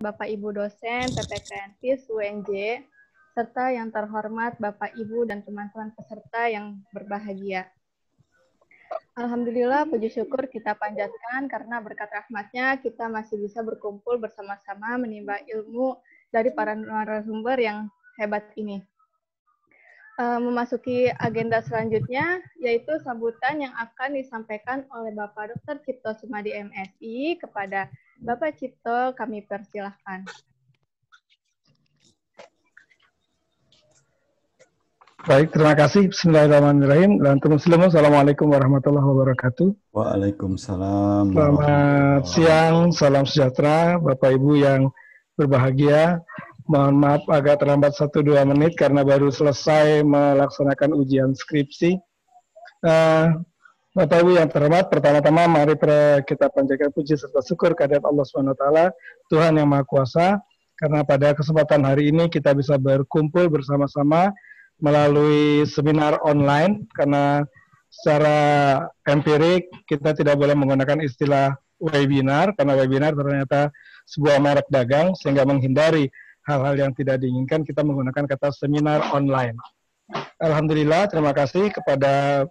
Bapak Ibu dosen PPKN FIS UNJ, serta yang terhormat Bapak Ibu dan teman-teman peserta yang berbahagia. Alhamdulillah puji syukur kita panjatkan karena berkat rahmatnya kita masih bisa berkumpul bersama-sama menimba ilmu dari para narasumber yang hebat ini. E, memasuki agenda selanjutnya yaitu sambutan yang akan disampaikan oleh Bapak Dr. Cipto Sumadi MSI kepada Bapak Cipto, kami persilahkan. Baik, terima kasih. Bismillahirrahmanirrahim. teman-teman, Assalamualaikum warahmatullahi wabarakatuh. Waalaikumsalam. Selamat siang, salam sejahtera, Bapak Ibu yang berbahagia. Mohon maaf agak terlambat 1-2 menit karena baru selesai melaksanakan ujian skripsi. Uh, Bapak Ibu yang terhormat, pertama-tama mari kita panjatkan puji serta syukur kehadirat Allah SWT, Tuhan yang Maha Kuasa, karena pada kesempatan hari ini kita bisa berkumpul bersama-sama melalui seminar online, karena secara empirik kita tidak boleh menggunakan istilah webinar, karena webinar ternyata sebuah merek dagang, sehingga menghindari hal-hal yang tidak diinginkan, kita menggunakan kata seminar online. Alhamdulillah, terima kasih kepada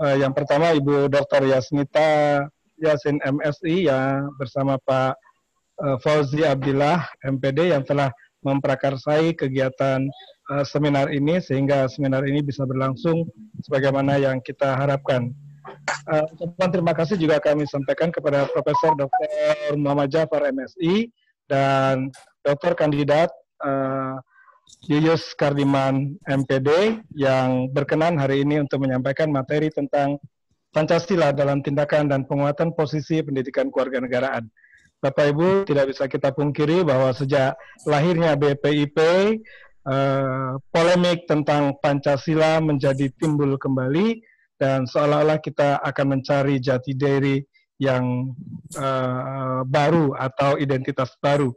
Uh, yang pertama Ibu Dr. Yasmita Yasin MSI ya bersama Pak uh, Fauzi Abdillah MPD yang telah memprakarsai kegiatan uh, seminar ini sehingga seminar ini bisa berlangsung sebagaimana yang kita harapkan. Uh, terima kasih juga kami sampaikan kepada Profesor Dr. Muhammad Jafar MSI dan Dr. Kandidat uh, Yuyus Kardiman MPD yang berkenan hari ini untuk menyampaikan materi tentang Pancasila dalam tindakan dan penguatan posisi pendidikan keluarga negaraan. Bapak Ibu tidak bisa kita pungkiri bahwa sejak lahirnya BPIP eh, polemik tentang Pancasila menjadi timbul kembali dan seolah-olah kita akan mencari jati diri yang eh, baru atau identitas baru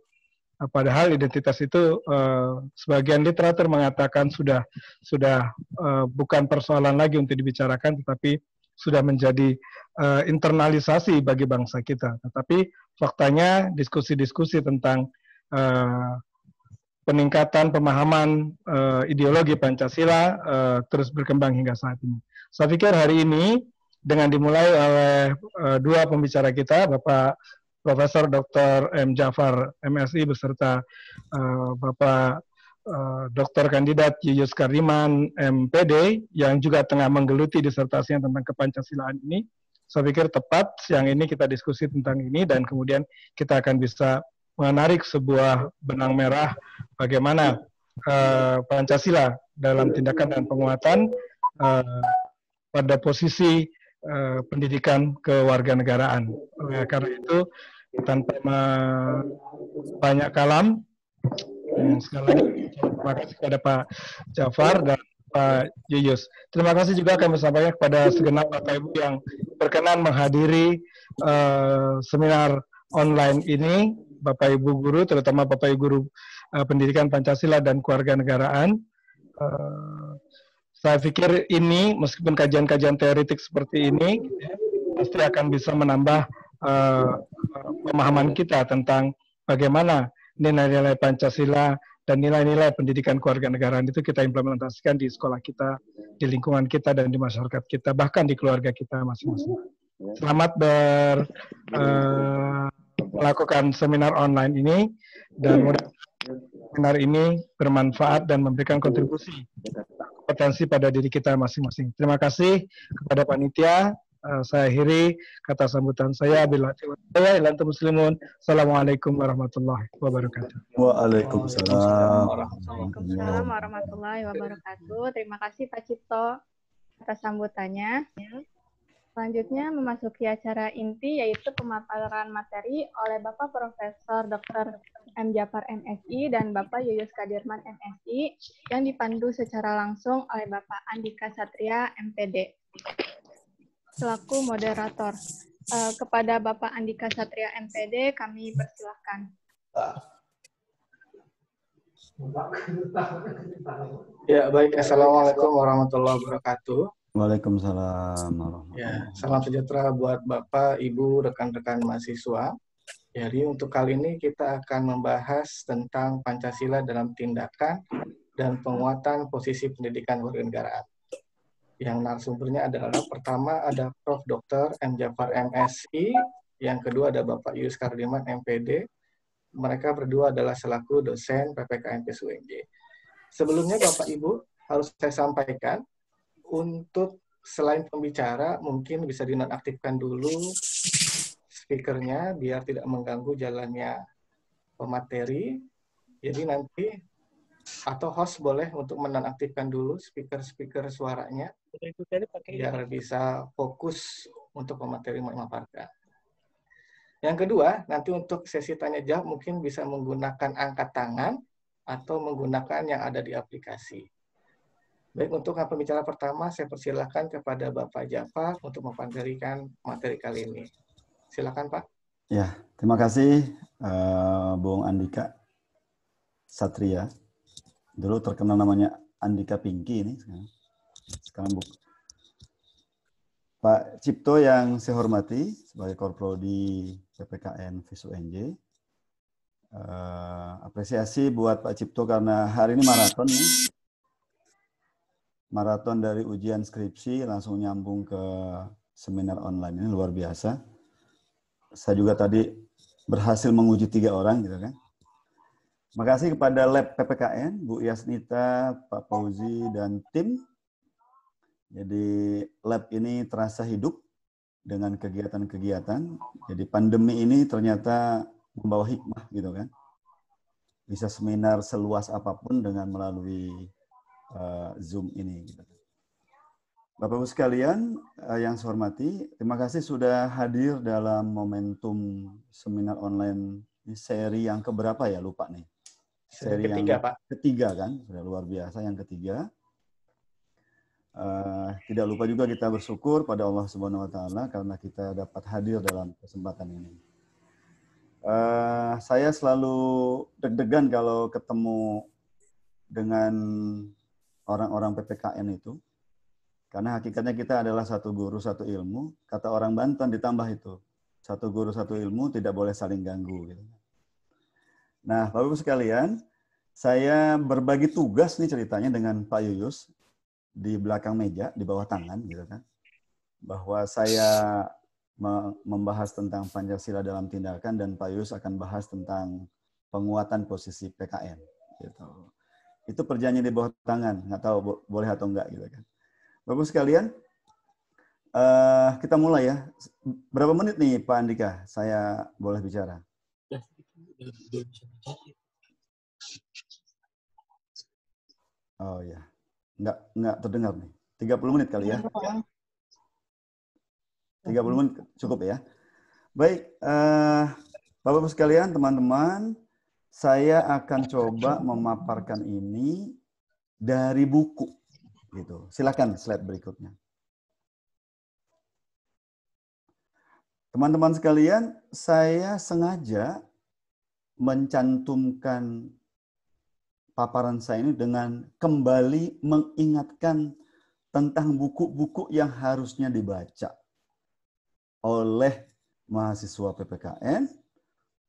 Nah, padahal identitas itu eh, sebagian literatur mengatakan sudah sudah eh, bukan persoalan lagi untuk dibicarakan tetapi sudah menjadi eh, internalisasi bagi bangsa kita tetapi faktanya diskusi-diskusi tentang peningkatan pemahaman ideologi Pancasila terus berkembang hingga saat ini. Saya pikir hari ini dengan dimulai oleh dua pembicara kita Bapak Profesor Dr. M. Jafar MSI beserta uh, Bapak uh, eh, Dr. Kandidat Yuyus Kariman MPD yang juga tengah menggeluti disertasinya tentang kepancasilaan ini. Saya pikir tepat siang ini kita diskusi tentang ini dan kemudian kita akan bisa menarik sebuah benang merah bagaimana uh, Pancasila dalam tindakan dan penguatan uh, pada posisi pendidikan kewarganegaraan. Oleh karena itu, tanpa banyak kalam. Sekali lagi terima kasih kepada Pak Jafar dan Pak Yuyus. Terima kasih juga kami sampaikan kepada segenap Bapak Ibu yang berkenan menghadiri uh, seminar online ini, Bapak Ibu guru, terutama Bapak Ibu guru uh, pendidikan Pancasila dan kewarganegaraan. Uh, eh, saya pikir ini meskipun kajian-kajian teoretik seperti ini pasti akan bisa menambah Eh, pemahaman kita tentang bagaimana nilai-nilai Pancasila dan nilai-nilai pendidikan keluarga negaraan itu kita implementasikan di sekolah kita, di lingkungan kita dan di masyarakat kita, bahkan di keluarga kita masing-masing. Selamat ber uh, melakukan seminar online ini dan mudah seminar ini bermanfaat dan memberikan kontribusi potensi pada diri kita masing-masing. Terima kasih kepada panitia Eh, saya akhiri kata sambutan saya bila saya ilantu muslimun. Assalamualaikum warahmatullahi wabarakatuh. Waalaikumsalam. Waalaikumsalam warahmatullahi wabarakatuh. Terima kasih Pak Cipto atas sambutannya. Selanjutnya memasuki acara inti yaitu pemaparan materi oleh Bapak Profesor Dr. M. Japar MSI dan Bapak Yuyus Kadirman MSI yang dipandu secara langsung oleh Bapak Andika Satria MPD selaku moderator. Uh, kepada Bapak Andika Satria MPD kami persilahkan. Ya baik, assalamualaikum warahmatullahi wabarakatuh. Waalaikumsalam warahmatullahi ya, wabarakatuh. Ya, salam sejahtera buat Bapak, Ibu, rekan-rekan mahasiswa. Jadi untuk kali ini kita akan membahas tentang Pancasila dalam tindakan dan penguatan posisi pendidikan kewarganegaraan yang narasumbernya adalah pertama ada Prof. Dr. M. Jafar MSI, yang kedua ada Bapak Yus Kardiman MPD. Mereka berdua adalah selaku dosen PPKN PSUNJ. Sebelumnya Bapak Ibu harus saya sampaikan untuk selain pembicara mungkin bisa dinonaktifkan dulu speakernya biar tidak mengganggu jalannya pemateri. Jadi nanti atau host boleh untuk menonaktifkan dulu speaker-speaker suaranya biar bisa fokus untuk pemateri memaparkan. Yang kedua, nanti untuk sesi tanya jawab mungkin bisa menggunakan angkat tangan atau menggunakan yang ada di aplikasi. Baik, untuk pembicara pertama, saya persilahkan kepada Bapak Jafar untuk memaparkan materi kali ini. Silakan, Pak. Ya, terima kasih, uh, Bung Andika Satria. Dulu terkenal namanya Andika Pinky ini sekarang. Sekarang Buk. Pak Cipto yang saya hormati sebagai di PPKN Visu NJ. Uh, eh, apresiasi buat Pak Cipto karena hari ini maraton nih. Ya. Maraton dari ujian skripsi langsung nyambung ke seminar online ini luar biasa. Saya juga tadi berhasil menguji tiga orang gitu kan. Terima kasih kepada Lab PPKN, Bu Yasnita, Pak Fauzi, dan tim. Jadi lab ini terasa hidup dengan kegiatan-kegiatan. Jadi pandemi ini ternyata membawa hikmah gitu kan. Bisa seminar seluas apapun dengan melalui uh, Zoom ini. Gitu. Bapak-Ibu sekalian uh, yang saya hormati, terima kasih sudah hadir dalam momentum seminar online ini seri yang keberapa ya? Lupa nih. Seri ketiga, yang Pak. ketiga kan? Sudah luar biasa yang ketiga. Uh, tidak lupa juga kita bersyukur pada Allah Subhanahu wa taala karena kita dapat hadir dalam kesempatan ini. Uh, saya selalu deg-degan kalau ketemu dengan orang-orang PPKN itu. Karena hakikatnya kita adalah satu guru, satu ilmu. Kata orang Banten ditambah itu. Satu guru, satu ilmu, tidak boleh saling ganggu. Gitu. Nah, Bapak-Ibu sekalian, saya berbagi tugas nih ceritanya dengan Pak Yuyus di belakang meja, di bawah tangan gitu kan. Bahwa saya membahas tentang Pancasila dalam tindakan dan Pak Yuyus akan bahas tentang penguatan posisi PKN. Gitu. Itu perjanjian di bawah tangan, nggak tahu boleh atau enggak gitu kan. Bapak sekalian, uh, kita mulai ya. Berapa menit nih Pak Andika? Saya boleh bicara. Oh ya, nggak nggak terdengar nih. 30 menit kali ya. 30 menit cukup ya. Baik, uh, Bapak-Ibu sekalian, teman-teman, saya akan coba memaparkan ini dari buku gitu. Silakan slide berikutnya. Teman-teman sekalian, saya sengaja mencantumkan paparan saya ini dengan kembali mengingatkan tentang buku-buku yang harusnya dibaca oleh mahasiswa PPKN,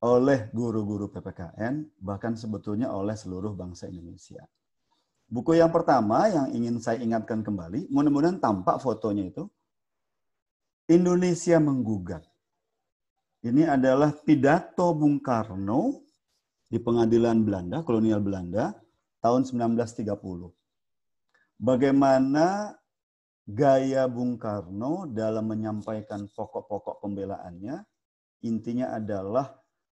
oleh guru-guru PPKN, bahkan sebetulnya oleh seluruh bangsa Indonesia. Buku yang pertama yang ingin saya ingatkan kembali, mudah-mudahan tampak fotonya itu, Indonesia Menggugat. Ini adalah pidato Bung Karno di pengadilan Belanda, kolonial Belanda, tahun 1930. Bagaimana gaya Bung Karno dalam menyampaikan pokok-pokok pembelaannya, intinya adalah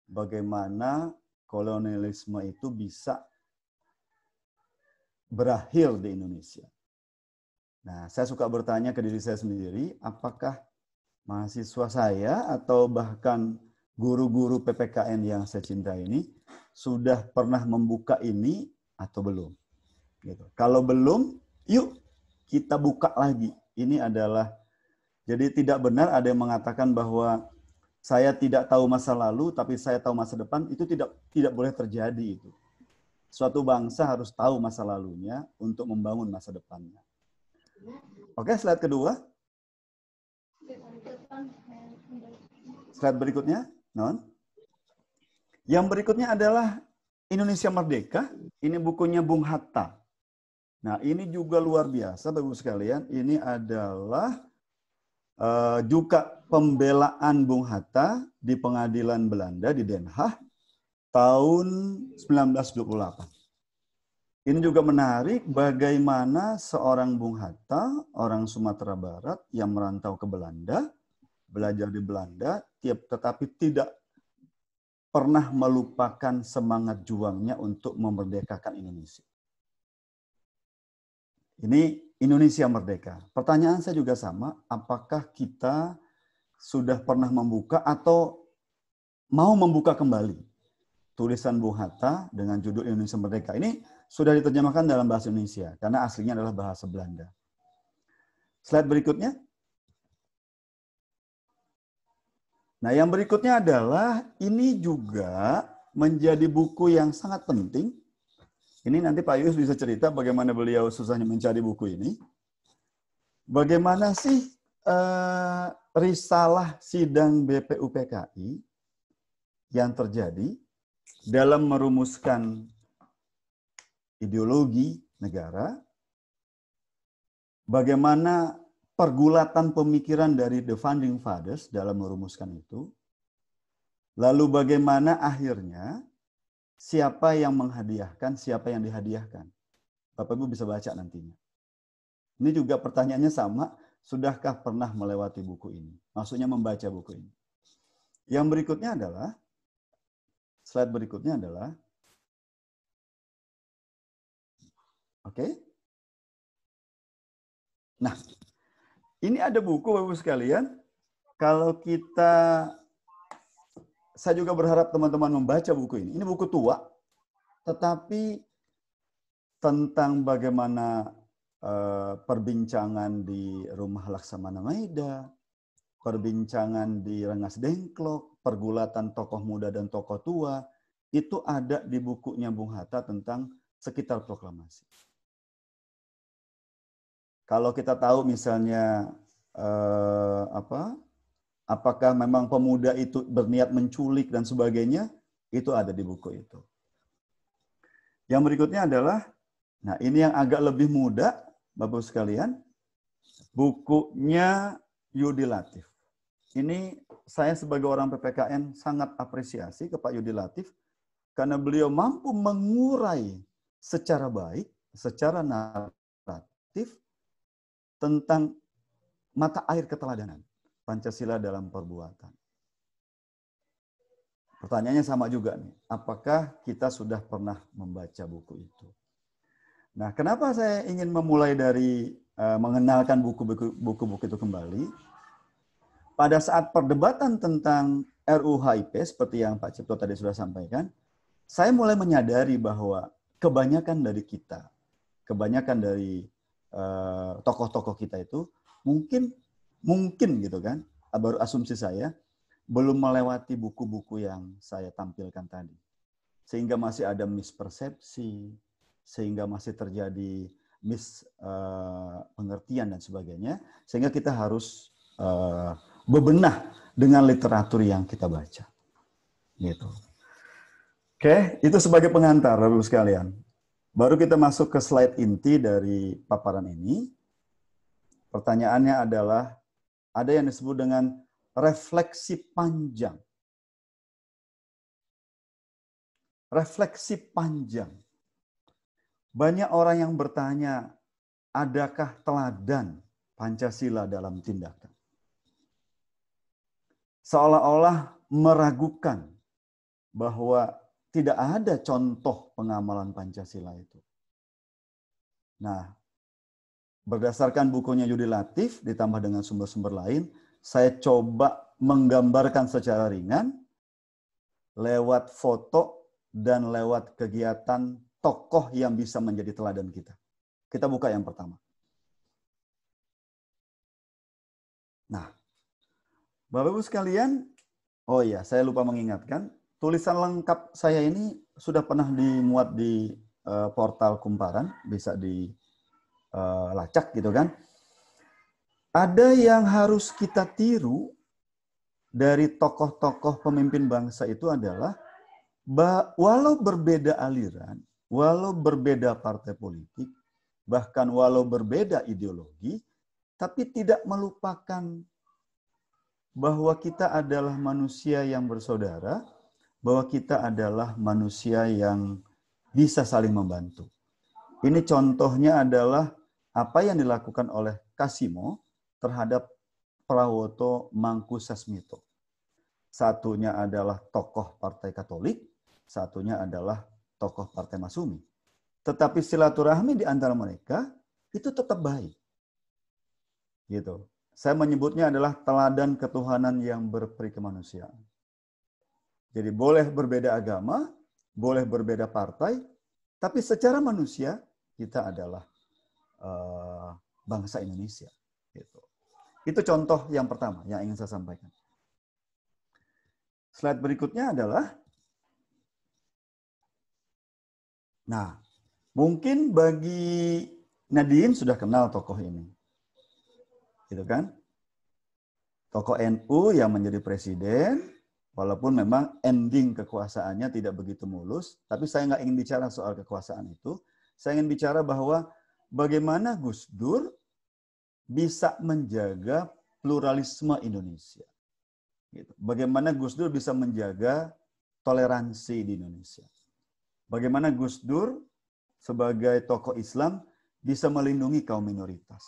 bagaimana kolonialisme itu bisa berakhir di Indonesia. Nah, saya suka bertanya ke diri saya sendiri, apakah mahasiswa saya atau bahkan guru-guru PPKN yang saya cintai ini sudah pernah membuka ini atau belum. Gitu. Kalau belum, yuk kita buka lagi. Ini adalah jadi tidak benar ada yang mengatakan bahwa saya tidak tahu masa lalu tapi saya tahu masa depan itu tidak tidak boleh terjadi itu. Suatu bangsa harus tahu masa lalunya untuk membangun masa depannya. Oke, slide kedua. Slide berikutnya. Non? Yang berikutnya adalah Indonesia Merdeka. Ini bukunya Bung Hatta. Nah, ini juga luar biasa, bagus sekalian. Ini adalah uh, juga pembelaan Bung Hatta di pengadilan Belanda di Den Haag tahun 1928. Ini juga menarik bagaimana seorang Bung Hatta, orang Sumatera Barat yang merantau ke Belanda, belajar di Belanda, tiap tetapi tidak pernah melupakan semangat juangnya untuk memerdekakan Indonesia. Ini Indonesia merdeka. Pertanyaan saya juga sama, apakah kita sudah pernah membuka atau mau membuka kembali tulisan Bung Hatta dengan judul Indonesia Merdeka. Ini sudah diterjemahkan dalam bahasa Indonesia karena aslinya adalah bahasa Belanda. Slide berikutnya. Nah, yang berikutnya adalah ini juga menjadi buku yang sangat penting. Ini nanti Pak Yus bisa cerita bagaimana beliau susahnya mencari buku ini. Bagaimana sih eh, risalah sidang BPUPKI yang terjadi dalam merumuskan ideologi negara, bagaimana pergulatan pemikiran dari the founding fathers dalam merumuskan itu. Lalu bagaimana akhirnya siapa yang menghadiahkan, siapa yang dihadiahkan. Bapak Ibu bisa baca nantinya. Ini juga pertanyaannya sama, sudahkah pernah melewati buku ini? Maksudnya membaca buku ini. Yang berikutnya adalah, slide berikutnya adalah, oke? Okay? Nah, ini ada buku Bapak-Ibu sekalian. Kalau kita saya juga berharap teman-teman membaca buku ini. Ini buku tua tetapi tentang bagaimana eh, perbincangan di rumah Laksamana Maida, perbincangan di Rengas Dengklok, pergulatan tokoh muda dan tokoh tua, itu ada di bukunya Bung Hatta tentang sekitar proklamasi. Kalau kita tahu misalnya eh, apa apakah memang pemuda itu berniat menculik dan sebagainya, itu ada di buku itu. Yang berikutnya adalah nah ini yang agak lebih muda Bapak sekalian, bukunya Yudi Latif. Ini saya sebagai orang PPKN sangat apresiasi ke Pak Yudi Latif karena beliau mampu mengurai secara baik, secara naratif tentang mata air keteladanan. Pancasila dalam perbuatan. Pertanyaannya sama juga nih, apakah kita sudah pernah membaca buku itu? Nah, kenapa saya ingin memulai dari uh, mengenalkan buku-buku itu kembali? Pada saat perdebatan tentang RUHIP seperti yang Pak Cipto tadi sudah sampaikan, saya mulai menyadari bahwa kebanyakan dari kita, kebanyakan dari Eh, tokoh-tokoh kita itu mungkin mungkin gitu kan eh, baru asumsi saya belum melewati buku-buku yang saya tampilkan tadi sehingga masih ada mispersepsi sehingga masih terjadi miss eh, pengertian dan sebagainya sehingga kita harus bebenah dengan literatur yang kita baca gitu oke itu sebagai pengantar Bapak sekalian Baru kita masuk ke slide inti dari paparan ini. Pertanyaannya adalah, ada yang disebut dengan refleksi panjang. Refleksi panjang. Banyak orang yang bertanya, adakah teladan Pancasila dalam tindakan? Seolah-olah meragukan bahwa tidak ada contoh pengamalan Pancasila itu. Nah, berdasarkan bukunya Yudi Latif ditambah dengan sumber-sumber lain, saya coba menggambarkan secara ringan lewat foto dan lewat kegiatan tokoh yang bisa menjadi teladan kita. Kita buka yang pertama. Nah, Bapak Ibu sekalian, oh iya, saya lupa mengingatkan, tulisan lengkap saya ini sudah pernah dimuat di uh, portal Kumparan, bisa dilacak eh, uh, gitu kan. Ada yang harus kita tiru dari tokoh-tokoh pemimpin bangsa itu adalah walau berbeda aliran, walau berbeda partai politik, bahkan walau berbeda ideologi, tapi tidak melupakan bahwa kita adalah manusia yang bersaudara, bahwa kita adalah manusia yang bisa saling membantu. Ini contohnya adalah apa yang dilakukan oleh Kasimo terhadap Prawoto Mangkusasmito. Satunya adalah tokoh Partai Katolik, satunya adalah tokoh Partai Masumi. Tetapi silaturahmi di antara mereka itu tetap baik. Gitu. Saya menyebutnya adalah teladan ketuhanan yang berperi kemanusiaan. Jadi boleh berbeda agama, boleh berbeda partai, tapi secara manusia kita adalah uh, bangsa Indonesia. Gitu. Itu contoh yang pertama yang ingin saya sampaikan. Slide berikutnya adalah, nah mungkin bagi Nadine sudah kenal tokoh ini, gitu kan? Tokoh NU yang menjadi presiden, Walaupun memang ending kekuasaannya tidak begitu mulus, tapi saya nggak ingin bicara soal kekuasaan itu. Saya ingin bicara bahwa bagaimana Gus Dur bisa menjaga pluralisme Indonesia. Gitu. Bagaimana Gus Dur bisa menjaga toleransi di Indonesia. Bagaimana Gus Dur sebagai tokoh Islam bisa melindungi kaum minoritas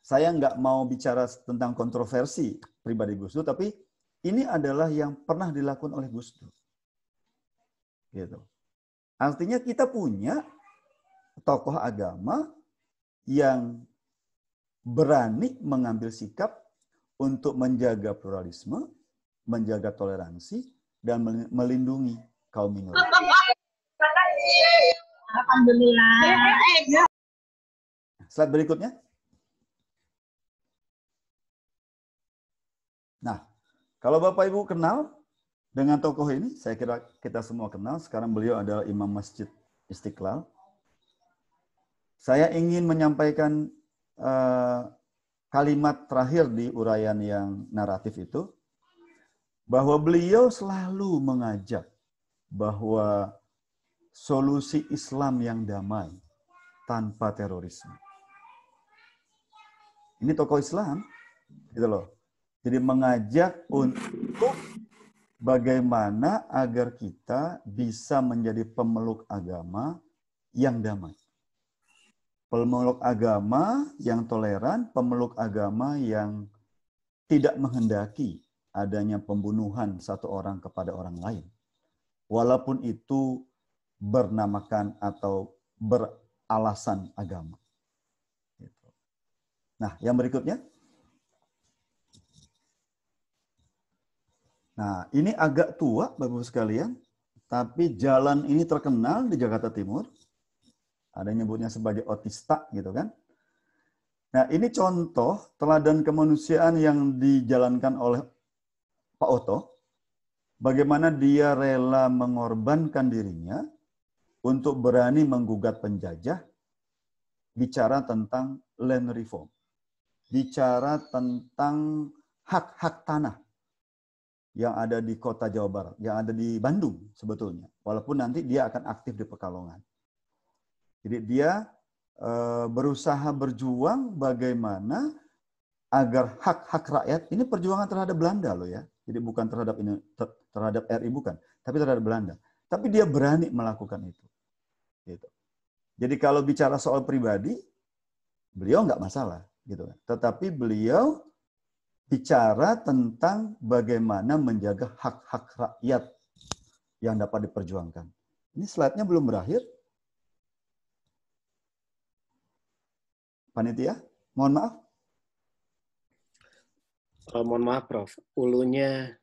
saya nggak mau bicara tentang kontroversi pribadi Gus Dur, tapi ini adalah yang pernah dilakukan oleh Gus Dur. Gitu. Artinya kita punya tokoh agama yang berani mengambil sikap untuk menjaga pluralisme, menjaga toleransi, dan melindungi kaum minoritas. Alhamdulillah. Slide berikutnya. Nah, kalau Bapak Ibu kenal dengan tokoh ini, saya kira kita semua kenal. Sekarang beliau adalah Imam Masjid Istiqlal. Saya ingin menyampaikan uh, kalimat terakhir di uraian yang naratif itu, bahwa beliau selalu mengajak bahwa solusi Islam yang damai tanpa terorisme. Ini tokoh Islam, gitu loh jadi mengajak untuk bagaimana agar kita bisa menjadi pemeluk agama yang damai. Pemeluk agama yang toleran, pemeluk agama yang tidak menghendaki adanya pembunuhan satu orang kepada orang lain. Walaupun itu bernamakan atau beralasan agama. Gitu. Nah, yang berikutnya Nah, ini agak tua Bapak-Ibu sekalian, tapi jalan ini terkenal di Jakarta Timur. Ada yang nyebutnya sebagai otista gitu kan. Nah, ini contoh teladan kemanusiaan yang dijalankan oleh Pak Oto. Bagaimana dia rela mengorbankan dirinya untuk berani menggugat penjajah bicara tentang land reform. Bicara tentang hak-hak tanah yang ada di kota Jawa Barat, yang ada di Bandung sebetulnya. Walaupun nanti dia akan aktif di Pekalongan. Jadi dia eh, berusaha berjuang bagaimana agar hak-hak rakyat ini perjuangan terhadap Belanda loh ya. Jadi bukan terhadap ini terhadap RI bukan, tapi terhadap Belanda. Tapi dia berani melakukan itu. Gitu. Jadi kalau bicara soal pribadi, beliau nggak masalah gitu. Kan. Tetapi beliau bicara tentang bagaimana menjaga hak-hak rakyat yang dapat diperjuangkan. Ini slide-nya belum berakhir. Panitia, mohon maaf. Uh, mohon maaf, Prof. Ulunya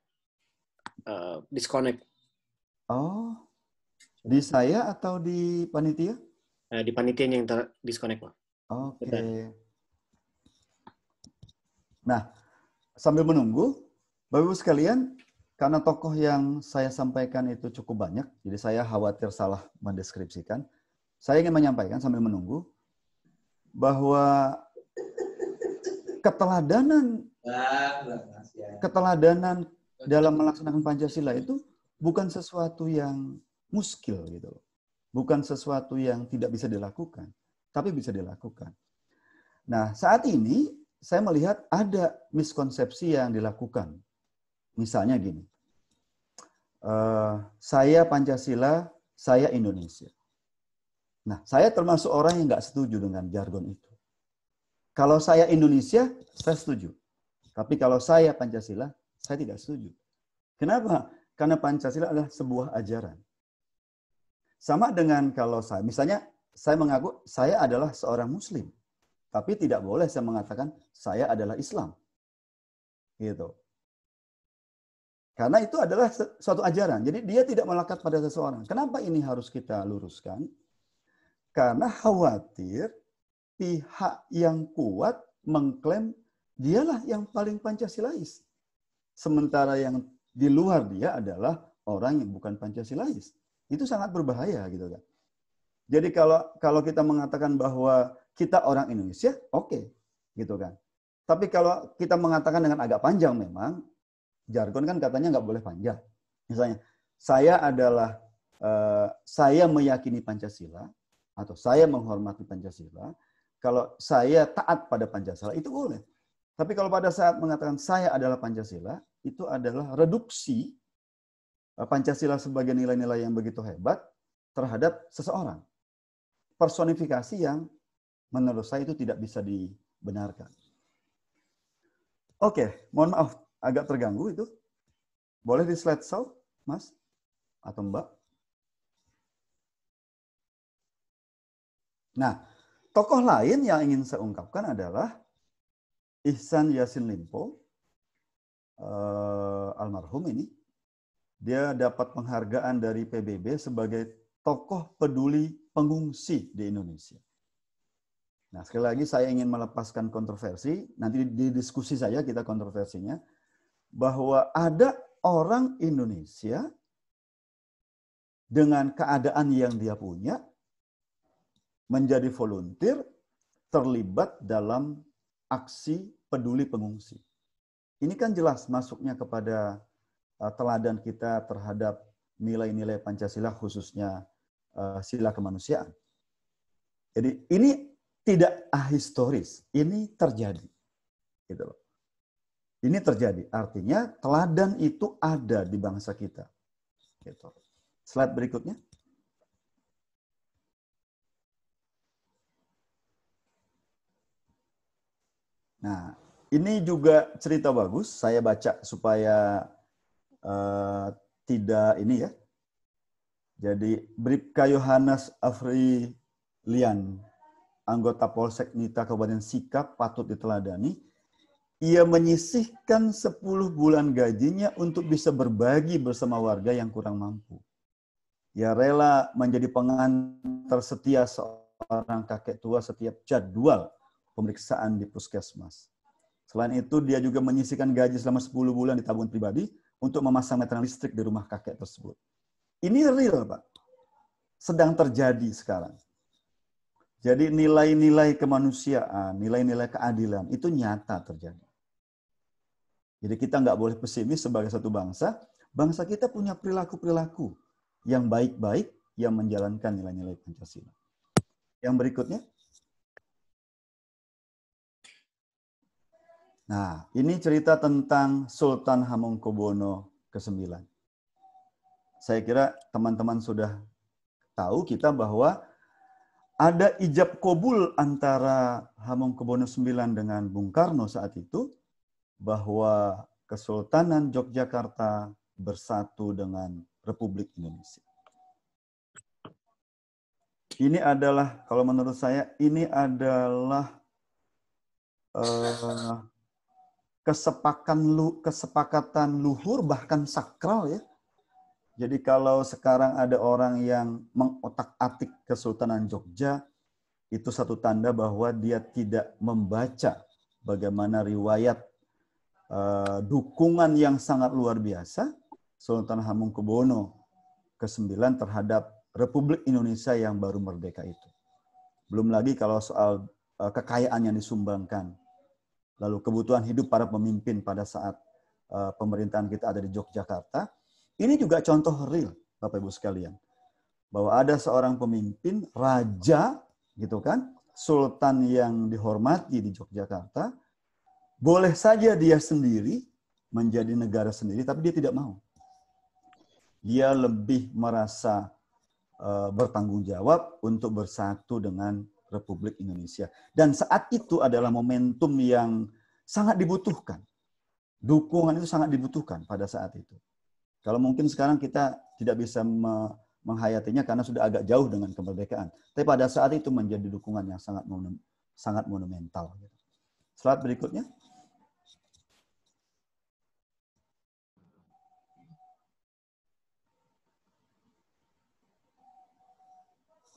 uh, disconnect. Oh, di saya atau di panitia? Uh, di panitia yang ter disconnect, Pak. Oke. Okay. Nah, sambil menunggu, Bapak-Ibu sekalian, karena tokoh yang saya sampaikan itu cukup banyak, jadi saya khawatir salah mendeskripsikan. Saya ingin menyampaikan sambil menunggu bahwa keteladanan keteladanan dalam melaksanakan Pancasila itu bukan sesuatu yang muskil gitu Bukan sesuatu yang tidak bisa dilakukan, tapi bisa dilakukan. Nah, saat ini saya melihat ada miskonsepsi yang dilakukan. Misalnya gini, eh, saya Pancasila, saya Indonesia. Nah, saya termasuk orang yang nggak setuju dengan jargon itu. Kalau saya Indonesia, saya setuju. Tapi kalau saya Pancasila, saya tidak setuju. Kenapa? Karena Pancasila adalah sebuah ajaran. Sama dengan kalau saya, misalnya saya mengaku saya adalah seorang Muslim. Tapi tidak boleh saya mengatakan saya adalah Islam. Gitu. Karena itu adalah suatu ajaran. Jadi dia tidak melekat pada seseorang. Kenapa ini harus kita luruskan? Karena khawatir pihak yang kuat mengklaim dialah yang paling Pancasilais. Sementara yang di luar dia adalah orang yang bukan Pancasilais. Itu sangat berbahaya gitu kan. Jadi kalau kalau kita mengatakan bahwa kita orang Indonesia, oke, okay. gitu kan. Tapi kalau kita mengatakan dengan agak panjang memang, jargon kan katanya nggak boleh panjang. Misalnya, saya adalah uh, saya meyakini Pancasila atau saya menghormati Pancasila. Kalau saya taat pada Pancasila itu boleh. Tapi kalau pada saat mengatakan saya adalah Pancasila, itu adalah reduksi eh, Pancasila sebagai nilai-nilai yang begitu hebat terhadap seseorang. Personifikasi yang menurut saya itu tidak bisa dibenarkan. Oke, mohon maaf agak terganggu itu. Boleh di slide show, Mas? Atau Mbak? Nah, tokoh lain yang ingin saya ungkapkan adalah Ihsan Yasin Limpo, eh, almarhum ini. Dia dapat penghargaan dari PBB sebagai tokoh peduli pengungsi di Indonesia. Nah, sekali lagi saya ingin melepaskan kontroversi, nanti di diskusi saja kita kontroversinya, bahwa ada orang Indonesia dengan keadaan yang dia punya menjadi volunteer terlibat dalam aksi peduli pengungsi. Ini kan jelas masuknya kepada uh, teladan kita terhadap nilai-nilai Pancasila khususnya uh, sila kemanusiaan. Jadi ini tidak ahistoris. Ini terjadi. Gitu loh. Ini terjadi. Artinya teladan itu ada di bangsa kita. Gitu. Slide berikutnya. Nah, ini juga cerita bagus. Saya baca supaya uh, tidak ini ya. Jadi Bribka Yohanes Afrilian anggota Polsek Nita Kabupaten Sikap patut diteladani. Ia menyisihkan 10 bulan gajinya untuk bisa berbagi bersama warga yang kurang mampu. Ia rela menjadi pengantar setia seorang kakek tua setiap jadwal pemeriksaan di puskesmas. Selain itu, dia juga menyisihkan gaji selama 10 bulan di tabungan pribadi untuk memasang meteran listrik di rumah kakek tersebut. Ini real, Pak. Sedang terjadi sekarang jadi nilai-nilai kemanusiaan, nilai-nilai keadilan itu nyata terjadi. Jadi kita nggak boleh pesimis sebagai satu bangsa. Bangsa kita punya perilaku-perilaku yang baik-baik yang menjalankan nilai-nilai Pancasila. Yang berikutnya. Nah, ini cerita tentang Sultan Hamengkubuwono ke-9. Saya kira teman-teman sudah tahu kita bahwa ada ijab kobul antara Hamengkubuwono IX dengan Bung Karno saat itu bahwa Kesultanan Yogyakarta bersatu dengan Republik Indonesia. Ini adalah kalau menurut saya ini adalah uh, lu, kesepakatan luhur bahkan sakral ya jadi kalau sekarang ada orang yang mengotak-atik Kesultanan Jogja, itu satu tanda bahwa dia tidak membaca bagaimana riwayat uh, dukungan yang sangat luar biasa Sultan Hamengkubuwono ke-9 terhadap Republik Indonesia yang baru merdeka itu. Belum lagi kalau soal uh, kekayaan yang disumbangkan, lalu kebutuhan hidup para pemimpin pada saat uh, pemerintahan kita ada di Yogyakarta, ini juga contoh real, Bapak Ibu sekalian. Bahwa ada seorang pemimpin, raja, gitu kan, sultan yang dihormati di Yogyakarta, boleh saja dia sendiri menjadi negara sendiri, tapi dia tidak mau. Dia lebih merasa uh, bertanggung jawab untuk bersatu dengan Republik Indonesia. Dan saat itu adalah momentum yang sangat dibutuhkan. Dukungan itu sangat dibutuhkan pada saat itu. Kalau mungkin sekarang kita tidak bisa menghayatinya karena sudah agak jauh dengan kemerdekaan. Tapi pada saat itu menjadi dukungan yang sangat sangat monumental. Slide berikutnya.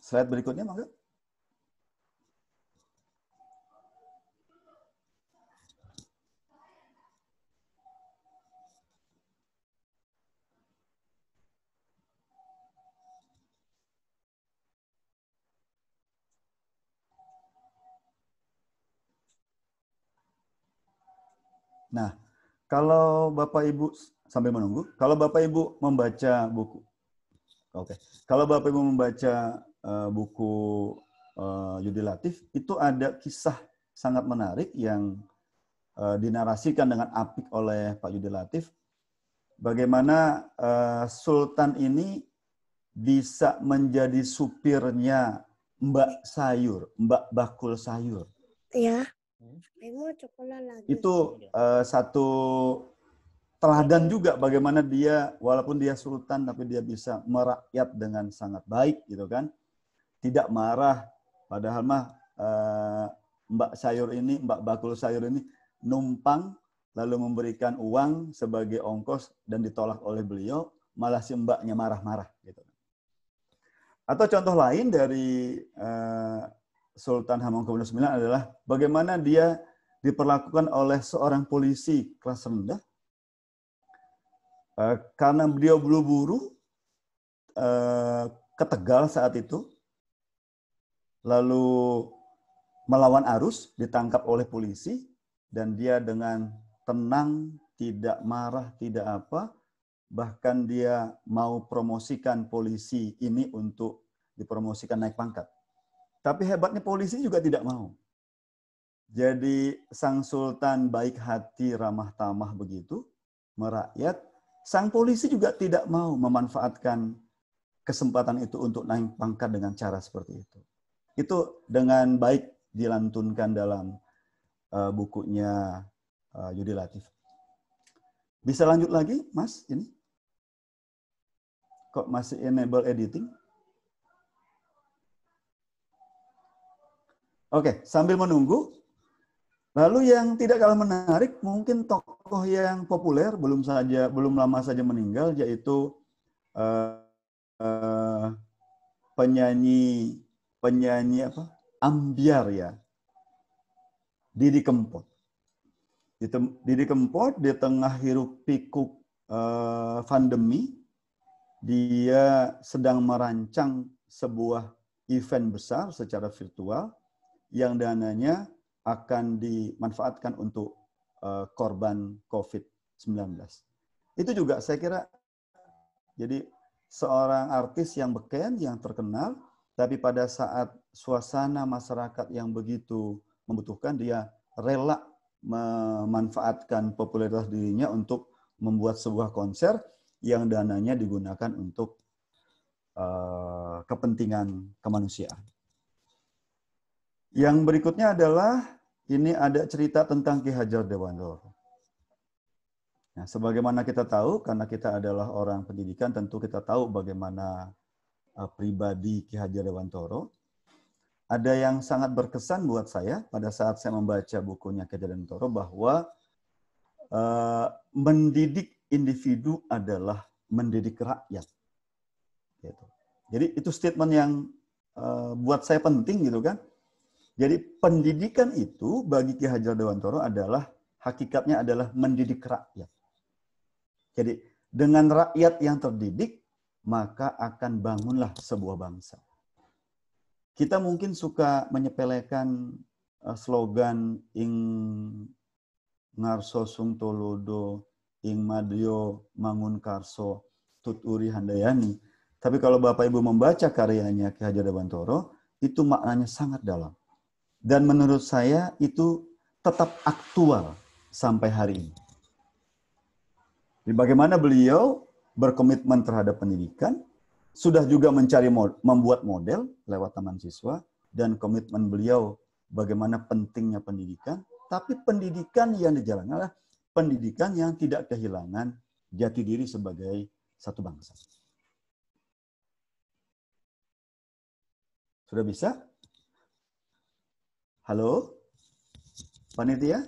Slide berikutnya, Mangga. Nah, kalau Bapak Ibu sambil menunggu, kalau Bapak Ibu membaca buku, oke, okay. kalau Bapak Ibu membaca uh, buku uh, Yudi Latif, itu ada kisah sangat menarik yang uh, dinarasikan dengan apik oleh Pak Yudi Latif, bagaimana uh, Sultan ini bisa menjadi supirnya Mbak Sayur, Mbak Bakul Sayur. Iya. Hmm? Itu uh, satu teladan juga bagaimana dia walaupun dia sultan tapi dia bisa merakyat dengan sangat baik gitu kan. Tidak marah padahal mah uh, Mbak Sayur ini, Mbak Bakul Sayur ini numpang lalu memberikan uang sebagai ongkos dan ditolak oleh beliau, malah si mbaknya marah-marah gitu. Atau contoh lain dari uh, Sultan Hamengkubuwono IX adalah bagaimana dia diperlakukan oleh seorang polisi kelas rendah eh, karena beliau buru-buru eh, saat itu lalu melawan arus ditangkap oleh polisi dan dia dengan tenang tidak marah tidak apa bahkan dia mau promosikan polisi ini untuk dipromosikan naik pangkat tapi hebatnya polisi juga tidak mau. Jadi sang sultan baik hati, ramah tamah begitu, merakyat. Sang polisi juga tidak mau memanfaatkan kesempatan itu untuk naik pangkat dengan cara seperti itu. Itu dengan baik dilantunkan dalam uh, bukunya uh, Yudi Latif. Bisa lanjut lagi, Mas, ini? Kok masih enable editing? Oke, sambil menunggu. Lalu yang tidak kalah menarik mungkin tokoh yang populer belum saja belum lama saja meninggal yaitu uh, uh, penyanyi penyanyi apa ambiar ya Didi Kempot. Didi Kempot di tengah hiruk pikuk uh, eh, pandemi dia sedang merancang sebuah event besar secara virtual yang dananya akan dimanfaatkan untuk eh, korban COVID-19. Itu juga saya kira jadi seorang artis yang beken, yang terkenal, tapi pada saat suasana masyarakat yang begitu membutuhkan, dia rela memanfaatkan popularitas dirinya untuk membuat sebuah konser yang dananya digunakan untuk uh, kepentingan kemanusiaan. Yang berikutnya adalah ini ada cerita tentang Ki Hajar Dewantoro. Nah, sebagaimana kita tahu, karena kita adalah orang pendidikan, tentu kita tahu bagaimana eh, pribadi Ki Hajar Dewantoro. Ada yang sangat berkesan buat saya pada saat saya membaca bukunya Ki Hajar Dewantoro bahwa uh, mendidik individu adalah mendidik rakyat. Gitu. Jadi itu statement yang uh, buat saya penting gitu kan. Jadi pendidikan itu bagi Ki Hajar Dewantoro adalah hakikatnya adalah mendidik rakyat. Jadi dengan rakyat yang terdidik maka akan bangunlah sebuah bangsa. Kita mungkin suka menyepelekan eh, slogan ing ngarso sung tolodo ing madyo mangun karso tuturi handayani. Tapi kalau Bapak Ibu membaca karyanya Ki Hajar Dewantoro, itu maknanya sangat dalam dan menurut saya itu tetap aktual sampai hari ini. Jadi bagaimana beliau berkomitmen terhadap pendidikan, sudah juga mencari mod, membuat model lewat taman siswa dan komitmen beliau bagaimana pentingnya pendidikan, tapi pendidikan yang dijalankan adalah pendidikan yang tidak kehilangan jati diri sebagai satu bangsa. Sudah bisa? Halo? Panitia?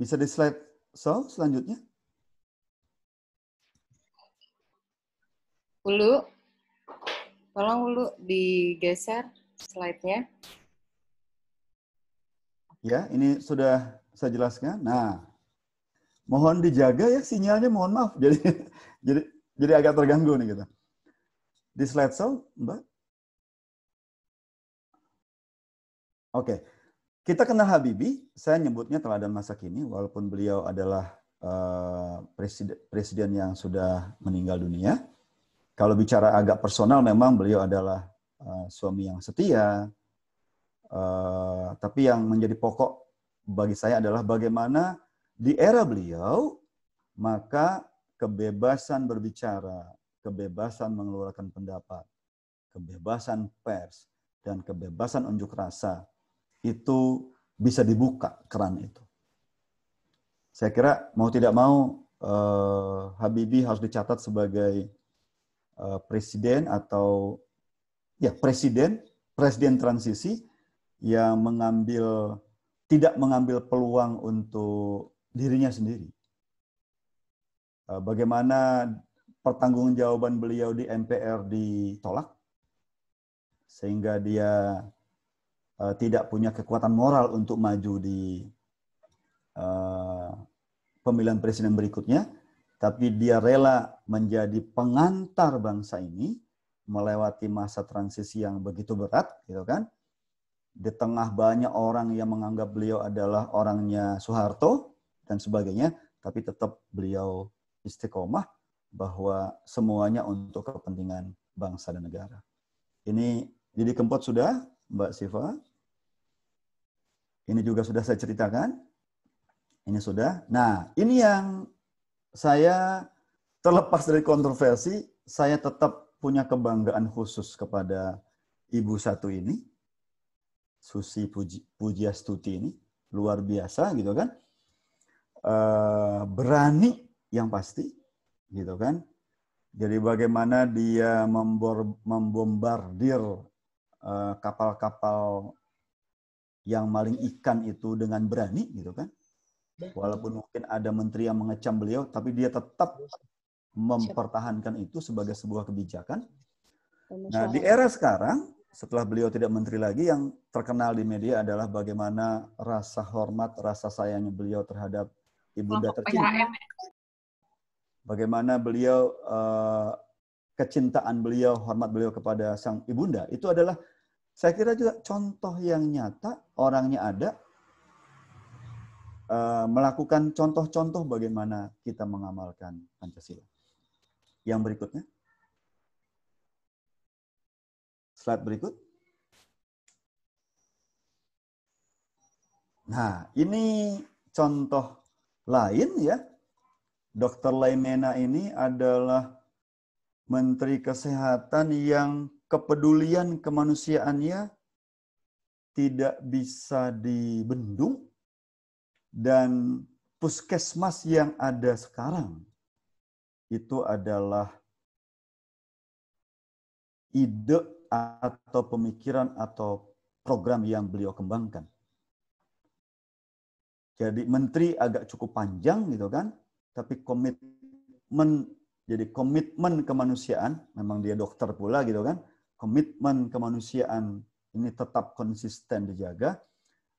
Bisa di slide so selanjutnya? Ulu, tolong Ulu digeser slide-nya. Ya, ini sudah saya jelaskan. Nah, mohon dijaga ya sinyalnya, mohon maaf. Jadi jadi jadi agak terganggu nih kita. Di slide so, Mbak. Oke, okay. kita kenal Habibi. Saya nyebutnya teladan masa kini, walaupun beliau adalah uh, presiden, presiden yang sudah meninggal dunia. Kalau bicara agak personal, memang beliau adalah uh, suami yang setia. Uh, tapi yang menjadi pokok bagi saya adalah bagaimana di era beliau, maka kebebasan berbicara, kebebasan mengeluarkan pendapat, kebebasan pers, dan kebebasan unjuk rasa itu bisa dibuka keran itu. Saya kira mau tidak mau eh, Habibie harus dicatat sebagai eh, presiden atau ya presiden presiden transisi yang mengambil tidak mengambil peluang untuk dirinya sendiri. Eh, bagaimana pertanggungjawaban beliau di MPR ditolak sehingga dia Eh, tidak punya kekuatan moral untuk maju di uh, pemilihan presiden berikutnya, tapi dia rela menjadi pengantar bangsa ini melewati masa transisi yang begitu berat, gitu kan? Di tengah banyak orang yang menganggap beliau adalah orangnya Soeharto dan sebagainya, tapi tetap beliau istiqomah bahwa semuanya untuk kepentingan bangsa dan negara. Ini jadi kempot sudah, Mbak Siva. Ini juga sudah saya ceritakan. Ini sudah. Nah, ini yang saya terlepas dari kontroversi, saya tetap punya kebanggaan khusus kepada ibu satu ini. Susi Puji, Pujiastuti ini. Luar biasa gitu kan. Eh, berani yang pasti gitu kan. Jadi bagaimana dia membombardir eh, kapal-kapal yang maling ikan itu dengan berani gitu kan. Walaupun mungkin ada menteri yang mengecam beliau, tapi dia tetap mempertahankan itu sebagai sebuah kebijakan. Nah, di era sekarang, setelah beliau tidak menteri lagi, yang terkenal di media adalah bagaimana rasa hormat, rasa sayangnya beliau terhadap ibunda tercinta. Bagaimana beliau, eh, kecintaan beliau, hormat beliau kepada sang ibunda, itu adalah saya kira juga contoh yang nyata, orangnya ada, eh, melakukan contoh-contoh bagaimana kita mengamalkan Pancasila. Yang berikutnya. Slide berikut. Nah, ini contoh lain ya. Dr. Laimena ini adalah Menteri Kesehatan yang kepedulian kemanusiaannya tidak bisa dibendung dan puskesmas yang ada sekarang itu adalah ide atau pemikiran atau program yang beliau kembangkan. Jadi menteri agak cukup panjang gitu kan, tapi komitmen jadi komitmen kemanusiaan, memang dia dokter pula gitu kan, komitmen kemanusiaan ini tetap konsisten dijaga,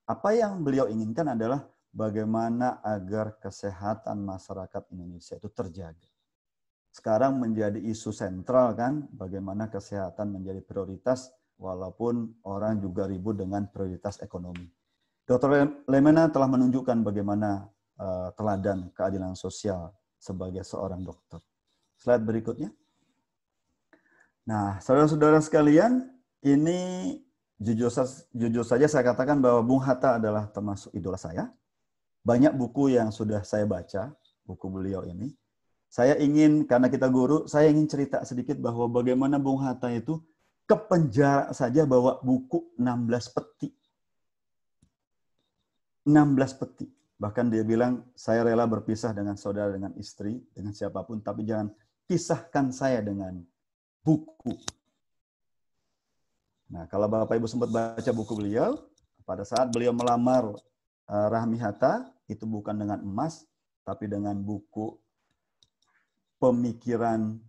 apa yang beliau inginkan adalah bagaimana agar kesehatan masyarakat Indonesia itu terjaga. Sekarang menjadi isu sentral kan, bagaimana kesehatan menjadi prioritas walaupun orang juga ribut dengan prioritas ekonomi. Dr. Lemena telah menunjukkan bagaimana eh, teladan keadilan sosial sebagai seorang dokter. Slide berikutnya. Nah, saudara-saudara sekalian, ini jujur, jujur saja saya katakan bahwa Bung Hatta adalah termasuk idola saya. Banyak buku yang sudah saya baca, buku beliau ini. Saya ingin, karena kita guru, saya ingin cerita sedikit bahwa bagaimana Bung Hatta itu ke penjara saja bawa buku 16 peti. 16 peti. Bahkan dia bilang, saya rela berpisah dengan saudara, dengan istri, dengan siapapun, tapi jangan pisahkan saya dengan buku. Nah, kalau Bapak Ibu sempat baca buku beliau, pada saat beliau melamar eh, Rahmi Hatta, itu bukan dengan emas, tapi dengan buku pemikiran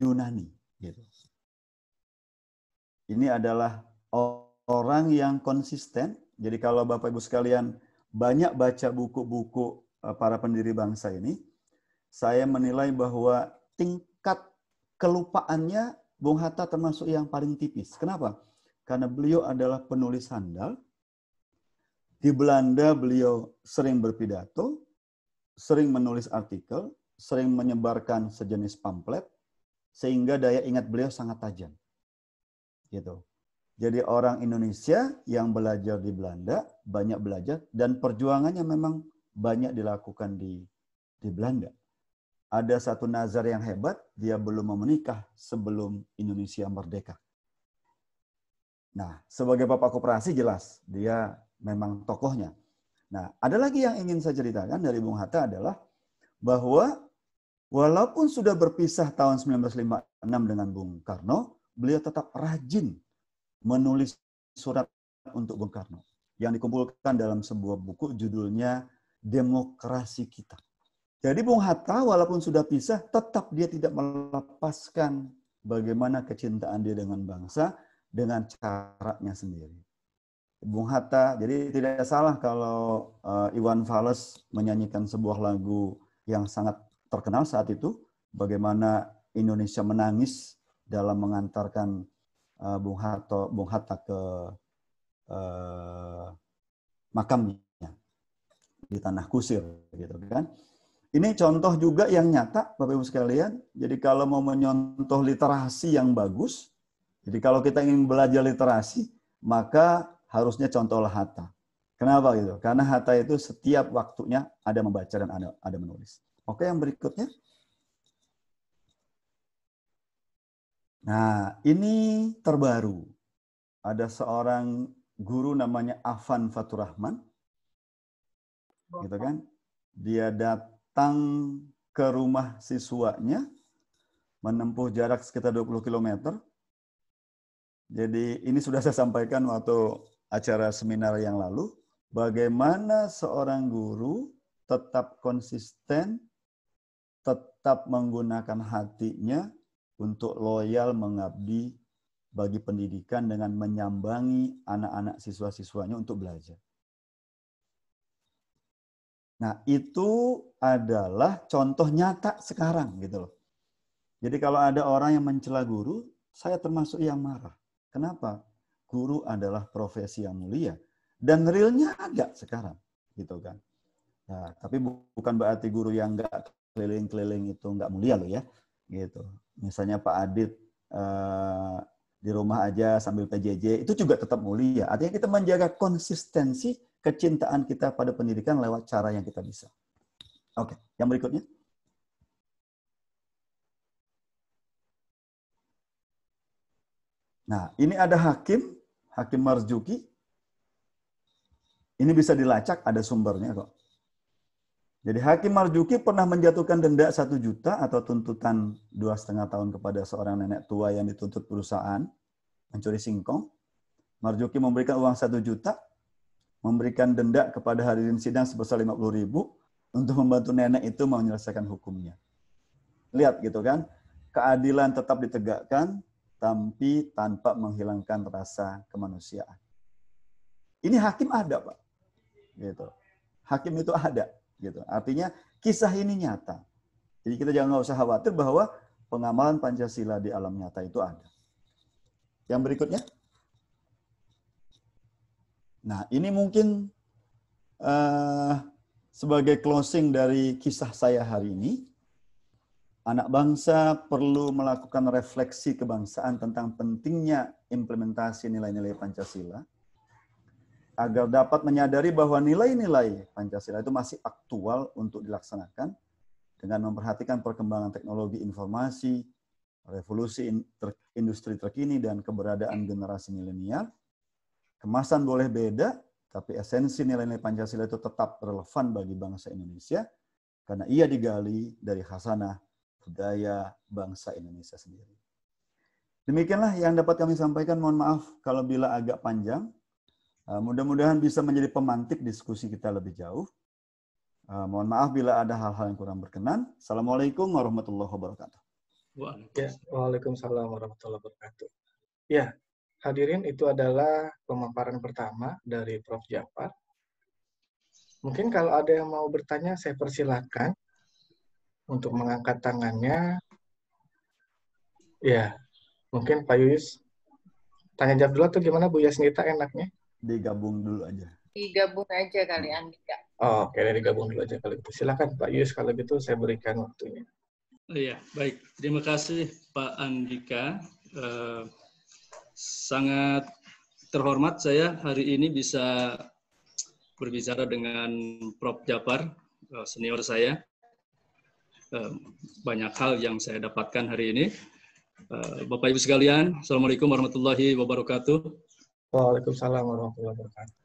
Yunani. Gitu. Ini adalah orang yang konsisten. Jadi kalau Bapak Ibu sekalian banyak baca buku-buku eh, para pendiri bangsa ini, saya menilai bahwa tingkat kelupaannya Bung Hatta termasuk yang paling tipis. Kenapa? Karena beliau adalah penulis handal. Di Belanda beliau sering berpidato, sering menulis artikel, sering menyebarkan sejenis pamflet, sehingga daya ingat beliau sangat tajam. Gitu. Jadi orang Indonesia yang belajar di Belanda banyak belajar dan perjuangannya memang banyak dilakukan di di Belanda ada satu nazar yang hebat, dia belum mau menikah sebelum Indonesia merdeka. Nah, sebagai bapak koperasi jelas, dia memang tokohnya. Nah, ada lagi yang ingin saya ceritakan dari Bung Hatta adalah bahwa walaupun sudah berpisah tahun 1956 dengan Bung Karno, beliau tetap rajin menulis surat untuk Bung Karno yang dikumpulkan dalam sebuah buku judulnya Demokrasi Kita. Jadi Bung Hatta walaupun sudah pisah, tetap dia tidak melepaskan bagaimana kecintaan dia dengan bangsa dengan caranya sendiri. Bung Hatta, jadi tidak salah kalau uh, Iwan Fales menyanyikan sebuah lagu yang sangat terkenal saat itu, bagaimana Indonesia menangis dalam mengantarkan uh, Bung Hatta, Bung Hatta ke uh, makamnya di tanah kusir, gitu kan? Ini contoh juga yang nyata, Bapak Ibu sekalian. Jadi kalau mau menyontoh literasi yang bagus, jadi kalau kita ingin belajar literasi, maka harusnya contohlah Hatta. Kenapa gitu? Karena Hatta itu setiap waktunya ada membaca dan ada, ada menulis. Oke, yang berikutnya. Nah, ini terbaru. Ada seorang guru namanya Afan Faturahman, Gitu kan? Dia dat datang ke rumah siswanya, menempuh jarak sekitar 20 km. Jadi ini sudah saya sampaikan waktu acara seminar yang lalu, bagaimana seorang guru tetap konsisten, tetap menggunakan hatinya untuk loyal mengabdi bagi pendidikan dengan menyambangi anak-anak siswa-siswanya untuk belajar. Nah, itu adalah contoh nyata sekarang gitu loh. Jadi kalau ada orang yang mencela guru, saya termasuk yang marah. Kenapa? Guru adalah profesi yang mulia dan realnya ada sekarang gitu kan. Nah, tapi bukan berarti guru yang nggak keliling-keliling itu nggak mulia loh ya gitu. Misalnya Pak Adit eh, di rumah aja sambil PJJ itu juga tetap mulia. Artinya kita menjaga konsistensi kecintaan kita pada pendidikan lewat cara yang kita bisa. Oke, okay. yang berikutnya. Nah, ini ada hakim, hakim Marzuki. Ini bisa dilacak, ada sumbernya kok. Jadi Hakim Marzuki pernah menjatuhkan denda satu juta atau tuntutan dua setengah tahun kepada seorang nenek tua yang dituntut perusahaan mencuri singkong. Marzuki memberikan uang satu juta memberikan denda kepada hadirin sidang sebesar 50 ribu untuk membantu nenek itu menyelesaikan hukumnya. Lihat gitu kan, keadilan tetap ditegakkan, tapi tanpa menghilangkan rasa kemanusiaan. Ini hakim ada, Pak. Gitu. Hakim itu ada. gitu. Artinya kisah ini nyata. Jadi kita jangan nggak usah khawatir bahwa pengamalan Pancasila di alam nyata itu ada. Yang berikutnya, Nah, ini mungkin uh, sebagai closing dari kisah saya hari ini. Anak bangsa perlu melakukan refleksi kebangsaan tentang pentingnya implementasi nilai-nilai Pancasila agar dapat menyadari bahwa nilai-nilai Pancasila itu masih aktual untuk dilaksanakan dengan memperhatikan perkembangan teknologi informasi, revolusi industri terkini, dan keberadaan generasi milenial Kemasan boleh beda, tapi esensi nilai-nilai Pancasila itu tetap relevan bagi bangsa Indonesia karena ia digali dari khasanah budaya bangsa Indonesia sendiri. Demikianlah yang dapat kami sampaikan. Mohon maaf kalau bila agak panjang. Eh, mudah-mudahan bisa menjadi pemantik diskusi kita lebih jauh. Eh, mohon maaf bila ada hal-hal yang kurang berkenan. Assalamualaikum warahmatullahi wabarakatuh. Ya, Waalaikumsalam warahmatullahi wabarakatuh. Ya, Hadirin, itu adalah pemaparan pertama dari Prof. Japar. Mungkin kalau ada yang mau bertanya, saya persilahkan untuk mengangkat tangannya. Ya, mungkin Pak Yuyus tanya jawab dulu atau gimana Bu Yasnita enaknya? Digabung dulu aja. Digabung aja kali Andika. Oh, oke, okay. digabung dulu aja kali itu. Silakan Pak Yuyus kalau gitu saya berikan waktunya. iya, baik. Terima kasih Pak Andika. Uh, sangat terhormat saya hari ini bisa berbicara dengan Prof. Japar, eh, senior saya. Eh, banyak hal yang saya dapatkan hari ini. Eh, Bapak Ibu sekalian, Assalamualaikum warahmatullahi wabarakatuh. Waalaikumsalam warahmatullahi wabarakatuh.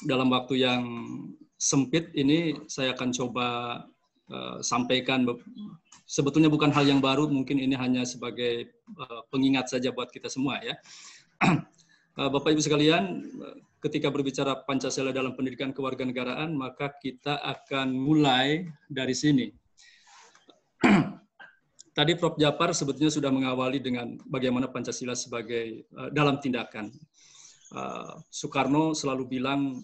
Dalam waktu yang sempit ini, saya akan coba sampaikan sebetulnya bukan hal yang baru, mungkin ini hanya sebagai eh, pengingat saja buat kita semua ya. Eh, Bapak Ibu sekalian, eh, ketika berbicara Pancasila dalam pendidikan kewarganegaraan, maka kita akan mulai dari sini. Tadi Prof. Japar sebetulnya sudah mengawali dengan bagaimana Pancasila sebagai dalam tindakan. Soekarno selalu bilang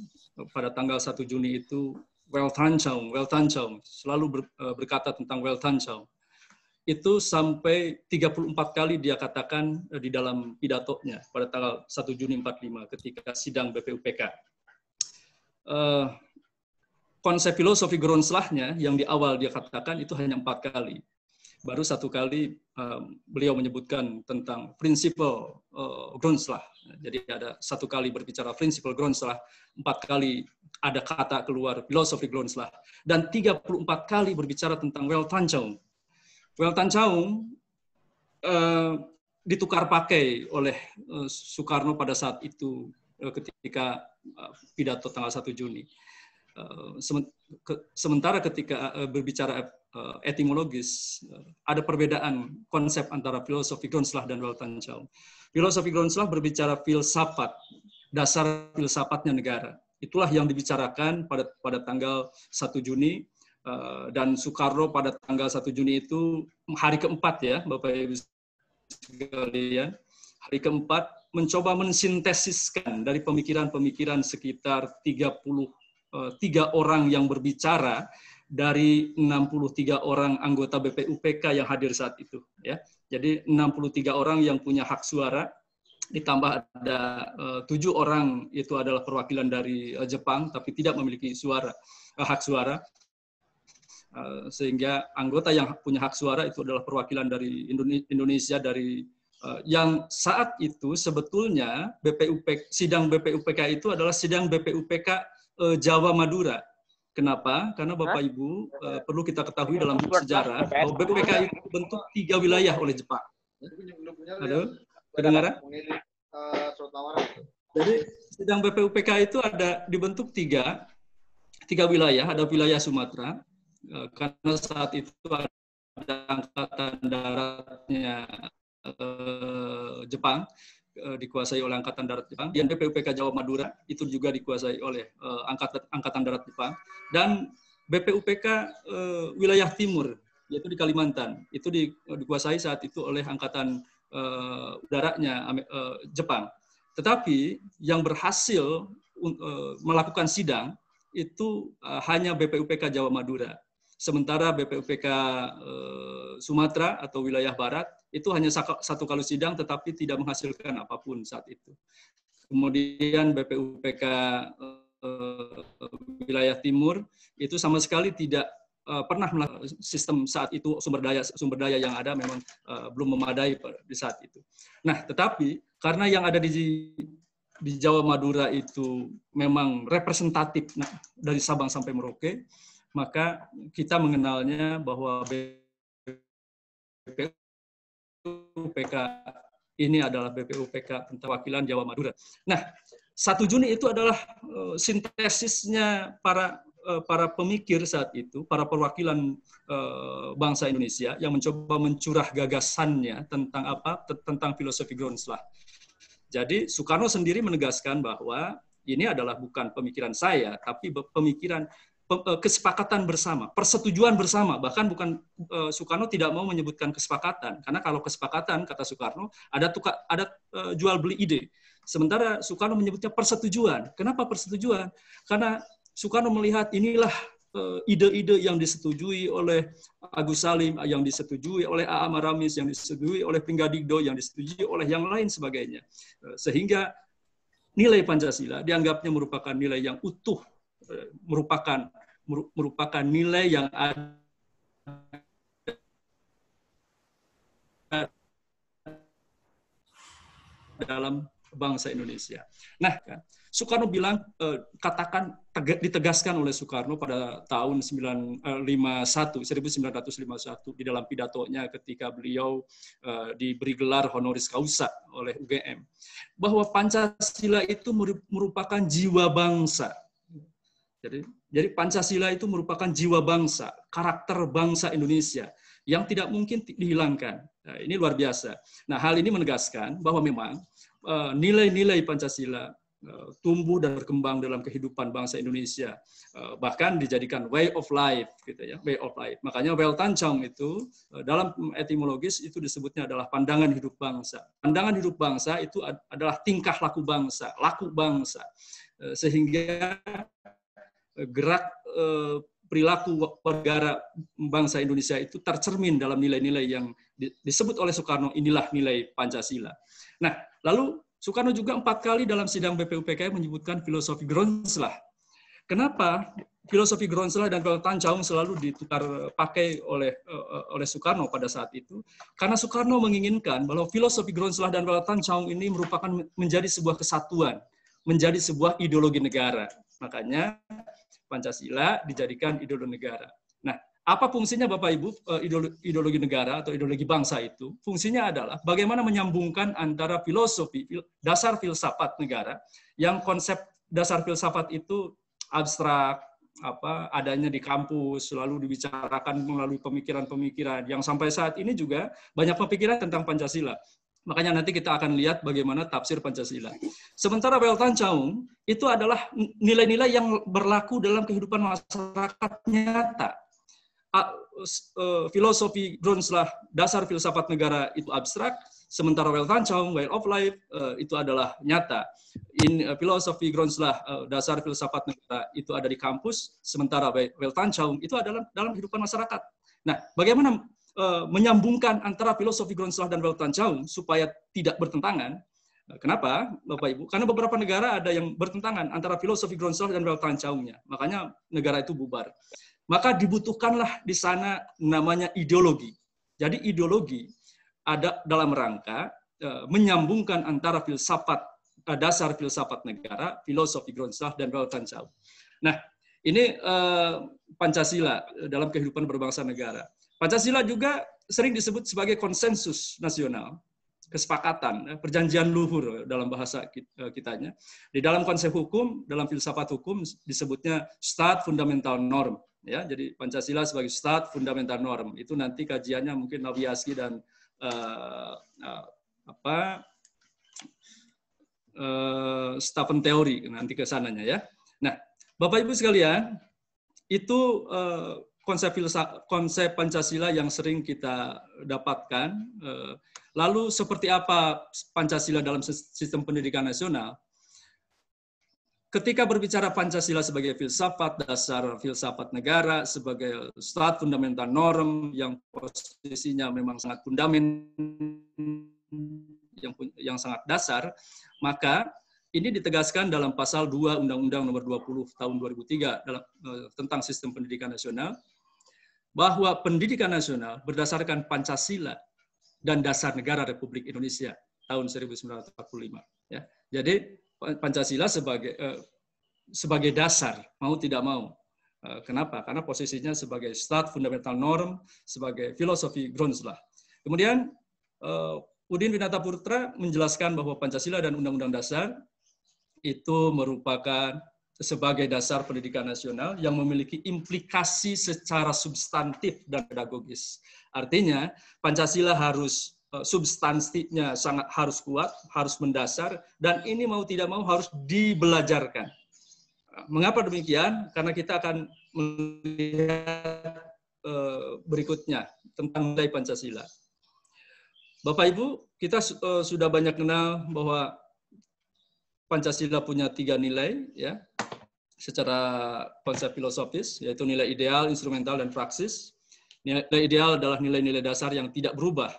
pada tanggal 1 Juni itu well Weltanschauung, well selalu berkata tentang well Weltanschauung itu sampai 34 kali dia katakan eh, di dalam pidatonya pada tanggal 1 Juni 45 ketika sidang BPUPK. Uh, eh, konsep filosofi Gronslahnya yang di awal dia katakan itu hanya empat kali. Baru satu kali um, beliau menyebutkan tentang prinsipal uh, Gronslah. Jadi ada satu kali berbicara prinsipal Gronslah, empat kali ada kata keluar filosofi Gronslah, dan 34 kali berbicara tentang Weltanschauung, Tan Chaung uh, ditukar pakai oleh uh, Soekarno pada saat itu uh, ketika uh, pidato tanggal 1 Juni. ke sementara ketika uh, berbicara uh, etimologis, uh, ada perbedaan konsep antara filosofi Gronslah dan Weltan Chaung. Filosofi Gronslah berbicara filsafat, dasar filsafatnya negara. Itulah yang dibicarakan pada pada tanggal 1 Juni Eh, dan Soekarno pada tanggal 1 Juni itu hari keempat ya Bapak Ibu sekalian hari keempat mencoba mensintesiskan dari pemikiran-pemikiran sekitar tiga eh, orang yang berbicara dari 63 orang anggota BPUPK yang hadir saat itu ya. Jadi 63 orang yang punya hak suara ditambah ada eh, tujuh orang itu adalah perwakilan dari Jepang tapi tidak memiliki suara hak suara Eh, sehingga anggota yang punya hak suara itu adalah perwakilan dari Indonesia dari eh, yang saat itu sebetulnya BPUPK sidang BPUPK itu adalah sidang BPUPK eh, Jawa Madura. Kenapa? Karena Bapak Ibu perlu kita ketahui dalam sejarah bahwa BPUPK itu bentuk tiga wilayah oleh Jepang. Halo, kedengaran? Jadi sidang BPUPK itu ada dibentuk tiga tiga wilayah. Ada wilayah Sumatera, Eh, karena saat itu ada angkatan daratnya eh, Jepang eh, dikuasai oleh angkatan darat Jepang dan BPUPK Jawa Madura itu juga dikuasai oleh angkatan angkatan darat Jepang dan BPUPK wilayah timur yaitu di Kalimantan itu dikuasai saat itu oleh angkatan eh, udaranya Jepang tetapi yang berhasil melakukan sidang itu hanya BPUPK Jawa Madura. Sementara BPUPK eh, Sumatera atau wilayah barat itu hanya satu kali sidang tetapi tidak menghasilkan apapun saat itu. Kemudian BPUPK eh, wilayah timur itu sama sekali tidak eh, pernah pernah sistem saat itu sumber daya sumber daya yang ada memang eh, belum memadai di saat itu. Nah, tetapi karena yang ada di di Jawa Madura itu memang representatif nah, dari Sabang sampai Merauke, maka kita mengenalnya bahwa BPUPK ini adalah BPUPK Perwakilan Jawa Madura. Nah, 1 Juni itu adalah uh, sintesisnya para uh, para pemikir saat itu, para perwakilan uh, bangsa Indonesia yang mencoba mencurah gagasannya tentang apa? tentang filosofi Gronslah. Jadi Soekarno sendiri menegaskan bahwa ini adalah bukan pemikiran saya, tapi pemikiran Eh, kesepakatan bersama, persetujuan bersama. Bahkan bukan eh, Soekarno tidak mau menyebutkan kesepakatan, karena kalau kesepakatan kata Soekarno ada tuka, ada eh, jual beli ide. Sementara Soekarno menyebutnya persetujuan. Kenapa persetujuan? Karena Soekarno melihat inilah ide-ide yang disetujui oleh Agus Salim, yang disetujui oleh A.A. Maramis, yang disetujui oleh Pinggadigdo, yang disetujui oleh yang lain sebagainya. Sehingga nilai Pancasila dianggapnya merupakan nilai yang utuh merupakan merupakan nilai yang ada dalam bangsa Indonesia. Nah, Soekarno bilang eh, katakan ditegaskan oleh Soekarno pada tahun 1951, 1951 eh, di dalam pidatonya ketika beliau eh, diberi gelar honoris causa oleh UGM bahwa Pancasila itu merupakan jiwa bangsa jadi, jadi Pancasila itu merupakan jiwa bangsa, karakter bangsa Indonesia yang tidak mungkin dihilangkan. Nah, ini luar biasa. Nah, hal ini menegaskan bahwa memang eh, nilai-nilai uh, Pancasila uh, tumbuh dan berkembang dalam kehidupan bangsa Indonesia, uh, bahkan dijadikan way of life, gitu ya, way of life. Makanya Weltanschauung itu dalam etimologis itu disebutnya adalah pandangan hidup bangsa. Pandangan hidup bangsa itu ad adalah tingkah laku bangsa, laku bangsa, sehingga gerak eh, perilaku negara bangsa Indonesia itu tercermin dalam nilai-nilai yang disebut oleh Soekarno inilah nilai Pancasila. Nah, lalu Soekarno juga empat kali dalam sidang BPUPKI menyebutkan filosofi Gronslah. Kenapa filosofi Gronslah dan Tan Chaung selalu ditukar eh, pakai oleh eh, oleh Soekarno pada saat itu? Karena Soekarno menginginkan bahwa filosofi Gronslah dan Tan Chaung ini merupakan menjadi sebuah kesatuan, menjadi sebuah ideologi negara. Makanya Pancasila dijadikan ideologi negara. Nah, apa fungsinya Bapak Ibu eh, ideologi negara atau ideologi bangsa itu? Fungsinya adalah bagaimana menyambungkan antara filosofi dasar filsafat negara yang konsep dasar filsafat itu abstrak apa adanya di kampus selalu dibicarakan melalui pemikiran-pemikiran yang sampai saat ini juga banyak pemikiran tentang Pancasila Makanya nanti kita akan lihat bagaimana tafsir Pancasila. Sementara Weltan Caung itu adalah nilai-nilai yang berlaku dalam kehidupan masyarakat nyata. E, filosofi Grundslah, dasar filsafat negara itu abstrak, sementara Weltan Caung, way of life, e, itu adalah nyata. In e, filosofi Grundslah, dasar filsafat negara itu ada di kampus, sementara Weltan Caung itu adalah dalam kehidupan masyarakat. Nah, bagaimana Eh, menyambungkan antara filosofi Gronslah dan Chaung supaya tidak bertentangan. Eh, kenapa, Bapak Ibu? Karena beberapa negara ada yang bertentangan antara filosofi Gronslah dan Chaungnya. Makanya negara itu bubar. Maka dibutuhkanlah di sana namanya ideologi. Jadi ideologi ada dalam rangka eh, menyambungkan antara filsafat dasar filsafat negara, filosofi Gronslah dan Chaung. Nah, ini uh, Pancasila dalam kehidupan berbangsa negara. Pancasila juga sering disebut sebagai konsensus nasional, kesepakatan, ya, perjanjian luhur eh, dalam bahasa eh, kitanya. Di dalam konsep hukum, dalam filsafat hukum disebutnya start fundamental norm. Ya, jadi Pancasila sebagai start fundamental norm itu nanti kajiannya mungkin Yaski dan uh, uh, apa uh, Stephen teori nanti ke kesananya ya. Nah, Bapak Ibu sekalian, itu uh, konsep, konsep Pancasila yang sering kita dapatkan. Eh, lalu seperti apa Pancasila dalam sistem pendidikan nasional? Ketika berbicara Pancasila sebagai filsafat, dasar filsafat negara, sebagai stat fundamental norm yang posisinya memang sangat fundament, yang, yang sangat dasar, maka ini ditegaskan dalam pasal 2 Undang-Undang nomor 20 tahun 2003 dalam, eh, tentang sistem pendidikan nasional bahwa pendidikan nasional berdasarkan Pancasila dan dasar negara Republik Indonesia tahun 1945 ya. Jadi Pancasila sebagai eh, sebagai dasar mau tidak mau. Eh, kenapa? Karena posisinya sebagai stat fundamental norm, sebagai filosofi Grundslah. Kemudian eh, Udin Winata Putra menjelaskan bahwa Pancasila dan Undang-Undang Dasar itu merupakan sebagai dasar pendidikan nasional yang memiliki implikasi secara substantif dan pedagogis. Artinya, Pancasila harus eh, substansinya sangat harus kuat, harus mendasar, dan ini mau tidak mau harus dibelajarkan. Eh, mengapa demikian? Karena kita akan melihat eh, berikutnya tentang nilai Pancasila. Bapak Ibu, kita sudah banyak kenal bahwa Pancasila punya tiga nilai, ya secara konsep filosofis, yaitu nilai ideal, instrumental, dan praksis. Nilai ideal adalah nilai-nilai dasar yang tidak berubah.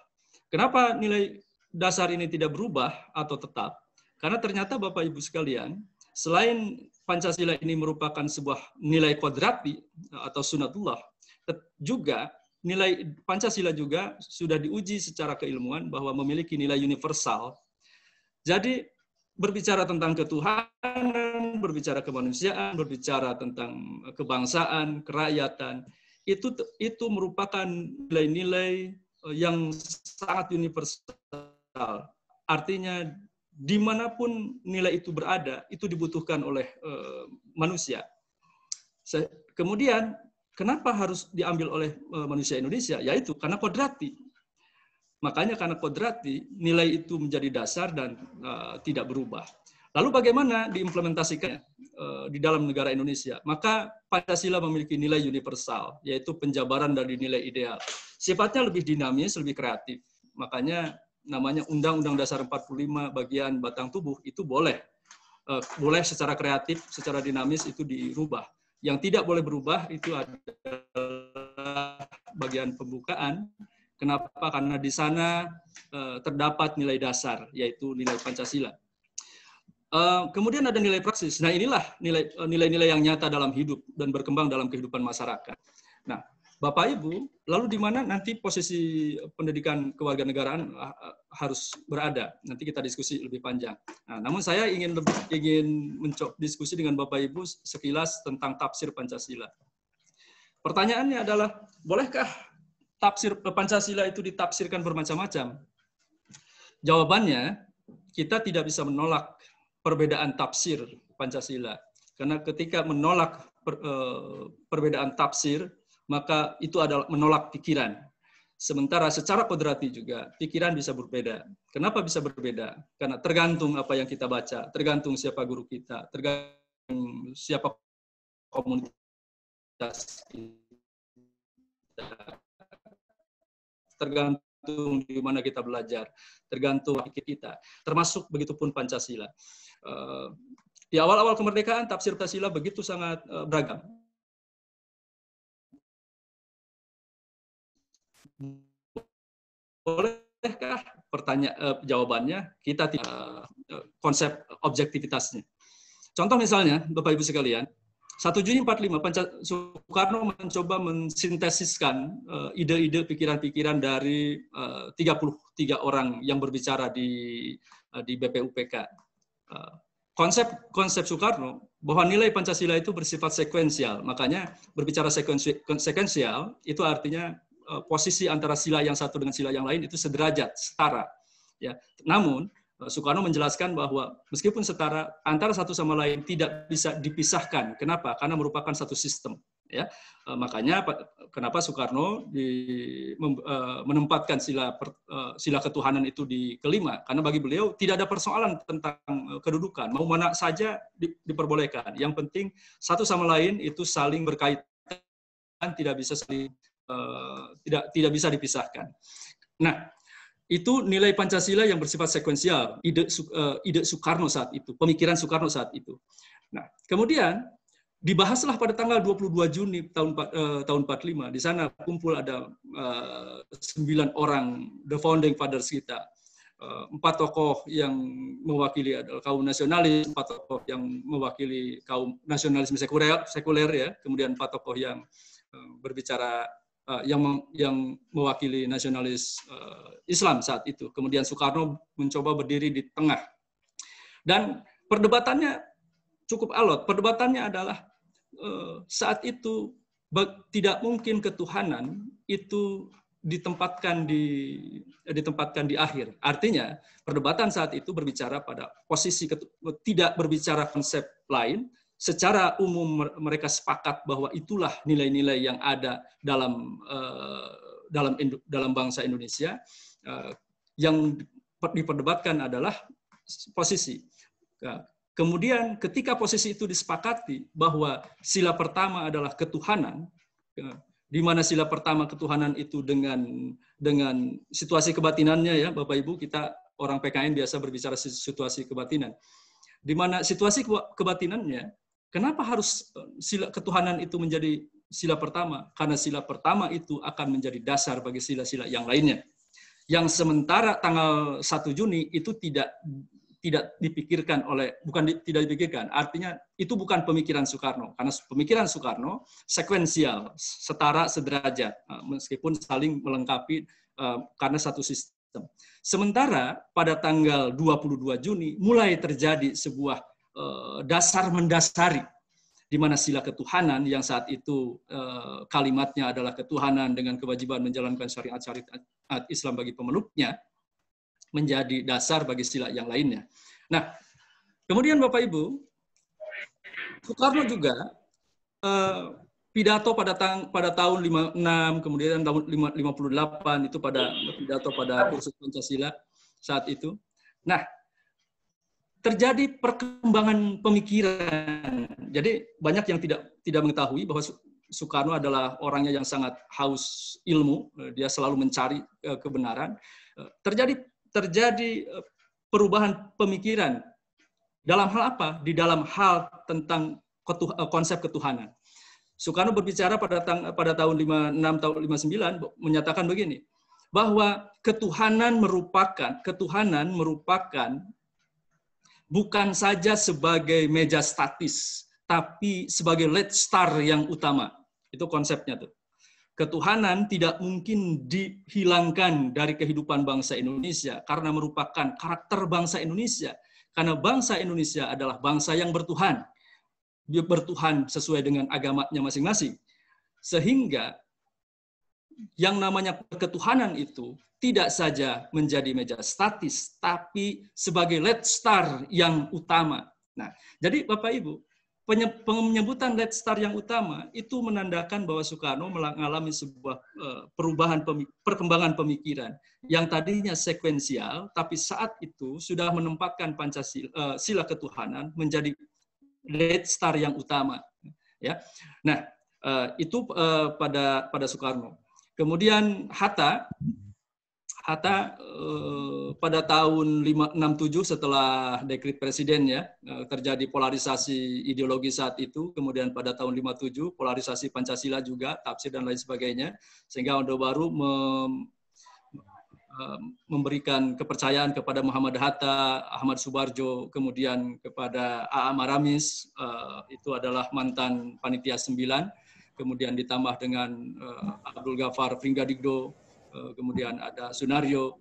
Kenapa nilai dasar ini tidak berubah atau tetap? Karena ternyata Bapak Ibu sekalian, selain Pancasila ini merupakan sebuah nilai kodrati eh, atau sunatullah, juga nilai Pancasila juga sudah diuji secara keilmuan bahwa memiliki nilai universal. Jadi berbicara tentang ketuhanan, berbicara kemanusiaan, berbicara tentang eh, kebangsaan, kerakyatan, itu itu merupakan nilai-nilai eh, yang sangat universal. Artinya dimanapun nilai itu berada, itu dibutuhkan oleh uh, manusia. Kemudian kenapa harus diambil oleh manusia Indonesia? Yaitu karena kodrati. Makanya karena kodrati, nilai itu menjadi dasar dan uh, tidak berubah. Lalu bagaimana diimplementasikan uh, di dalam negara Indonesia? Maka Pancasila memiliki nilai universal, yaitu penjabaran dari nilai ideal. Sifatnya lebih dinamis, lebih kreatif. Makanya namanya Undang-Undang Dasar 45 bagian batang tubuh itu boleh. Uh, boleh secara kreatif, secara dinamis itu dirubah. Yang tidak boleh berubah itu adalah bagian pembukaan, Kenapa? Karena di sana eh, terdapat nilai dasar, yaitu nilai Pancasila. Eh, kemudian ada nilai praksis. Nah inilah eh, nilai-nilai yang nyata dalam hidup dan berkembang dalam kehidupan masyarakat. Nah, Bapak Ibu, lalu di mana nanti posisi pendidikan kewarganegaraan harus berada? Nanti kita diskusi lebih panjang. Nah, namun saya ingin lebih, ingin mencoba diskusi dengan Bapak Ibu sekilas tentang tafsir Pancasila. Pertanyaannya adalah, bolehkah tafsir Pancasila itu ditafsirkan bermacam-macam? Jawabannya, kita tidak bisa menolak perbedaan tafsir Pancasila. Karena ketika menolak per, e, perbedaan tafsir, maka itu adalah menolak pikiran. Sementara secara kodrati juga, pikiran bisa berbeda. Kenapa bisa berbeda? Karena tergantung apa yang kita baca, tergantung siapa guru kita, tergantung siapa komunitas kita tergantung di mana kita belajar, tergantung kita, termasuk begitupun Pancasila. Eh, di awal-awal kemerdekaan tafsir Pancasila begitu sangat eh, beragam. Bolehkah pertanyaan eh, jawabannya kita tidak konsep objektivitasnya. Contoh misalnya Bapak Ibu sekalian, Juni Panca Soekarno mencoba mensintesiskan uh, ide-ide pikiran-pikiran dari eh, uh, 33 orang yang berbicara di eh, di BPUPK. konsep konsep Soekarno bahwa nilai Pancasila itu bersifat sekuensial. Makanya berbicara sekuensi, sekuensial itu artinya posisi antara sila yang satu dengan sila yang lain itu sederajat, setara. Ya. Namun Eh, Soekarno menjelaskan bahwa meskipun setara antara satu sama lain tidak bisa dipisahkan. Kenapa? Karena merupakan satu sistem. Ya, eh, makanya kenapa Soekarno di, eh, menempatkan sila sila ketuhanan itu di kelima? Karena bagi beliau tidak ada persoalan tentang kedudukan. Mau mana saja diperbolehkan. Yang penting satu sama lain itu saling berkaitan, tidak bisa saling tidak tidak bisa dipisahkan. Nah, itu nilai Pancasila yang bersifat sekuensial, ide, uh, ide Soekarno saat itu, pemikiran Soekarno saat itu. Nah, kemudian dibahaslah pada tanggal 22 Juni tahun uh, tahun 45. Di sana kumpul ada eh, sembilan uh, orang the founding fathers kita. Empat tokoh yang mewakili adalah kaum nasionalis, empat tokoh yang mewakili kaum nasionalisme sekuler, sekuler ya, kemudian empat tokoh yang berbicara Eh, yang yang mewakili nasionalis uh, Islam saat itu. Kemudian Soekarno mencoba berdiri di tengah. Dan perdebatannya cukup alot. Perdebatannya adalah uh, saat itu tidak mungkin ketuhanan itu ditempatkan di ditempatkan di akhir. Artinya, perdebatan saat itu berbicara pada posisi tidak berbicara konsep lain, secara umum mereka sepakat bahwa itulah nilai-nilai yang ada dalam eh, dalam dalam bangsa Indonesia eh, yang diperdebatkan adalah posisi. Kemudian ketika posisi itu disepakati bahwa sila pertama adalah ketuhanan, di mana sila pertama ketuhanan itu dengan dengan situasi kebatinannya ya Bapak Ibu kita orang PKN biasa berbicara situasi kebatinan. Di mana situasi kebatinannya Kenapa harus eh, sila ketuhanan itu menjadi sila pertama? Karena sila pertama itu akan menjadi dasar bagi sila-sila yang lainnya. Yang sementara tanggal 1 Juni itu tidak tidak dipikirkan oleh bukan di, tidak dipikirkan artinya itu bukan pemikiran Soekarno karena pemikiran Soekarno sekuensial setara sederajat eh, meskipun saling melengkapi eh, karena satu sistem sementara pada tanggal 22 Juni mulai terjadi sebuah Eh, dasar mendasari di mana sila ketuhanan yang saat itu eh, kalimatnya adalah ketuhanan dengan kewajiban menjalankan syariat-syariat eh, Islam bagi pemeluknya menjadi dasar bagi sila yang lainnya. Nah, kemudian Bapak Ibu, Soekarno juga pidato pada tang, pada tahun 56 kemudian tahun 58 itu pada pidato pada kursus Pancasila saat itu. Nah, terjadi perkembangan pemikiran. Jadi banyak yang tidak tidak mengetahui bahwa Soekarno adalah orangnya yang sangat haus ilmu, eh, dia selalu mencari eh, kebenaran. Eh, terjadi terjadi perubahan pemikiran dalam hal apa? Di dalam hal tentang ketuh, konsep ketuhanan. Soekarno berbicara pada tang, pada tahun 56 tahun 59 menyatakan begini, bahwa ketuhanan merupakan ketuhanan merupakan bukan saja sebagai meja statis, tapi sebagai lead star yang utama. Itu konsepnya tuh. Ketuhanan tidak mungkin dihilangkan dari kehidupan bangsa Indonesia karena merupakan karakter bangsa Indonesia. Karena bangsa Indonesia adalah bangsa yang bertuhan. Dia bertuhan sesuai dengan agamanya masing-masing. Sehingga yang namanya ketuhanan itu tidak saja menjadi meja statis, tapi sebagai lead star yang utama. Nah, jadi Bapak Ibu, penyebutan lead star yang utama itu menandakan bahwa Soekarno mengalami sebuah eh, perubahan perkembangan pemikiran yang tadinya sekuensial, tapi saat itu sudah menempatkan Pancasila eh, sila ketuhanan menjadi lead star yang utama. Ya, nah eh, itu pada pada Soekarno. Kemudian Hatta Hatta uh, pada tahun 567 setelah dekrit presiden ya eh, terjadi polarisasi ideologi saat itu, kemudian pada tahun 57 polarisasi Pancasila juga tafsir dan lain sebagainya, sehingga Orde Baru mem, eh, memberikan kepercayaan kepada Muhammad Hatta, Ahmad Subarjo, kemudian kepada A.A. Maramis, itu adalah mantan panitia 9, kemudian ditambah dengan Abdul Ghafar Pringgadigdo Eh, kemudian ada Sunario,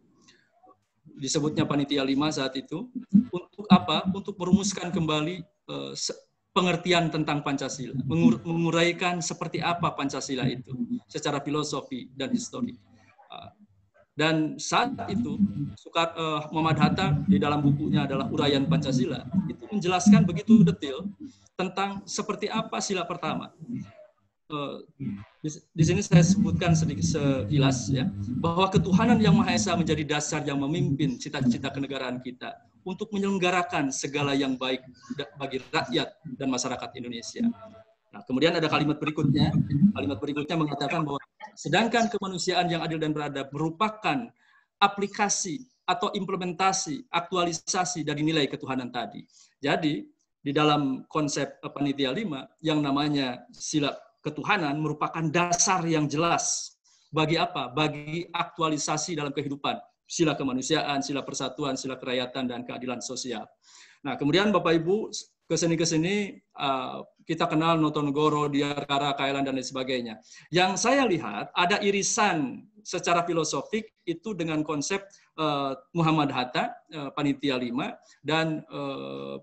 disebutnya panitia lima saat itu untuk apa? Untuk merumuskan kembali eh, pengertian tentang Pancasila, menguraikan seperti apa Pancasila itu secara filosofi dan histori. Ah, dan saat itu Sukar, eh, Muhammad Hatta di dalam bukunya adalah Uraian Pancasila itu menjelaskan begitu detail tentang seperti apa sila pertama. Eh, hmm. di, sini saya sebutkan sedikit sekilas ya bahwa ketuhanan yang maha esa menjadi dasar yang memimpin cita-cita kenegaraan kita untuk menyelenggarakan segala yang baik bagi rakyat dan masyarakat Indonesia. Nah, kemudian ada kalimat berikutnya. Kalimat berikutnya mengatakan bahwa sedangkan kemanusiaan yang adil dan beradab merupakan aplikasi atau implementasi aktualisasi dari nilai ketuhanan tadi. Jadi, di dalam konsep eh, panitia 5 yang namanya sila ketuhanan merupakan dasar yang jelas bagi apa? Bagi aktualisasi dalam kehidupan, sila kemanusiaan, sila persatuan, sila kerakyatan dan keadilan sosial. Nah, kemudian Bapak Ibu kesini kesini uh, kita kenal Notonegoro, Diakara, Kailan dan lain sebagainya. Yang saya lihat ada irisan secara filosofik itu dengan konsep uh, Muhammad Hatta uh, panitia 5 dan uh,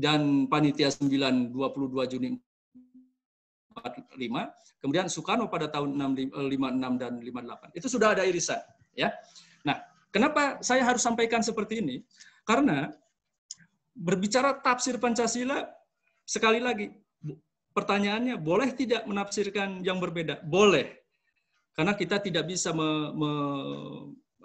dan panitia 9 22 Juni 45, kemudian Soekarno pada tahun 56 dan 58. Itu sudah ada irisan, ya. Nah, kenapa saya harus sampaikan seperti ini? Karena berbicara tafsir Pancasila sekali lagi pertanyaannya boleh tidak menafsirkan yang berbeda? Boleh. Karena kita tidak bisa me, me,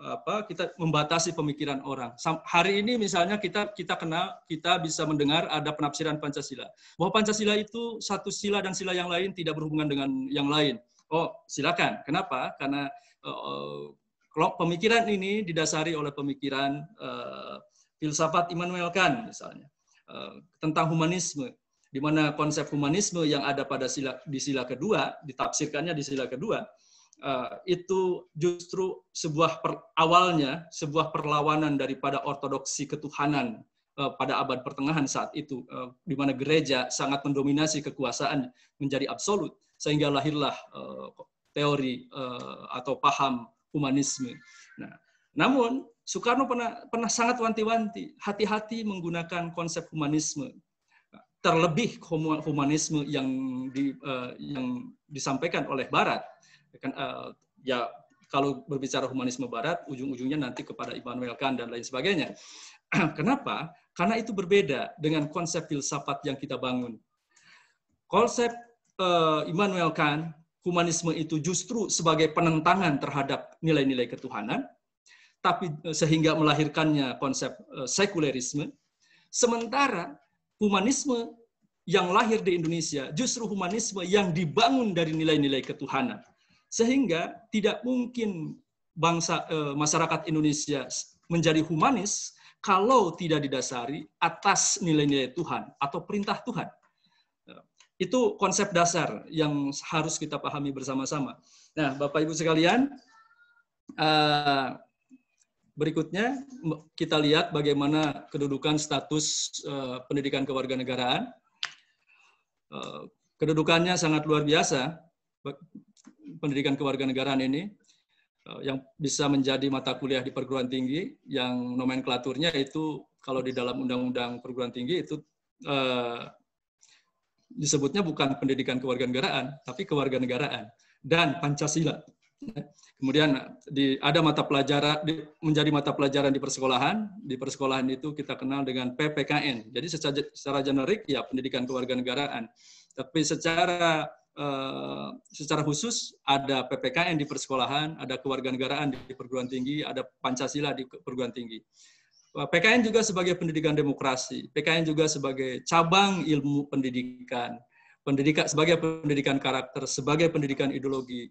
apa kita membatasi pemikiran orang. hari ini misalnya kita kita kenal kita bisa mendengar ada penafsiran Pancasila. Bahwa Pancasila itu satu sila dan sila yang lain tidak berhubungan dengan yang lain. Oh, silakan. Kenapa? Karena uh, pemikiran ini didasari oleh pemikiran uh, filsafat Immanuel Kant misalnya uh, tentang humanisme di mana konsep humanisme yang ada pada sila di sila kedua ditafsirkannya di sila kedua Eh, itu justru sebuah per, awalnya sebuah perlawanan daripada ortodoksi ketuhanan uh, pada abad pertengahan saat itu, uh, di mana gereja sangat mendominasi kekuasaan menjadi absolut, sehingga lahirlah uh, teori uh, atau paham humanisme. Nah, namun Soekarno pernah, pernah sangat wanti-wanti, hati-hati menggunakan konsep humanisme, terlebih humanisme yang, di, uh, yang disampaikan oleh Barat kan uh, ya kalau berbicara humanisme barat ujung-ujungnya nanti kepada Immanuel Kant dan lain sebagainya. Kenapa? Karena itu berbeda dengan konsep filsafat yang kita bangun. Konsep uh, Immanuel Kant humanisme itu justru sebagai penentangan terhadap nilai-nilai ketuhanan tapi eh, sehingga melahirkannya konsep uh, sekulerisme. Sementara humanisme yang lahir di Indonesia justru humanisme yang dibangun dari nilai-nilai ketuhanan sehingga tidak mungkin bangsa e, masyarakat Indonesia menjadi humanis kalau tidak didasari atas nilai-nilai Tuhan atau perintah Tuhan. Eh, itu konsep dasar yang harus kita pahami bersama-sama. Nah, Bapak Ibu sekalian, eh, berikutnya kita lihat bagaimana kedudukan status pendidikan kewarganegaraan. Kedudukannya sangat luar biasa pendidikan kewarganegaraan ini eh, yang bisa menjadi mata kuliah di perguruan tinggi yang nomenklaturnya itu kalau di dalam undang-undang perguruan tinggi itu eh, disebutnya bukan pendidikan kewarganegaraan tapi kewarganegaraan dan Pancasila. Kemudian di, ada mata pelajaran di, menjadi mata pelajaran di persekolahan. Di persekolahan itu kita kenal dengan PPKN. Jadi secara, secara generik ya pendidikan kewarganegaraan. Tapi secara Eh, secara khusus ada PPKN di persekolahan, ada kewarganegaraan di perguruan tinggi, ada Pancasila di perguruan tinggi. Eh, PKN juga sebagai pendidikan demokrasi, PKN juga sebagai cabang ilmu pendidikan, pendidikan sebagai pendidikan karakter, sebagai pendidikan ideologi.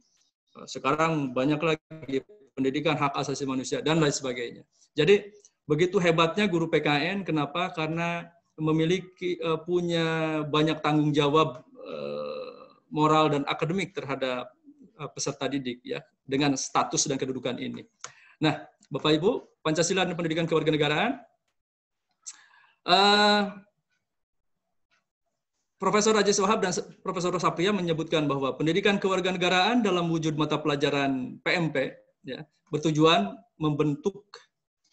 Eh, sekarang banyak lagi pendidikan hak asasi manusia dan lain sebagainya. Jadi begitu hebatnya guru PKN, kenapa? Karena memiliki punya banyak tanggung jawab moral dan akademik terhadap eh, peserta didik ya dengan status dan kedudukan ini. Nah, Bapak Ibu, Pancasila dan pendidikan kewarganegaraan. Uh, Profesor Raja Sohab dan Profesor Sapria menyebutkan bahwa pendidikan kewarganegaraan dalam wujud mata pelajaran PMP ya, bertujuan membentuk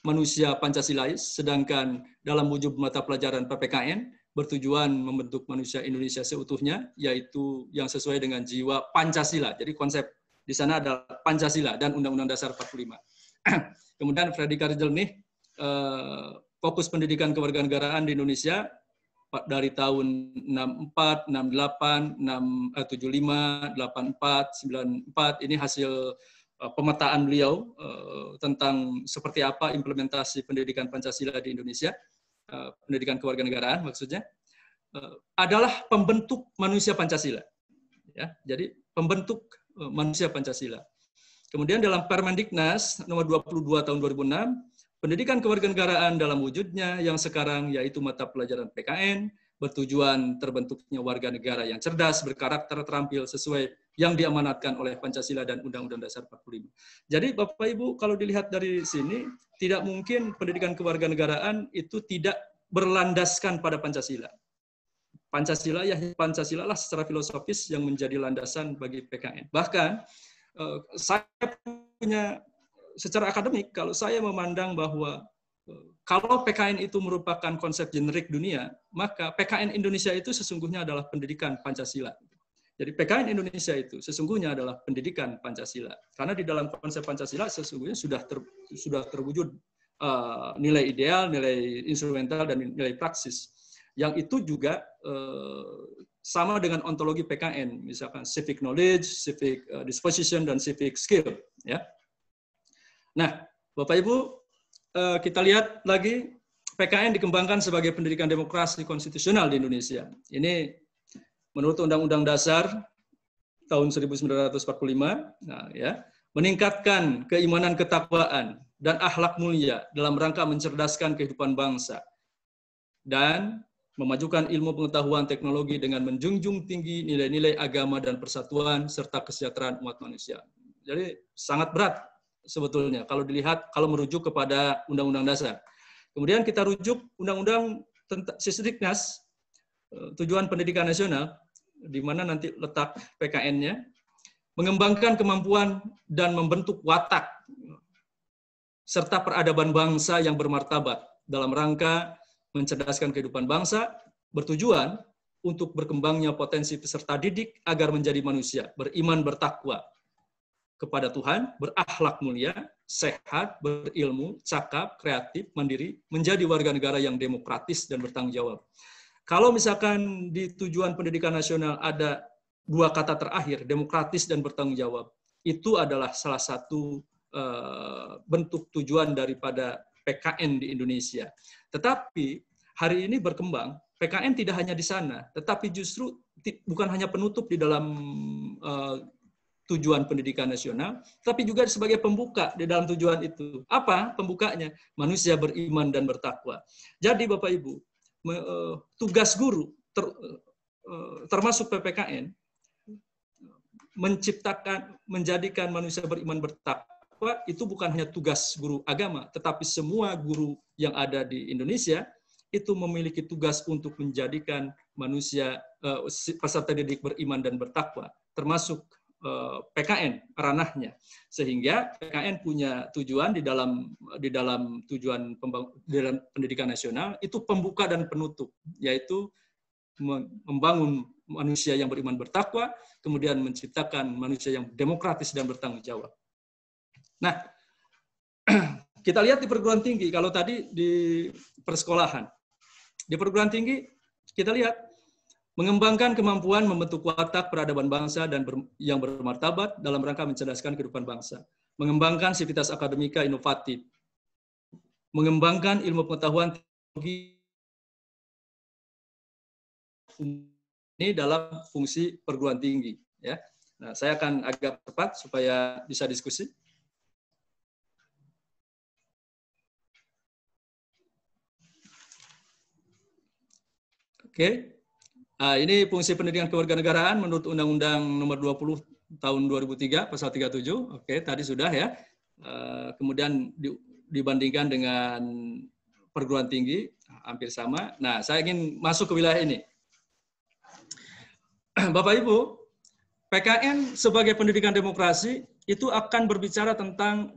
manusia Pancasilais, sedangkan dalam wujud mata pelajaran PPKN bertujuan membentuk manusia Indonesia seutuhnya, yaitu yang sesuai dengan jiwa Pancasila. Jadi konsep di sana adalah Pancasila dan Undang-Undang Dasar 45. Kemudian Freddy Karjel nih, eh, fokus pendidikan kewarganegaraan di Indonesia dari tahun 64, 68, 675 84, 94. Ini hasil eh, pemetaan beliau eh, tentang seperti apa implementasi pendidikan Pancasila di Indonesia Eh, pendidikan kewarganegaraan maksudnya eh, adalah pembentuk manusia Pancasila. Ya, jadi pembentuk eh, manusia Pancasila. Kemudian dalam Permendiknas nomor 22 tahun 2006, pendidikan kewarganegaraan dalam wujudnya yang sekarang yaitu mata pelajaran PKN bertujuan terbentuknya warga negara yang cerdas, berkarakter, terampil sesuai yang diamanatkan oleh Pancasila dan Undang-Undang Dasar 45. Jadi Bapak Ibu kalau dilihat dari sini tidak mungkin pendidikan kewarganegaraan itu tidak berlandaskan pada Pancasila. Pancasila ya Pancasila lah secara filosofis yang menjadi landasan bagi PKN. Bahkan eh, saya punya secara akademik kalau saya memandang bahwa eh, kalau PKN itu merupakan konsep generik dunia, maka PKN Indonesia itu sesungguhnya adalah pendidikan Pancasila jadi PKN Indonesia itu sesungguhnya adalah pendidikan Pancasila. Karena di dalam konsep Pancasila sesungguhnya sudah ter, sudah terwujud uh, nilai ideal, nilai instrumental dan nilai praksis. Yang itu juga uh, sama dengan ontologi PKN, misalkan civic knowledge, civic eh, disposition dan civic skill, ya. Nah, Bapak Ibu, uh, kita lihat lagi PKN dikembangkan sebagai pendidikan demokrasi konstitusional di Indonesia. Ini menurut Undang-Undang Dasar tahun 1945, nah, ya, meningkatkan keimanan ketakwaan dan akhlak mulia dalam rangka mencerdaskan kehidupan bangsa dan memajukan ilmu pengetahuan teknologi dengan menjunjung tinggi nilai-nilai agama dan persatuan serta kesejahteraan umat manusia. Jadi sangat berat sebetulnya kalau dilihat kalau merujuk kepada undang-undang dasar. Kemudian kita rujuk undang-undang Sisdiknas Eh, tujuan pendidikan nasional, di mana nanti letak PKN-nya, mengembangkan kemampuan dan membentuk watak serta peradaban bangsa yang bermartabat dalam rangka mencerdaskan kehidupan bangsa bertujuan untuk berkembangnya potensi peserta didik agar menjadi manusia beriman bertakwa kepada Tuhan, berakhlak mulia, sehat, berilmu, cakap, kreatif, mandiri, menjadi warga negara yang demokratis dan bertanggung jawab. Kalau misalkan di tujuan pendidikan nasional ada dua kata terakhir, demokratis dan bertanggung jawab, itu adalah salah satu uh, bentuk tujuan daripada PKN di Indonesia. Tetapi hari ini berkembang, PKN tidak hanya di sana, tetapi justru bukan hanya penutup di dalam uh, tujuan pendidikan nasional, tapi juga sebagai pembuka di dalam tujuan itu. Apa pembukanya? Manusia beriman dan bertakwa. Jadi Bapak Ibu, Eh, tugas guru ter, eh, eh, termasuk PPKN menciptakan menjadikan manusia beriman bertakwa itu bukan hanya tugas guru agama tetapi semua guru yang ada di Indonesia itu memiliki tugas untuk menjadikan manusia uh, peserta didik beriman dan bertakwa termasuk Eh, PKN ranahnya sehingga PKN punya tujuan di dalam di dalam tujuan di dalam pendidikan nasional itu pembuka dan penutup yaitu membangun manusia yang beriman bertakwa kemudian menciptakan manusia yang demokratis dan bertanggung jawab. Nah, kita lihat di perguruan tinggi kalau tadi di persekolahan. Di perguruan tinggi kita lihat mengembangkan kemampuan membentuk watak peradaban bangsa dan ber, yang bermartabat dalam rangka mencerdaskan kehidupan bangsa, mengembangkan sivitas akademika inovatif, mengembangkan ilmu pengetahuan teknologi ini dalam fungsi perguruan tinggi. Ya, nah, saya akan agak cepat supaya bisa diskusi. Oke. Okay. Nah, ini fungsi pendidikan kewarganegaraan menurut Undang-Undang Nomor 20 Tahun 2003 Pasal 37. Oke, tadi sudah ya. Ah, kemudian dibandingkan dengan perguruan tinggi hampir sama. Nah, saya ingin masuk ke wilayah ini. Bapak Ibu, PKN sebagai pendidikan demokrasi itu akan berbicara tentang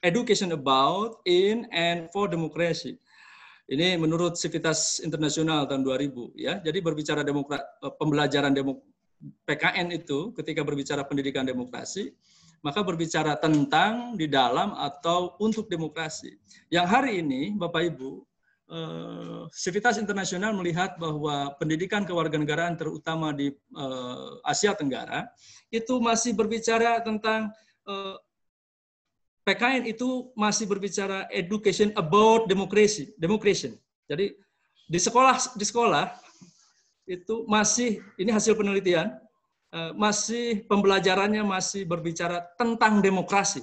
education about in and for democracy. Ini menurut Sivitas Internasional tahun 2000 ya. Jadi berbicara demokra eh, pembelajaran demok PKN itu ketika berbicara pendidikan demokrasi maka berbicara tentang di dalam atau untuk demokrasi. Yang hari ini, Bapak Ibu, eh, Sivitas Internasional melihat bahwa pendidikan kewarganegaraan terutama di eh, Asia Tenggara itu masih berbicara tentang PKN itu masih berbicara education about democracy, demokrasi. Jadi di sekolah di sekolah itu masih ini hasil penelitian eh, masih pembelajarannya masih berbicara tentang demokrasi.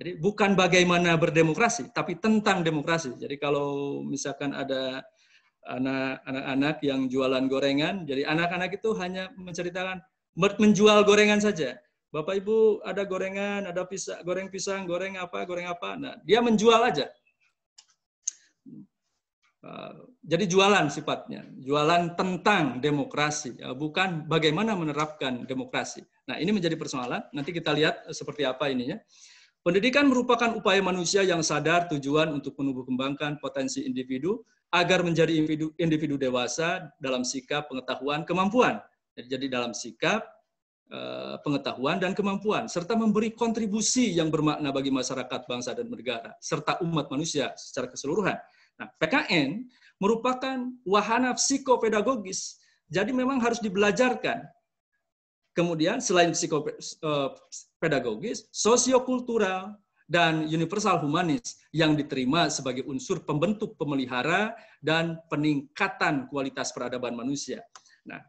Jadi bukan bagaimana berdemokrasi, tapi tentang demokrasi. Jadi kalau misalkan ada anak-anak yang jualan gorengan, jadi anak-anak itu hanya menceritakan menjual gorengan saja. Bapak Ibu ada gorengan, ada pisang, goreng pisang, goreng apa, goreng apa. Nah, dia menjual aja. Ah, jadi jualan sifatnya, jualan tentang demokrasi, ya, bukan bagaimana menerapkan demokrasi. Nah, ini menjadi persoalan. Nanti kita lihat eh, seperti apa ininya. Pendidikan merupakan upaya manusia yang sadar tujuan untuk menumbuh kembangkan potensi individu agar menjadi individu, individu dewasa dalam sikap, pengetahuan, kemampuan. Jadi dalam sikap, Eh, pengetahuan dan kemampuan, serta memberi kontribusi yang bermakna bagi masyarakat, bangsa, dan negara, serta umat manusia secara keseluruhan. Nah, PKN merupakan wahana psikopedagogis, jadi memang harus dibelajarkan. Kemudian selain psikopedagogis, eh, sosiokultural, dan universal humanis yang diterima sebagai unsur pembentuk pemelihara dan peningkatan kualitas peradaban manusia. Nah,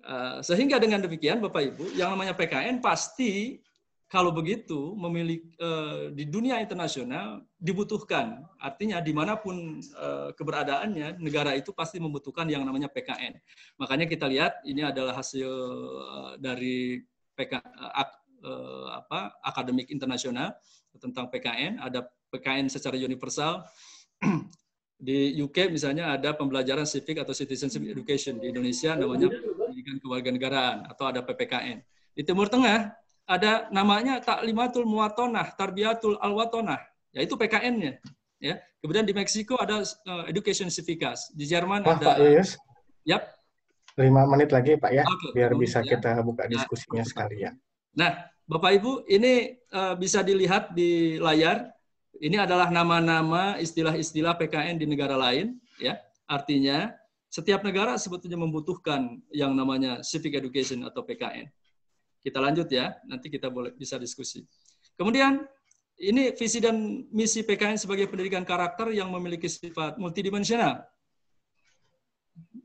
Eh, sehingga dengan demikian Bapak Ibu, yang namanya PKN pasti kalau begitu memiliki eh, di dunia internasional dibutuhkan. Artinya dimanapun eh, keberadaannya negara itu pasti membutuhkan yang namanya PKN. Makanya kita lihat ini adalah hasil dari PK, ak, apa, akademik internasional tentang PKN. Ada PKN secara universal. di UK misalnya ada pembelajaran civic atau citizenship education. Di Indonesia namanya pendidikan kewarganegaraan atau ada PPKN. Di Timur Tengah ada namanya Taklimatul Muwatonah, Tarbiyatul Alwatonah, yaitu PKN-nya. Ya. Kemudian di Meksiko ada uh, Education Civicas. di Jerman Wah, ada Pak Yus. Yap. Lima menit lagi Pak ya, okay. biar bisa ya. kita buka ya, diskusinya sekali sekalian. Ya. Nah, Bapak Ibu, ini uh, bisa dilihat di layar. Ini adalah nama-nama istilah-istilah PKN di negara lain, ya. Artinya setiap negara sebetulnya membutuhkan yang namanya civic education atau PKN. Kita lanjut ya, nanti kita boleh bisa diskusi. Kemudian ini visi dan misi PKN sebagai pendidikan karakter yang memiliki sifat multidimensional.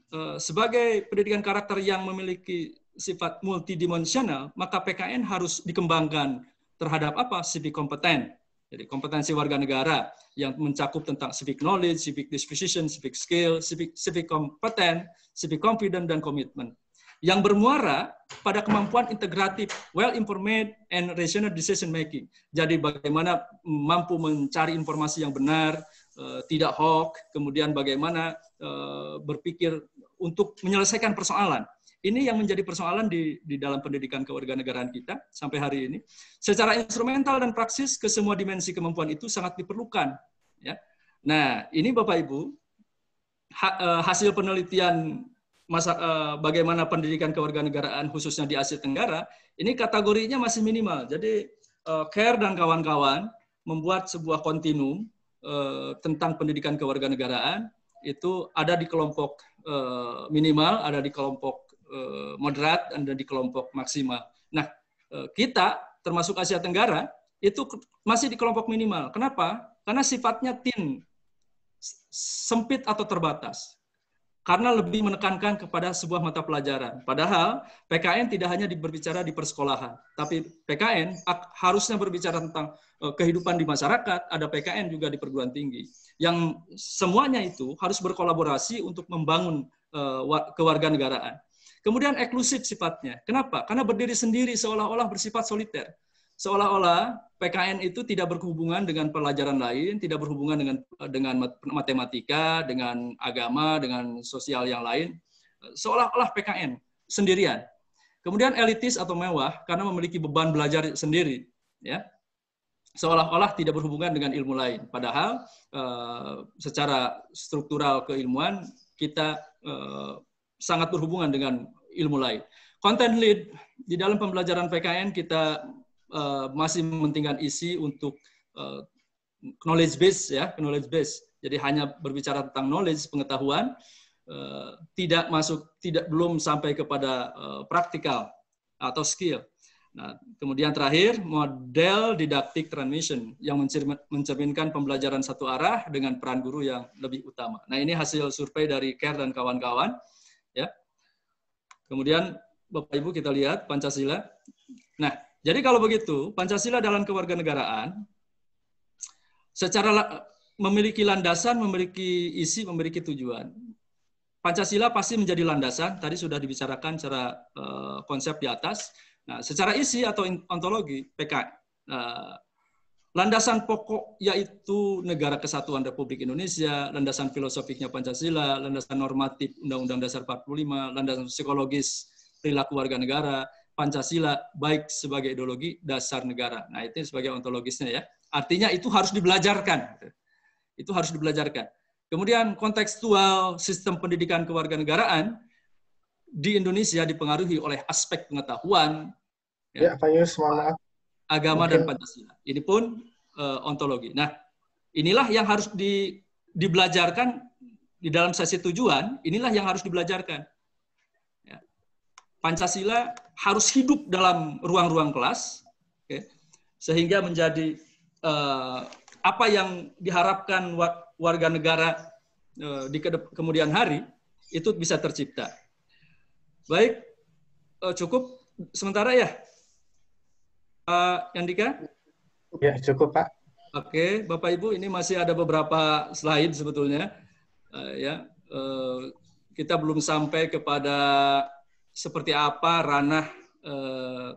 Eh, sebagai pendidikan karakter yang memiliki sifat multidimensional, maka PKN harus dikembangkan terhadap apa? Civic kompeten jadi kompetensi warga negara yang mencakup tentang civic knowledge, civic disposition, civic skill, civic, civic competent, civic confident, dan commitment. Yang bermuara pada kemampuan integratif, well-informed, and rational decision making. Jadi bagaimana mampu mencari informasi yang benar, eh, tidak hoax, kemudian bagaimana eh, berpikir untuk menyelesaikan persoalan. Ini yang menjadi persoalan di, di dalam pendidikan kewarganegaraan kita sampai hari ini. Secara instrumental dan praksis ke semua dimensi kemampuan itu sangat diperlukan. Ya. Nah, ini Bapak Ibu, e, hasil penelitian masa, e, bagaimana pendidikan kewarganegaraan khususnya di Asia Tenggara, ini kategorinya masih minimal. Jadi, e, CARE dan kawan-kawan membuat sebuah kontinum tentang pendidikan kewarganegaraan itu ada di kelompok minimal, ada di kelompok Eh, moderat dan di kelompok maksimal. Nah, eh, kita termasuk Asia Tenggara itu masih di kelompok minimal. Kenapa? Karena sifatnya tin sempit atau terbatas. Karena lebih menekankan kepada sebuah mata pelajaran. Padahal PKN tidak hanya berbicara di persekolahan, tapi PKN harusnya berbicara tentang eh, kehidupan di masyarakat, ada PKN juga di perguruan tinggi. Yang semuanya itu harus berkolaborasi untuk membangun kewarganegaraan. Kemudian eksklusif sifatnya. Kenapa? Karena berdiri sendiri seolah-olah bersifat soliter. Seolah-olah PKN itu tidak berhubungan dengan pelajaran lain, tidak berhubungan dengan dengan matematika, dengan agama, dengan sosial yang lain. Seolah-olah PKN sendirian. Kemudian elitis atau mewah karena memiliki beban belajar sendiri, ya. Seolah-olah tidak berhubungan dengan ilmu lain. Padahal eh, secara struktural keilmuan kita eh, sangat berhubungan dengan ilmu lain. Content lead di dalam pembelajaran PKN kita uh, masih mementingkan isi untuk uh, knowledge base ya, knowledge base. Jadi hanya berbicara tentang knowledge, pengetahuan, uh, tidak masuk tidak belum sampai kepada uh, praktikal atau skill. Nah, kemudian terakhir model didaktik transmission yang mencerminkan pembelajaran satu arah dengan peran guru yang lebih utama. Nah, ini hasil survei dari CARE dan kawan-kawan. Kemudian Bapak Ibu kita lihat Pancasila. Nah, jadi kalau begitu Pancasila dalam kewarganegaraan secara memiliki landasan, memiliki isi, memiliki tujuan. Pancasila pasti menjadi landasan, tadi sudah dibicarakan secara uh, konsep di atas. Nah, secara isi atau ontologi PK uh, eh, Landasan pokok yaitu negara kesatuan Republik Indonesia, landasan filosofiknya Pancasila, landasan normatif Undang-Undang Dasar 45, landasan psikologis perilaku warga negara, Pancasila baik sebagai ideologi dasar negara. Nah, itu sebagai ontologisnya ya. Artinya itu harus dibelajarkan. Itu harus dibelajarkan. Kemudian kontekstual sistem pendidikan kewarganegaraan di Indonesia dipengaruhi oleh aspek pengetahuan. Ya, ya Pak Yus, maaf agama okay. dan Pancasila. Ini pun uh, ontologi. Nah, inilah yang harus di, dibelajarkan di dalam sesi tujuan, inilah yang harus dibelajarkan. Ya. Pancasila harus hidup dalam ruang-ruang kelas, okay, sehingga menjadi uh, apa yang diharapkan warga negara uh, di kemudian hari, itu bisa tercipta. Baik, uh, cukup sementara ya. Pak Yandika? Ya, cukup Pak. Oke, Bapak Ibu, ini masih ada beberapa slide sebetulnya. Uh, ya, uh, kita belum sampai kepada seperti apa ranah uh,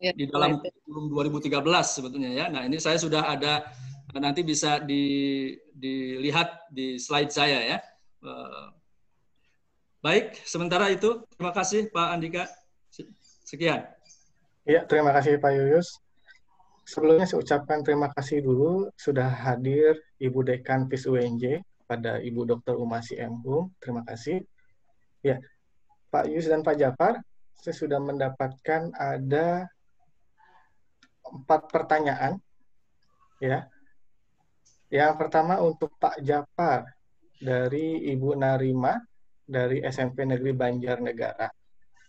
ya, di dalam kurikulum 2013 sebetulnya ya. Nah, ini saya sudah ada nanti bisa di, dilihat di slide saya ya. baik, sementara itu terima kasih Pak Andika. Sekian. Ya, terima kasih Pak Yuyus. Sebelumnya saya ucapkan terima kasih dulu sudah hadir Ibu Dekan PIS UNJ pada Ibu Dr. Umasi Embung. Terima kasih. Ya, Pak Yus dan Pak Jafar, saya sudah mendapatkan ada empat pertanyaan. Ya, yang pertama untuk Pak Jafar dari Ibu Narima dari SMP Negeri Banjarnegara.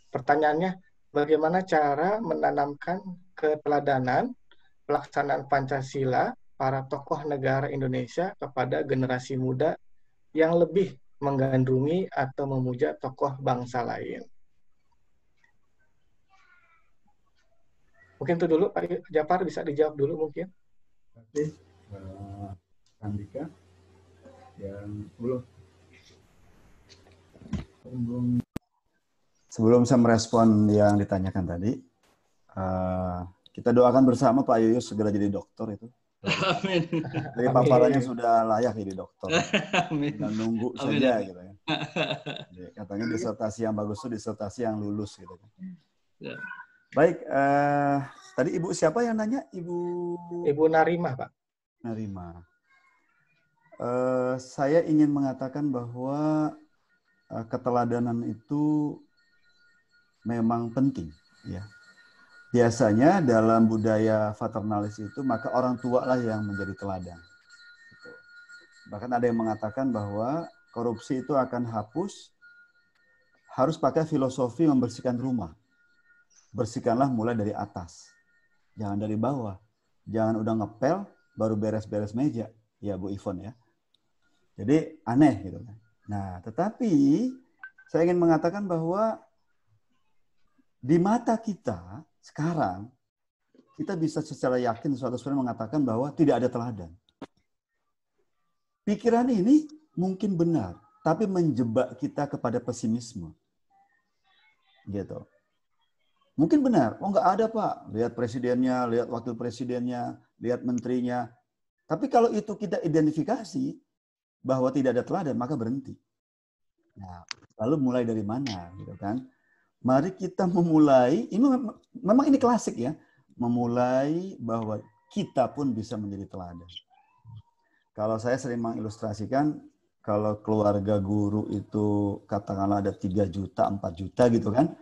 Pertanyaannya, bagaimana cara menanamkan keteladanan pelaksanaan Pancasila para tokoh negara Indonesia kepada generasi muda yang lebih menggandrungi atau memuja tokoh bangsa lain. Mungkin itu dulu Pak Japar bisa dijawab dulu mungkin. Terima kasih uh, yang belum belum Sebelum saya merespon yang ditanyakan tadi, uh, kita doakan bersama Pak Yuyus segera jadi dokter itu. Amin. Jadi paparannya Amin. sudah layak jadi dokter. Amin. Dan nunggu Amin. saja Amin. gitu ya. Jadi, katanya disertasi yang bagus itu disertasi yang lulus gitu kan. Ya. Baik, uh, tadi Ibu siapa yang nanya? Ibu Ibu Narimah, Pak. Narimah. Uh, saya ingin mengatakan bahwa uh, keteladanan itu memang penting ya biasanya dalam budaya paternalis itu maka orang tua lah yang menjadi teladan bahkan ada yang mengatakan bahwa korupsi itu akan hapus harus pakai filosofi membersihkan rumah bersihkanlah mulai dari atas jangan dari bawah jangan udah ngepel baru beres-beres meja ya Bu Ivon ya jadi aneh gitu kan. nah tetapi saya ingin mengatakan bahwa di mata kita sekarang, kita bisa secara yakin suatu sebenarnya mengatakan bahwa tidak ada teladan. Pikiran ini mungkin benar, tapi menjebak kita kepada pesimisme. Gitu. Mungkin benar, oh nggak ada Pak. Lihat presidennya, lihat wakil presidennya, lihat menterinya. Tapi kalau itu kita identifikasi bahwa tidak ada teladan, maka berhenti. Nah, lalu mulai dari mana gitu kan? mari kita memulai, ini memang ini klasik ya, memulai bahwa kita pun bisa menjadi teladan. Kalau saya sering mengilustrasikan, kalau keluarga guru itu katakanlah ada 3 juta, 4 juta gitu kan,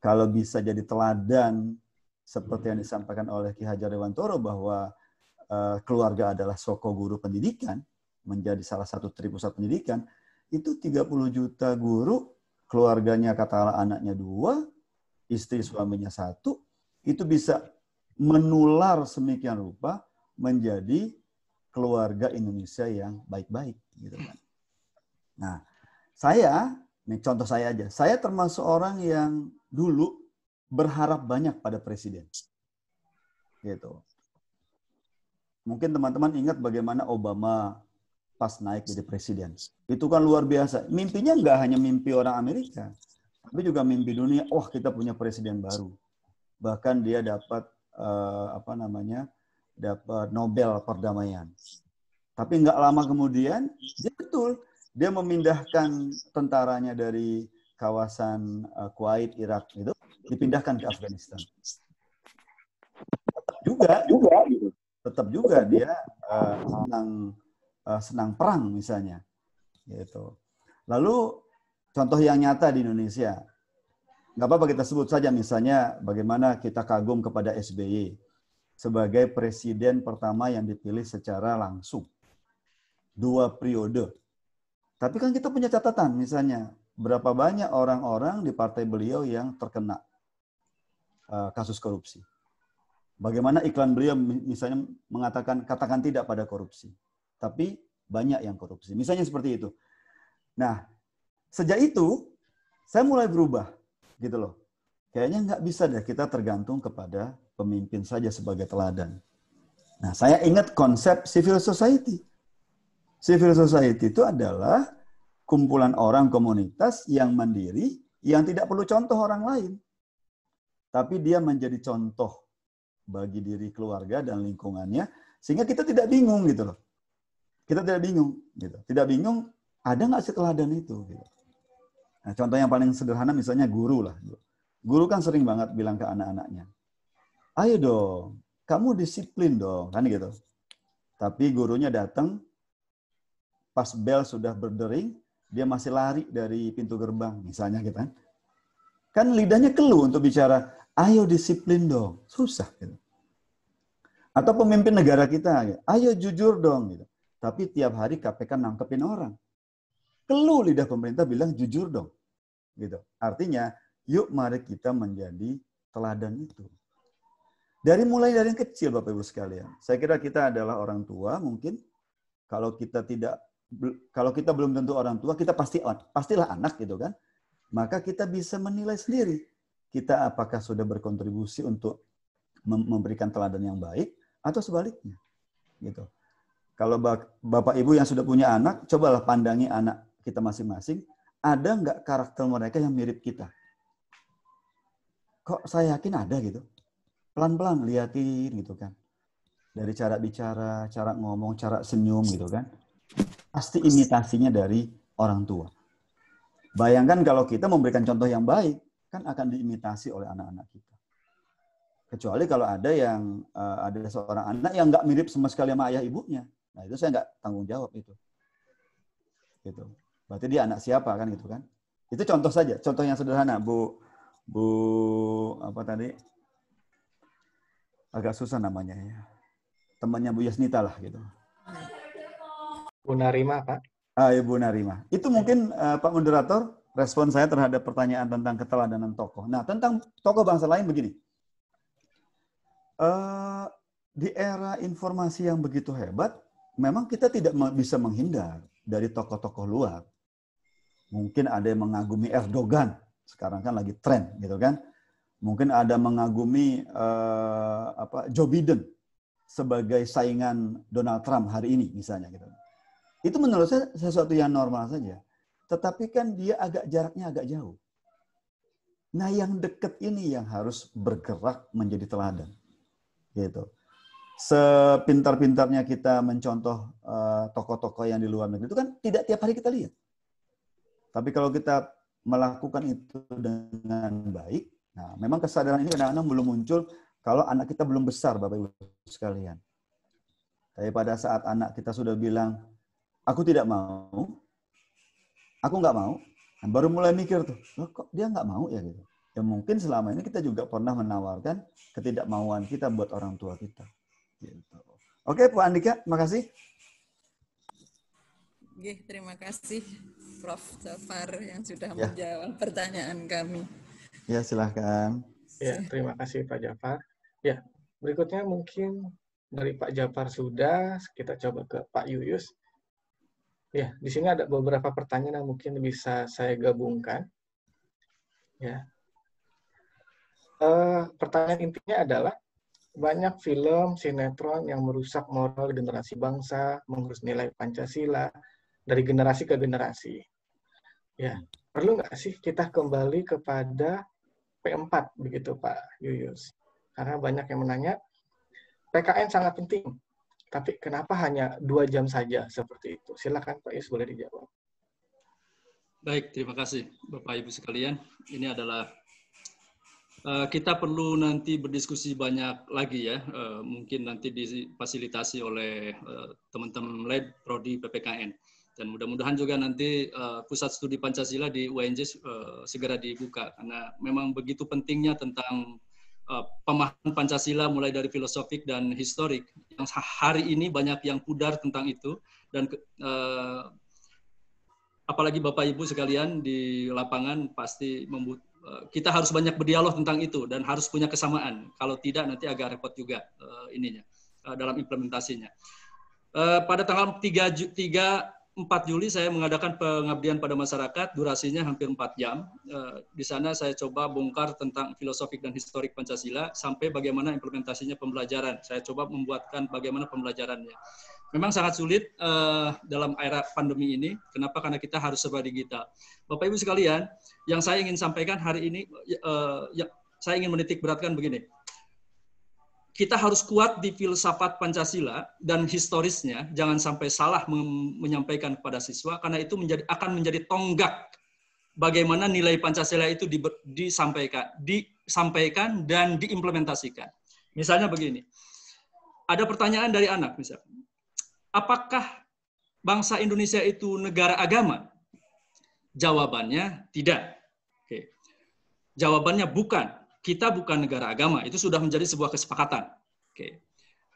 kalau bisa jadi teladan seperti yang disampaikan oleh Ki Hajar Dewantoro bahwa eh, keluarga adalah soko guru pendidikan, menjadi salah satu tri pusat pendidikan, itu 30 juta guru keluarganya katakanlah anaknya dua, istri suaminya satu, itu bisa menular semikian rupa menjadi keluarga Indonesia yang baik-baik gitu kan. Nah, saya ini contoh saya aja. Saya termasuk orang yang dulu berharap banyak pada presiden. Gitu. Mungkin teman-teman ingat bagaimana Obama pas naik jadi presiden. Itu kan luar biasa. Mimpinya nggak hanya mimpi orang Amerika, tapi juga mimpi dunia. Wah, kita punya presiden baru. Bahkan dia dapat uh, apa namanya? dapat Nobel perdamaian. Tapi nggak lama kemudian, dia betul dia memindahkan tentaranya dari kawasan uh, Kuwait, Irak itu dipindahkan ke Afghanistan. Tetap juga, juga, gitu. tetap juga dia uh, menang Eh, senang perang misalnya. Gitu. Lalu contoh yang nyata di Indonesia. Nggak apa-apa kita sebut saja misalnya bagaimana kita kagum kepada SBY sebagai presiden pertama yang dipilih secara langsung. Dua periode. Tapi kan kita punya catatan misalnya berapa banyak orang-orang di partai beliau yang terkena eh, kasus korupsi. Bagaimana iklan beliau misalnya mengatakan katakan tidak pada korupsi tapi banyak yang korupsi. Misalnya seperti itu. Nah, sejak itu saya mulai berubah gitu loh. Kayaknya nggak bisa deh kita tergantung kepada pemimpin saja sebagai teladan. Nah, saya ingat konsep civil society. Civil society itu adalah kumpulan orang komunitas yang mandiri, yang tidak perlu contoh orang lain. Tapi dia menjadi contoh bagi diri keluarga dan lingkungannya, sehingga kita tidak bingung gitu loh kita tidak bingung gitu tidak bingung ada nggak sih teladan itu gitu. nah, contoh yang paling sederhana misalnya guru lah gitu. guru kan sering banget bilang ke anak-anaknya ayo dong kamu disiplin dong kan gitu tapi gurunya datang pas bel sudah berdering dia masih lari dari pintu gerbang misalnya gitu kan, kan lidahnya keluh untuk bicara ayo disiplin dong susah gitu atau pemimpin negara kita gitu, ayo jujur dong gitu tapi tiap hari KPK nangkepin orang. Kelu lidah pemerintah bilang jujur dong. Gitu. Artinya, yuk mari kita menjadi teladan itu. Dari mulai dari yang kecil Bapak Ibu sekalian. Saya kira kita adalah orang tua mungkin kalau kita tidak kalau kita belum tentu orang tua, kita pasti pastilah anak gitu kan. Maka kita bisa menilai sendiri kita apakah sudah berkontribusi untuk memberikan teladan yang baik atau sebaliknya. Gitu. Kalau Bapak Ibu yang sudah punya anak, cobalah pandangi anak kita masing-masing. Ada nggak karakter mereka yang mirip kita? Kok saya yakin ada gitu. Pelan-pelan liatin gitu kan. Dari cara bicara, cara ngomong, cara senyum gitu kan. Pasti imitasinya dari orang tua. Bayangkan kalau kita memberikan contoh yang baik, kan akan diimitasi oleh anak-anak kita kecuali kalau ada yang eh, ada seorang anak yang nggak mirip sama sekali sama ayah ibunya Nah itu saya nggak tanggung jawab itu. Gitu. Berarti dia anak siapa kan gitu kan? Itu contoh saja, contoh yang sederhana, Bu Bu apa tadi? Agak susah namanya ya. Temannya Bu Yasnita lah gitu. Bu Narima, Pak. Ah, Ibu iya, Narima. Itu mungkin uh, Pak moderator respon saya terhadap pertanyaan tentang keteladanan tokoh. Nah, tentang tokoh bangsa lain begini. Uh, di era informasi yang begitu hebat, memang kita tidak bisa menghindar dari tokoh-tokoh luar. Mungkin ada yang mengagumi Erdogan, sekarang kan lagi tren gitu kan. Mungkin ada mengagumi uh, apa Joe Biden sebagai saingan Donald Trump hari ini misalnya gitu. Itu menurut saya sesuatu yang normal saja. Tetapi kan dia agak jaraknya agak jauh. Nah, yang dekat ini yang harus bergerak menjadi teladan. Gitu sepintar-pintarnya kita mencontoh eh, tokoh-tokoh yang di luar negeri itu kan tidak tiap hari kita lihat. Tapi kalau kita melakukan itu dengan baik, nah memang kesadaran ini kadang-kadang belum muncul kalau anak kita belum besar, Bapak Ibu sekalian. Tapi pada saat anak kita sudah bilang, aku tidak mau, aku nggak mau, nah, baru mulai mikir tuh, loh kok dia nggak mau ya gitu. Ya mungkin selama ini kita juga pernah menawarkan ketidakmauan kita buat orang tua kita Gitu. Oke, Bu Andika, makasih. Oke, terima kasih Prof. Jafar yang sudah ya. menjawab pertanyaan kami. Ya, silahkan. Ya, terima kasih Pak Jafar. Ya, berikutnya mungkin dari Pak Jafar sudah, kita coba ke Pak Yuyus. Ya, di sini ada beberapa pertanyaan yang mungkin bisa saya gabungkan. Ya, e, pertanyaan intinya adalah banyak film, sinetron yang merusak moral generasi bangsa, mengurus nilai Pancasila dari generasi ke generasi. Ya, hmm. perlu nggak sih kita kembali kepada P4 begitu Pak Yuyus? Karena banyak yang menanya, PKN sangat penting, tapi kenapa hanya dua jam saja seperti itu? Silakan Pak Yuyus boleh dijawab. Baik, terima kasih Bapak Ibu sekalian. Ini adalah Eh, kita perlu nanti berdiskusi banyak lagi ya, eh, mungkin nanti difasilitasi oleh eh, teman-teman LED prodi PPKN. Dan mudah-mudahan juga nanti pusat studi Pancasila di UNJ segera dibuka karena memang begitu pentingnya tentang pemahaman Pancasila mulai dari filosofik dan historik yang hari ini banyak yang pudar tentang itu dan apalagi Bapak Ibu sekalian di lapangan pasti membutuhkan Eh, kita harus banyak berdialog tentang itu dan harus punya kesamaan. Kalau tidak nanti agak repot juga uh, ininya uh, dalam implementasinya. Uh, pada tanggal 3, 3 4 Juli saya mengadakan pengabdian pada masyarakat, durasinya hampir 4 jam. Uh, di sana saya coba bongkar tentang filosofik dan historik Pancasila sampai bagaimana implementasinya pembelajaran. Saya coba membuatkan bagaimana pembelajarannya memang sangat sulit uh, dalam era pandemi ini. Kenapa? Karena kita harus serba digital. Bapak Ibu sekalian, yang saya ingin sampaikan hari ini, uh, ya, saya ingin menitik beratkan begini. Kita harus kuat di filsafat Pancasila dan historisnya, jangan sampai salah menyampaikan kepada siswa, karena itu menjadi, akan menjadi tonggak bagaimana nilai Pancasila itu di, disampaikan, disampaikan dan diimplementasikan. Misalnya begini, ada pertanyaan dari anak misalnya apakah bangsa Indonesia itu negara agama? Jawabannya tidak. Oke. Jawabannya bukan. Kita bukan negara agama. Itu sudah menjadi sebuah kesepakatan. Oke.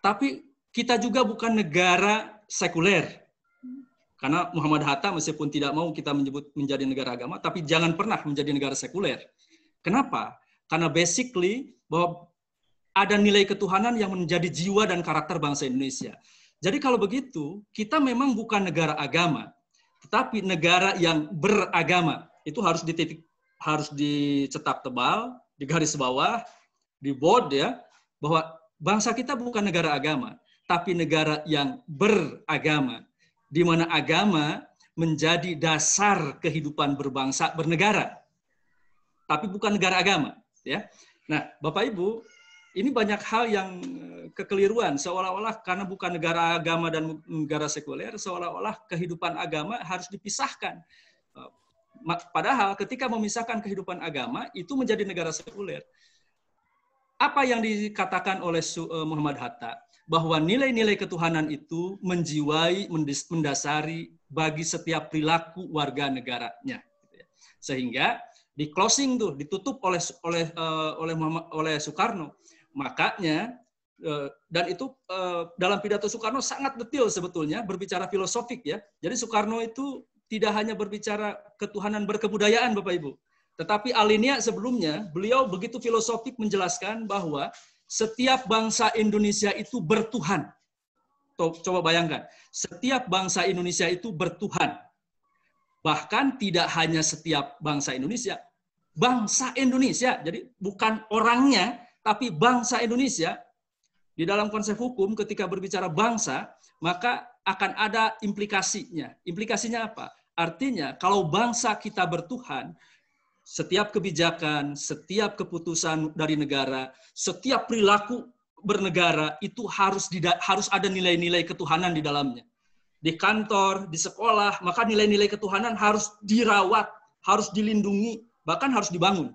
Tapi kita juga bukan negara sekuler. Karena Muhammad Hatta meskipun tidak mau kita menyebut menjadi negara agama, tapi jangan pernah menjadi negara sekuler. Kenapa? Karena basically bahwa ada nilai ketuhanan yang menjadi jiwa dan karakter bangsa Indonesia. Jadi kalau begitu, kita memang bukan negara agama, tetapi negara yang beragama. Itu harus dititik harus dicetak tebal, di garis bawah, di board ya, bahwa bangsa kita bukan negara agama, tapi negara yang beragama, di mana agama menjadi dasar kehidupan berbangsa bernegara. Tapi bukan negara agama, ya. Nah, Bapak Ibu, ini banyak hal yang eh, kekeliruan seolah-olah karena bukan negara agama dan negara sekuler seolah-olah kehidupan agama harus dipisahkan eh, padahal ketika memisahkan kehidupan agama itu menjadi negara sekuler apa yang dikatakan oleh eh, Muhammad Hatta bahwa nilai-nilai ketuhanan itu menjiwai mendasari bagi setiap perilaku warga negaranya sehingga di closing tuh ditutup oleh oleh oleh Muhammad, oleh Soekarno Makanya eh, dan itu eh, dalam pidato Soekarno sangat detil sebetulnya berbicara filosofik ya. Jadi Soekarno itu tidak hanya berbicara ketuhanan berkebudayaan Bapak Ibu, tetapi alinea sebelumnya beliau begitu filosofik menjelaskan bahwa setiap bangsa Indonesia itu bertuhan. Coba bayangkan, setiap bangsa Indonesia itu bertuhan. Bahkan tidak hanya setiap bangsa Indonesia, bangsa Indonesia. Jadi bukan orangnya, tapi bangsa Indonesia, di dalam konsep hukum ketika berbicara bangsa, maka akan ada implikasinya. Implikasinya apa? Artinya kalau bangsa kita bertuhan, setiap kebijakan, setiap keputusan dari negara, setiap perilaku bernegara itu harus harus ada nilai-nilai ketuhanan di dalamnya. Di kantor, di sekolah, maka nilai-nilai ketuhanan harus dirawat, harus dilindungi, bahkan harus dibangun.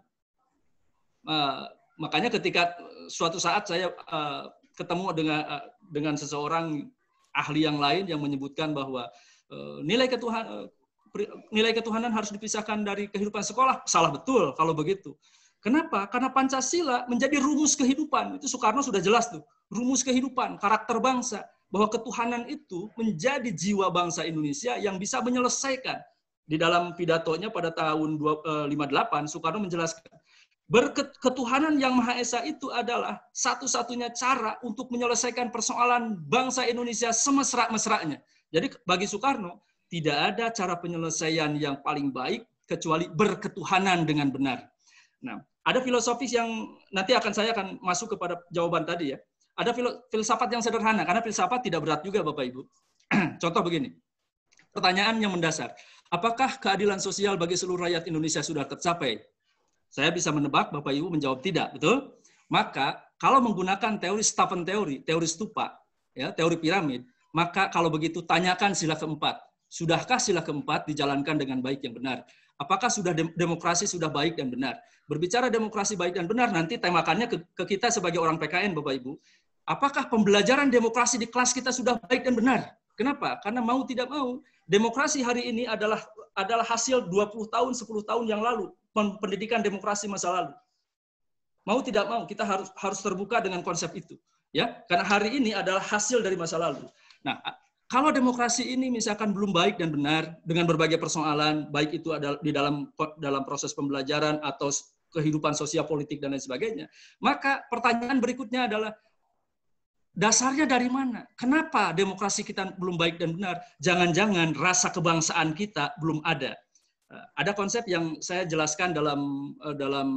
Eh, makanya ketika eh, suatu saat saya uh, ketemu dengan uh, dengan seseorang ahli yang lain yang menyebutkan bahwa uh, nilai ketuhan nilai ketuhanan harus dipisahkan dari kehidupan sekolah salah betul kalau begitu kenapa karena pancasila menjadi rumus kehidupan itu Soekarno sudah jelas tuh rumus kehidupan karakter bangsa bahwa ketuhanan itu menjadi jiwa bangsa Indonesia yang bisa menyelesaikan di dalam pidatonya pada tahun 58 Soekarno menjelaskan Berketuhanan yang Maha Esa itu adalah satu-satunya cara untuk menyelesaikan persoalan bangsa Indonesia semesra-mesranya. Jadi bagi Soekarno, tidak ada cara penyelesaian yang paling baik kecuali berketuhanan dengan benar. Nah, ada filosofis yang nanti akan saya akan masuk kepada jawaban tadi ya. Ada filsafat yang sederhana karena filsafat tidak berat juga Bapak Ibu. Contoh begini. Pertanyaan yang mendasar. Apakah keadilan sosial bagi seluruh rakyat Indonesia sudah tercapai? Saya bisa menebak Bapak Ibu menjawab tidak, betul? Maka kalau menggunakan teori Stephen teori, teori stupa, ya, teori piramid, maka kalau begitu tanyakan sila keempat. Sudahkah sila keempat dijalankan dengan baik yang benar? Apakah sudah demokrasi sudah baik dan benar? Berbicara demokrasi baik dan benar nanti temakannya ke, ke kita sebagai orang PKN Bapak Ibu. Apakah pembelajaran demokrasi di kelas kita sudah baik dan benar? Kenapa? Karena mau tidak mau demokrasi hari ini adalah adalah hasil 20 tahun, 10 tahun yang lalu pendidikan demokrasi masa lalu. Mau tidak mau kita harus harus terbuka dengan konsep itu, ya. Karena hari ini adalah hasil dari masa lalu. Nah, kalau demokrasi ini misalkan belum baik dan benar dengan berbagai persoalan, baik itu ada di dalam dalam proses pembelajaran atau kehidupan sosial politik dan lain sebagainya, maka pertanyaan berikutnya adalah dasarnya dari mana? Kenapa demokrasi kita belum baik dan benar? Jangan-jangan rasa kebangsaan kita belum ada. Eh, ada konsep yang saya jelaskan dalam eh, dalam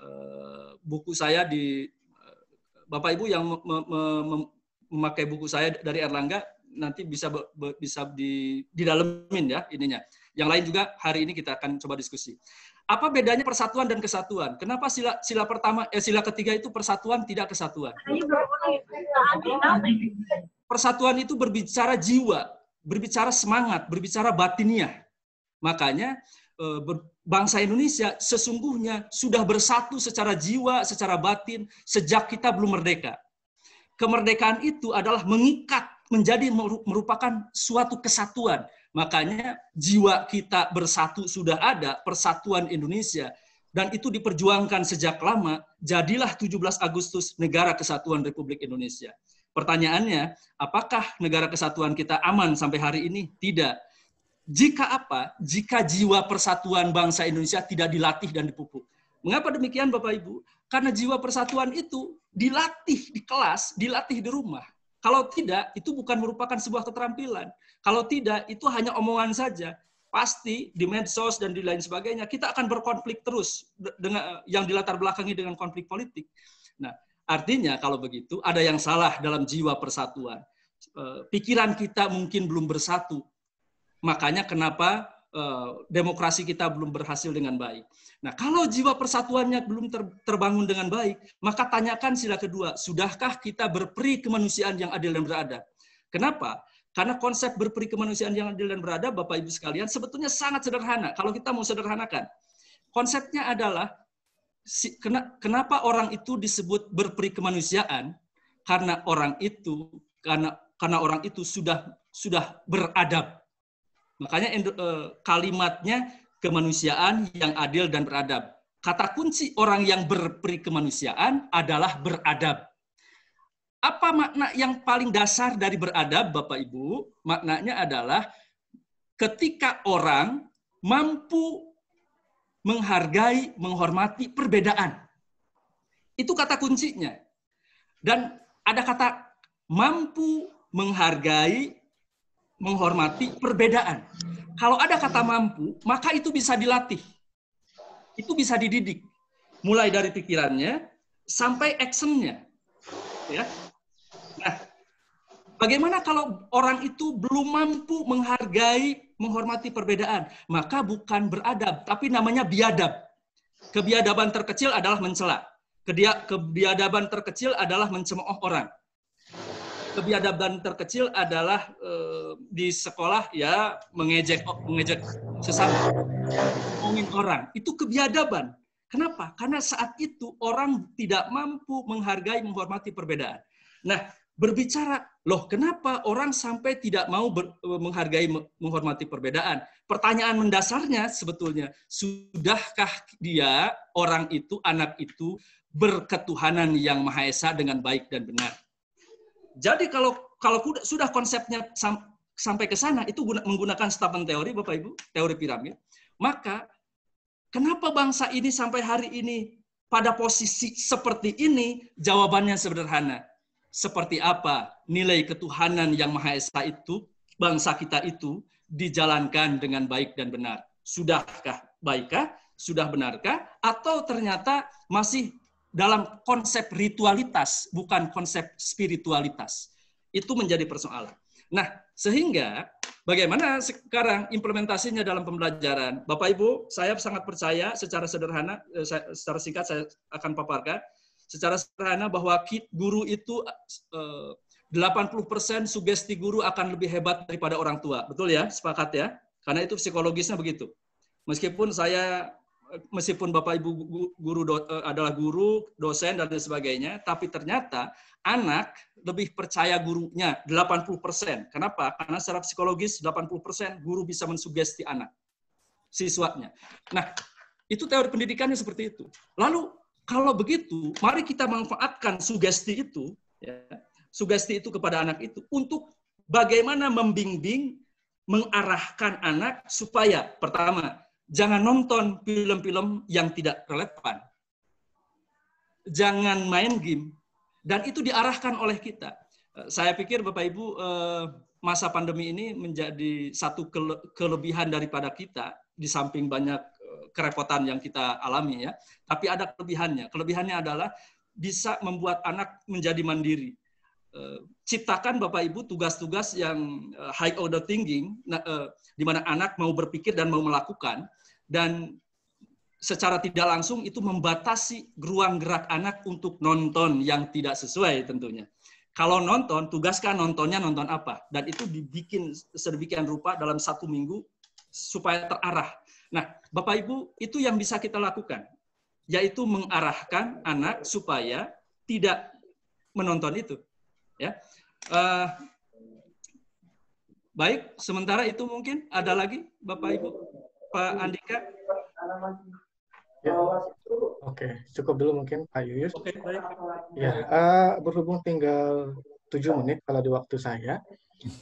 eh, buku saya di Bapak Ibu yang memakai buku saya dari Erlangga nanti bisa bisa di didalemin ya ininya. Yang lain juga hari ini kita akan coba diskusi apa bedanya persatuan dan kesatuan? Kenapa sila sila pertama eh, sila ketiga itu persatuan tidak kesatuan? Persatuan itu berbicara jiwa, berbicara semangat, berbicara batiniah. Makanya eh, bangsa Indonesia sesungguhnya sudah bersatu secara jiwa, secara batin sejak kita belum merdeka. Kemerdekaan itu adalah mengikat menjadi merupakan suatu kesatuan Makanya jiwa kita bersatu sudah ada, persatuan Indonesia, dan itu diperjuangkan sejak lama, jadilah 17 Agustus Negara Kesatuan Republik Indonesia. Pertanyaannya, apakah negara kesatuan kita aman sampai hari ini? Tidak. Jika apa? Jika jiwa persatuan bangsa Indonesia tidak dilatih dan dipupuk. Mengapa demikian Bapak Ibu? Karena jiwa persatuan itu dilatih di kelas, dilatih di rumah. Kalau tidak, itu bukan merupakan sebuah keterampilan. Kalau tidak, itu hanya omongan saja. Pasti di medsos dan di lain sebagainya, kita akan berkonflik terus dengan eh, yang dilatar belakangi dengan konflik politik. Nah, artinya kalau begitu ada yang salah dalam jiwa persatuan. Eh, pikiran kita mungkin belum bersatu. Makanya kenapa eh, demokrasi kita belum berhasil dengan baik. Nah, kalau jiwa persatuannya belum terbangun dengan baik, maka tanyakan sila kedua, sudahkah kita berperi kemanusiaan yang adil dan beradab? Kenapa? Karena konsep berperi kemanusiaan yang adil dan beradab, Bapak Ibu sekalian, sebetulnya sangat sederhana. Kalau kita mau sederhanakan, konsepnya adalah kenapa orang itu disebut berperi kemanusiaan? Karena orang itu karena karena orang itu sudah sudah beradab. Makanya eh, kalimatnya kemanusiaan yang adil dan beradab. Kata kunci orang yang berperi kemanusiaan adalah beradab. Apa makna yang paling dasar dari beradab, Bapak Ibu? Maknanya adalah ketika orang mampu menghargai, menghormati perbedaan. Itu kata kuncinya. Dan ada kata mampu menghargai, menghormati perbedaan. Kalau ada kata mampu, maka itu bisa dilatih. Itu bisa dididik. Mulai dari pikirannya sampai actionnya. Ya. Bagaimana kalau orang itu belum mampu menghargai, menghormati perbedaan? Maka bukan beradab, tapi namanya biadab. Kebiadaban terkecil adalah mencela. Kebiadaban terkecil adalah mencemooh orang. Kebiadaban terkecil adalah e, di sekolah ya mengejek oh, mengejek sesama, ngomongin orang. Itu kebiadaban. Kenapa? Karena saat itu orang tidak mampu menghargai, menghormati perbedaan. Nah, berbicara, loh kenapa orang sampai tidak mau ber, e, menghargai, menghormati perbedaan? Pertanyaan mendasarnya sebetulnya, sudahkah dia, orang itu, anak itu, berketuhanan yang Maha Esa dengan baik dan benar? Jadi kalau kalau sudah konsepnya sam, sampai ke sana, itu guna, menggunakan statement teori, Bapak Ibu, teori piramid, maka kenapa bangsa ini sampai hari ini pada posisi seperti ini, jawabannya sederhana seperti apa nilai ketuhanan yang Maha Esa itu, bangsa kita itu dijalankan dengan baik dan benar. Sudahkah baikkah? Sudah benarkah? Atau ternyata masih dalam konsep ritualitas, bukan konsep spiritualitas. Itu menjadi persoalan. Nah, sehingga bagaimana sekarang implementasinya dalam pembelajaran? Bapak Ibu, saya sangat percaya secara sederhana, eh, secara singkat saya akan paparkan secara sederhana bahwa guru itu 80% eh, sugesti guru akan lebih hebat daripada orang tua. Betul ya? Sepakat ya? Karena itu psikologisnya begitu. Meskipun saya meskipun Bapak Ibu guru do, eh, adalah guru, dosen dan sebagainya, tapi ternyata anak lebih percaya gurunya 80%. Kenapa? Karena secara psikologis 80% guru bisa mensugesti anak siswanya. Nah, itu teori pendidikannya seperti itu. Lalu kalau begitu, mari kita manfaatkan sugesti itu, ya, sugesti itu kepada anak itu untuk bagaimana membimbing, mengarahkan anak supaya pertama jangan nonton film-film yang tidak relevan, jangan main game, dan itu diarahkan oleh kita. Eh, saya pikir Bapak Ibu eh, masa pandemi ini menjadi satu kelebihan daripada kita di samping banyak kerepotan yang kita alami ya. Tapi ada kelebihannya. Kelebihannya adalah bisa membuat anak menjadi mandiri. Eh, ciptakan Bapak Ibu tugas-tugas yang eh, high order thinking, nah, eh, di mana anak mau berpikir dan mau melakukan, dan secara tidak langsung itu membatasi ruang gerak anak untuk nonton yang tidak sesuai tentunya. Kalau nonton, tugaskan nontonnya nonton apa. Dan itu dibikin sedemikian rupa dalam satu minggu supaya terarah Nah, Bapak Ibu, itu yang bisa kita lakukan, yaitu mengarahkan anak supaya tidak menonton itu. Ya, uh, baik. Sementara itu mungkin ada lagi, Bapak Ibu, Pak Andika. Ya. Oke, okay. cukup dulu mungkin Pak Yuyus. Oke, okay, baik. Ya, uh, berhubung tinggal tujuh menit kalau di waktu saya.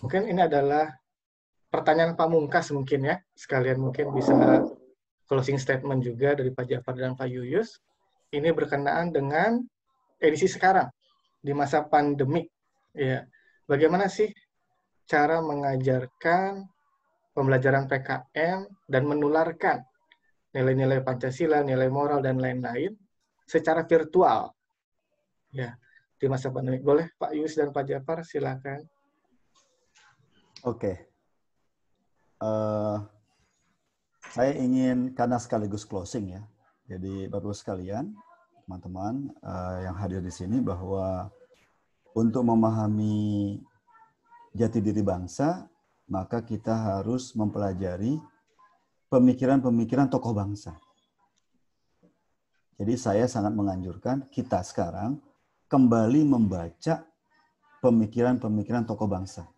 Mungkin ini adalah pertanyaan Pak Mungkas mungkin ya. Sekalian mungkin bisa closing statement juga dari Pak Jafar dan Pak Yuyus. Ini berkenaan dengan edisi sekarang di masa pandemik. Ya, bagaimana sih cara mengajarkan pembelajaran PKM dan menularkan nilai-nilai Pancasila, nilai moral dan lain-lain secara virtual. Ya, di masa pandemi. Boleh Pak Yus dan Pak Jafar silakan. Oke uh, saya ingin karena sekaligus closing ya. Jadi Bapak sekalian, teman-teman uh, yang hadir di sini bahwa untuk memahami jati diri bangsa, maka kita harus mempelajari pemikiran-pemikiran tokoh bangsa. Jadi saya sangat menganjurkan kita sekarang kembali membaca pemikiran-pemikiran tokoh bangsa.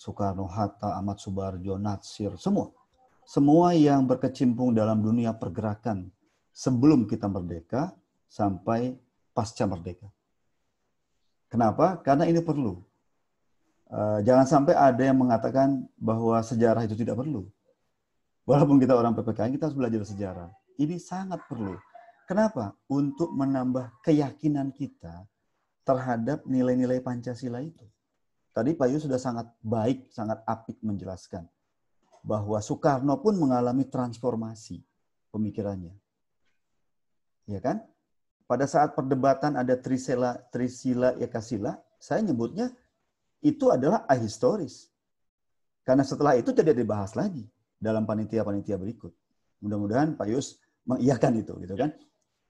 Soekarno-Hatta, Ahmad Subarjo, Natsir, semua. Semua yang berkecimpung dalam dunia pergerakan sebelum kita merdeka sampai pasca merdeka. Kenapa? Karena ini perlu. Eh, jangan sampai ada yang mengatakan bahwa sejarah itu tidak perlu. Walaupun kita orang PPKN, kita harus belajar sejarah. Ini sangat perlu. Kenapa? Untuk menambah keyakinan kita terhadap nilai-nilai Pancasila itu. Tadi Pak Yu sudah sangat baik, sangat apik menjelaskan bahwa Soekarno pun mengalami transformasi pemikirannya. Ya kan? Pada saat perdebatan ada Trisila, Trisila ya Ekasila, saya nyebutnya itu adalah ahistoris. Karena setelah itu tidak dibahas lagi dalam panitia-panitia berikut. Mudah-mudahan Pak Yus mengiyakan itu, gitu kan?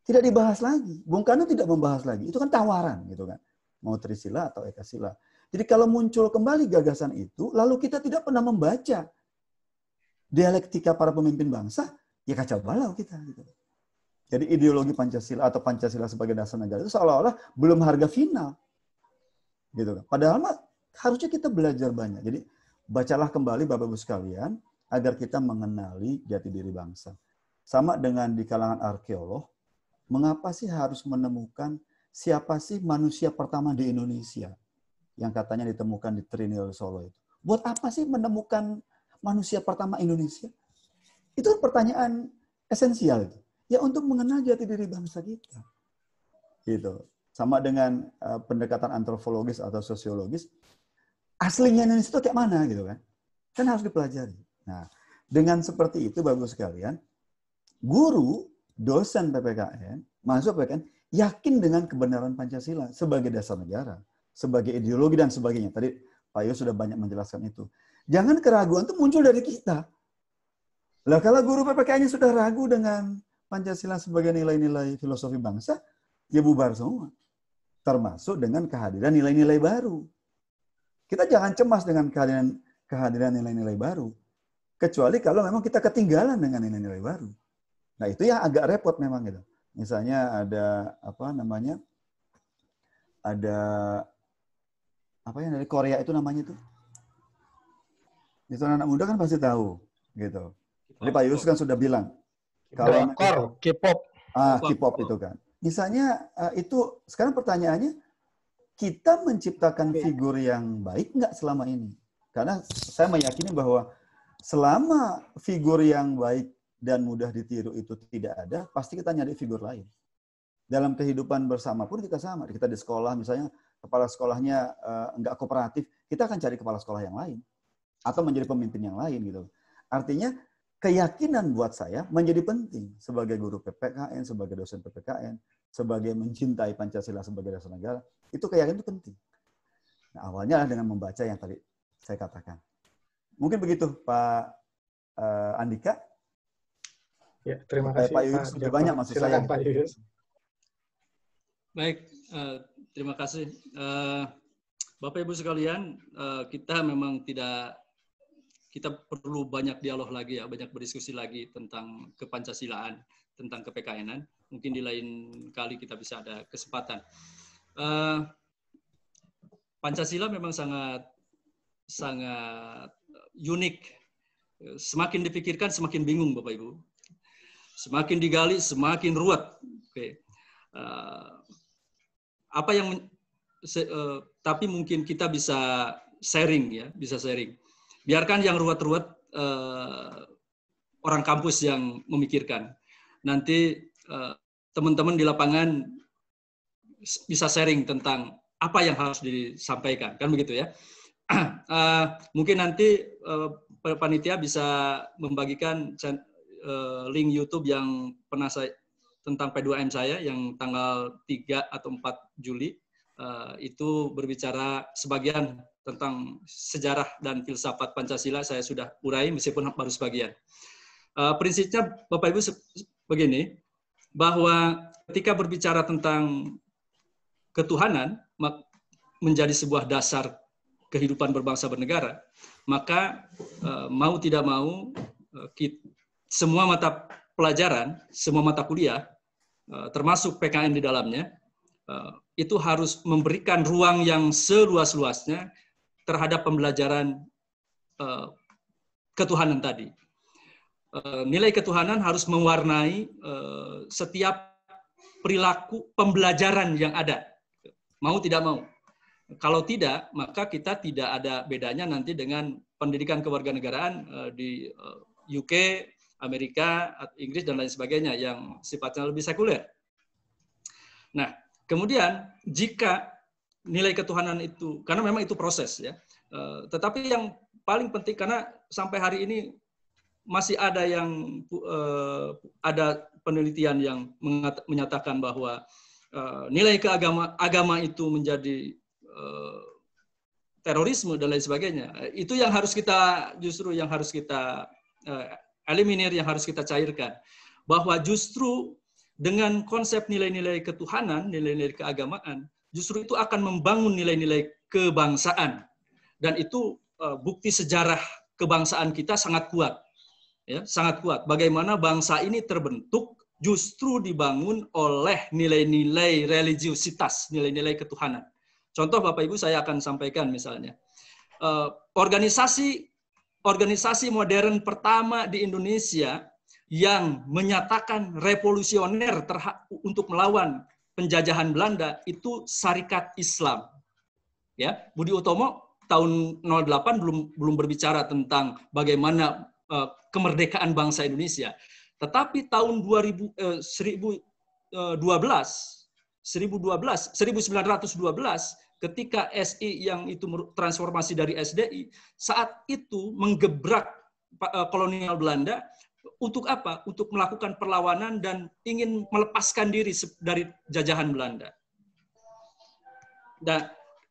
Tidak dibahas lagi. Bung Karno tidak membahas lagi. Itu kan tawaran, gitu kan? Mau Trisila atau Ekasila. Jadi kalau muncul kembali gagasan itu, lalu kita tidak pernah membaca dialektika para pemimpin bangsa, ya kacau balau kita. Gitu. Jadi ideologi Pancasila atau Pancasila sebagai dasar negara itu seolah-olah belum harga final. Gitu kan. Padahal mah harusnya kita belajar banyak. Jadi bacalah kembali Bapak Ibu sekalian agar kita mengenali jati diri bangsa. Sama dengan di kalangan arkeolog, mengapa sih harus menemukan siapa sih manusia pertama di Indonesia? yang katanya ditemukan di Trinil Solo itu. Buat apa sih menemukan manusia pertama Indonesia? Itu pertanyaan esensial itu. Ya untuk mengenal jati diri bangsa kita. Gitu. Sama dengan uh, pendekatan antropologis atau sosiologis, aslinya Indonesia itu kayak mana gitu kan? Kan harus dipelajari. Nah, dengan seperti itu bagus sekalian, guru, dosen PPKN, masuk PPKN yakin dengan kebenaran Pancasila sebagai dasar negara sebagai ideologi dan sebagainya. Tadi Pak Yos sudah banyak menjelaskan itu. Jangan keraguan itu muncul dari kita. Lah kalau guru PPKN-nya sudah ragu dengan Pancasila sebagai nilai-nilai filosofi bangsa, ya bubar semua. Termasuk dengan kehadiran nilai-nilai baru. Kita jangan cemas dengan kehadiran kehadiran nilai-nilai baru. Kecuali kalau memang kita ketinggalan dengan nilai-nilai baru. Nah, itu yang agak repot memang gitu. Misalnya ada apa namanya? Ada apa yang dari Korea itu namanya itu? Itu anak, -anak muda kan pasti tahu gitu. Jadi Pak Yus kan sudah bilang kalau K-pop. Ah, K-pop itu kan. Misalnya eh, itu sekarang pertanyaannya kita menciptakan iya. figur yang baik nggak selama ini? Karena saya meyakini bahwa selama figur yang baik dan mudah ditiru itu tidak ada, pasti kita nyari figur lain. Dalam kehidupan bersama pun kita sama. Kita di sekolah misalnya kepala sekolahnya eh, nggak kooperatif, kita akan cari kepala sekolah yang lain atau menjadi pemimpin yang lain gitu. Artinya keyakinan buat saya menjadi penting sebagai guru PPKN, sebagai dosen PPKN, sebagai mencintai Pancasila sebagai dasar negara, itu keyakinan itu penting. Nah, awalnya dengan membaca yang tadi saya katakan. Mungkin begitu Pak uh, Andika. Ya, terima eh, kasih Pak Yuyus. banyak maksud Silakan, saya. Pak Yuyus. Baik, uh, terima kasih. Uh, Bapak Ibu sekalian, uh, kita memang tidak kita perlu banyak dialog lagi ya, banyak berdiskusi lagi tentang kepancasilaan, tentang kepekaenan. Mungkin di lain kali kita bisa ada kesempatan. Uh, Pancasila memang sangat sangat unik. Semakin dipikirkan semakin bingung Bapak Ibu. Semakin digali semakin ruwet. Oke. Okay. Uh, apa yang se, uh, tapi mungkin kita bisa sharing ya, bisa sharing. Biarkan yang ruwet-ruwet uh, orang kampus yang memikirkan. Nanti teman eh, teman-teman di lapangan bisa sharing tentang apa yang harus disampaikan, kan begitu ya. Uh, mungkin nanti uh, panitia bisa membagikan uh, link YouTube yang pernah saya tentang P2M saya yang tanggal 3 atau 4 Juli uh, itu berbicara sebagian tentang sejarah dan filsafat Pancasila saya sudah urai meskipun baru sebagian. Uh, prinsipnya Bapak Ibu begini bahwa ketika berbicara tentang ketuhanan menjadi sebuah dasar kehidupan berbangsa bernegara, maka eh, mau tidak mau kita, semua mata pelajaran, semua mata kuliah Eh, termasuk PKN di dalamnya, eh, itu harus memberikan ruang yang seluas-luasnya terhadap pembelajaran eh, ketuhanan tadi. Nilai ketuhanan harus mewarnai setiap perilaku pembelajaran yang ada, mau tidak mau. Kalau tidak, maka kita tidak ada bedanya nanti dengan pendidikan kewarganegaraan di UK, Amerika, Inggris dan lain sebagainya yang sifatnya lebih sekuler. Nah, kemudian jika nilai ketuhanan itu karena memang itu proses ya. Eh, tetapi yang paling penting karena sampai hari ini masih ada yang eh, ada penelitian yang menyatakan bahwa eh, nilai keagama agama itu menjadi terorisme dan lain sebagainya. Itu yang harus kita justru yang harus kita eliminir yang harus kita cairkan. Bahwa justru dengan konsep nilai-nilai ketuhanan, nilai-nilai keagamaan, justru itu akan membangun nilai-nilai kebangsaan. Dan itu eh, bukti sejarah kebangsaan kita sangat kuat. Ya, sangat kuat. Bagaimana bangsa ini terbentuk justru dibangun oleh nilai-nilai religiusitas, nilai-nilai ketuhanan. Contoh Bapak Ibu saya akan sampaikan misalnya. Eh, organisasi organisasi modern pertama di Indonesia yang menyatakan revolusioner untuk melawan penjajahan Belanda itu Sarikat Islam. Ya, Budi Utomo tahun 08 belum belum berbicara tentang bagaimana uh, kemerdekaan bangsa Indonesia. Tetapi tahun 2000, uh, 1012 1012 1912 ketika SI yang itu transformasi dari SDI saat itu menggebrak eh, kolonial Belanda untuk apa? Untuk melakukan perlawanan dan ingin melepaskan diri dari jajahan Belanda. Dan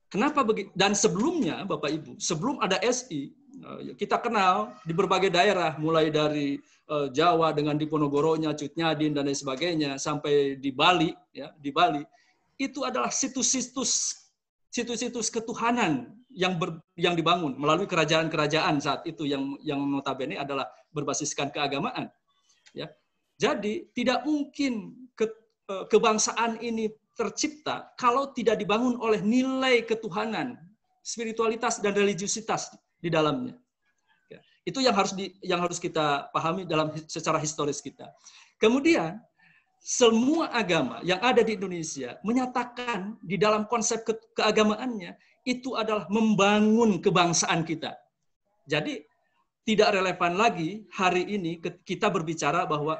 kenapa begitu? Dan sebelumnya Bapak Ibu, sebelum ada SI eh, ya kita kenal di berbagai daerah mulai dari eh, Jawa dengan Diponegoro-nya, Cutnyadin dan lain sebagainya sampai di Bali ya, di Bali itu adalah situs-situs situs-situs ketuhanan yang ber, yang dibangun melalui kerajaan-kerajaan saat itu yang yang notabene adalah berbasiskan keagamaan. Ya. Jadi tidak mungkin ke, e, kebangsaan ini tercipta kalau tidak dibangun oleh nilai ketuhanan, spiritualitas dan religiusitas di dalamnya. Ya. Itu yang harus di, yang harus kita pahami dalam secara historis kita. Kemudian semua agama yang ada di Indonesia menyatakan di dalam konsep ke keagamaannya itu adalah membangun kebangsaan kita. Jadi tidak relevan lagi hari ini kita berbicara bahwa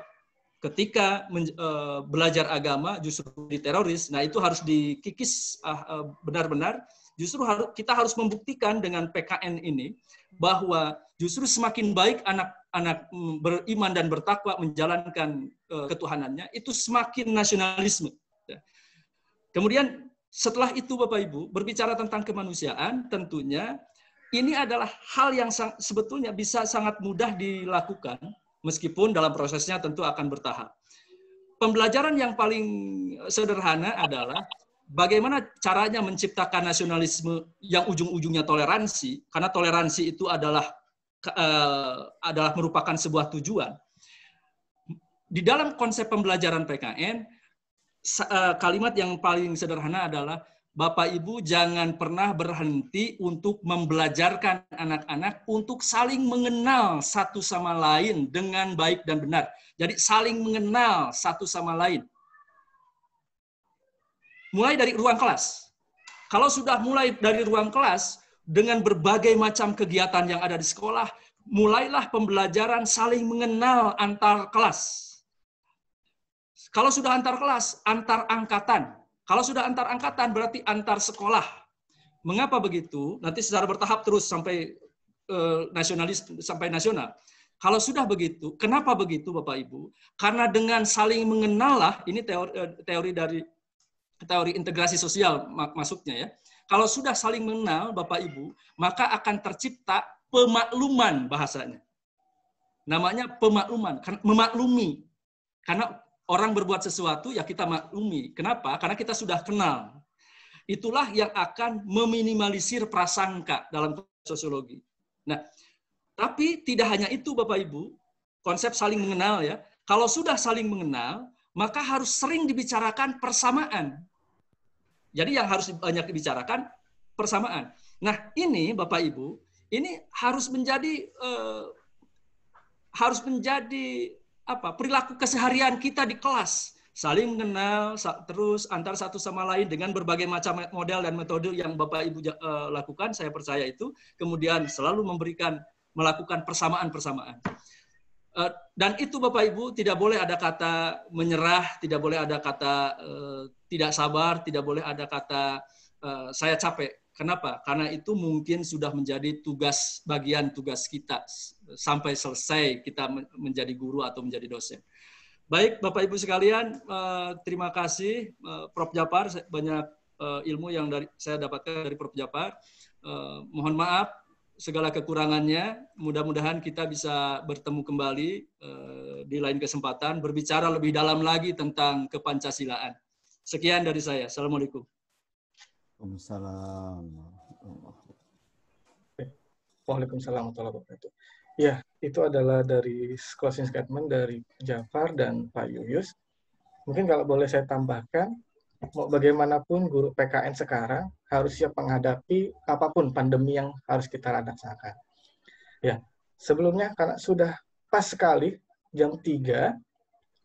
ketika eh, belajar agama justru diteroris. Nah, itu harus dikikis ah, eh, benar-benar. justru kita harus membuktikan dengan PKN ini bahwa justru semakin baik anak anak mm, beriman dan bertakwa menjalankan eh, ketuhanannya itu semakin nasionalisme. Ya. Kemudian setelah itu Bapak Ibu berbicara tentang kemanusiaan tentunya ini adalah hal yang sebetulnya bisa sangat mudah dilakukan meskipun dalam prosesnya tentu akan bertahap. Pembelajaran yang paling eh, sederhana adalah bagaimana caranya menciptakan nasionalisme yang ujung-ujungnya toleransi karena toleransi itu adalah Eh, adalah merupakan sebuah tujuan. Di dalam konsep pembelajaran PKN, eh, kalimat yang paling sederhana adalah Bapak Ibu jangan pernah berhenti untuk membelajarkan anak-anak untuk saling mengenal satu sama lain dengan baik dan benar. Jadi saling mengenal satu sama lain. Mulai dari ruang kelas. Kalau sudah mulai dari ruang kelas, dengan berbagai macam kegiatan yang ada di sekolah, mulailah pembelajaran saling mengenal antar kelas. Kalau sudah antar kelas, antar angkatan. Kalau sudah antar angkatan, berarti antar sekolah. Mengapa begitu? Nanti secara bertahap terus sampai eh, nasionalis sampai nasional. Kalau sudah begitu, kenapa begitu Bapak Ibu? Karena dengan saling mengenal lah, ini teori, eh, teori dari teori integrasi sosial masuknya ya. Kalau sudah saling mengenal Bapak Ibu, maka akan tercipta pemakluman bahasanya. Namanya pemakluman, kan, memaklumi. Karena orang berbuat sesuatu ya kita maklumi. Kenapa? Karena kita sudah kenal. Itulah yang akan meminimalisir prasangka dalam sosiologi. Nah, tapi tidak hanya itu Bapak Ibu, konsep saling mengenal ya. Kalau sudah saling mengenal, maka harus sering dibicarakan persamaan. Jadi yang harus banyak dibicarakan persamaan. Nah, ini Bapak Ibu, ini harus menjadi eh, harus menjadi apa? perilaku keseharian kita di kelas, saling mengenal terus antar satu sama lain dengan berbagai macam model dan metode yang Bapak Ibu eh, lakukan, saya percaya itu. Kemudian selalu memberikan melakukan persamaan-persamaan. Eh, dan itu Bapak Ibu tidak boleh ada kata menyerah, tidak boleh ada kata eh, tidak sabar, tidak boleh ada kata eh, saya capek. Kenapa? Karena itu mungkin sudah menjadi tugas bagian tugas kita sampai selesai kita menjadi guru atau menjadi dosen. Baik, Bapak Ibu sekalian, terima kasih Prof Japar banyak ilmu yang dari saya dapatkan dari Prof Japar. Mohon maaf segala kekurangannya. Mudah-mudahan kita bisa bertemu kembali eh, di lain kesempatan, berbicara lebih dalam lagi tentang kepancasilaan. Sekian dari saya. Assalamualaikum. Waalaikumsalam. Waalaikumsalam warahmatullahi wabarakatuh. Ya, itu adalah dari closing statement dari Jafar dan Pak Yuyus. Mungkin kalau boleh saya tambahkan, mau bagaimanapun guru PKN sekarang harus siap menghadapi apapun pandemi yang harus kita rasakan. Ya, sebelumnya karena sudah pas sekali jam 3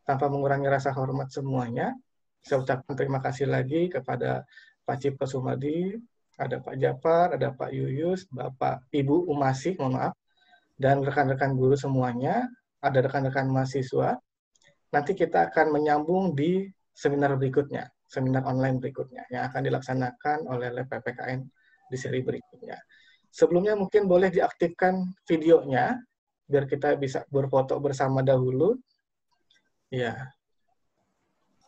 tanpa mengurangi rasa hormat semuanya, saya ucapkan terima kasih lagi kepada Pak Cipto Sumadi, ada Pak Japar, ada Pak Yuyus, Bapak Ibu Umasi, mohon maaf, dan rekan-rekan guru semuanya, ada rekan-rekan mahasiswa. Nanti kita akan menyambung di seminar berikutnya seminar online berikutnya yang akan dilaksanakan oleh Lab PPKN di seri berikutnya. Sebelumnya mungkin boleh diaktifkan videonya biar kita bisa berfoto bersama dahulu. Ya.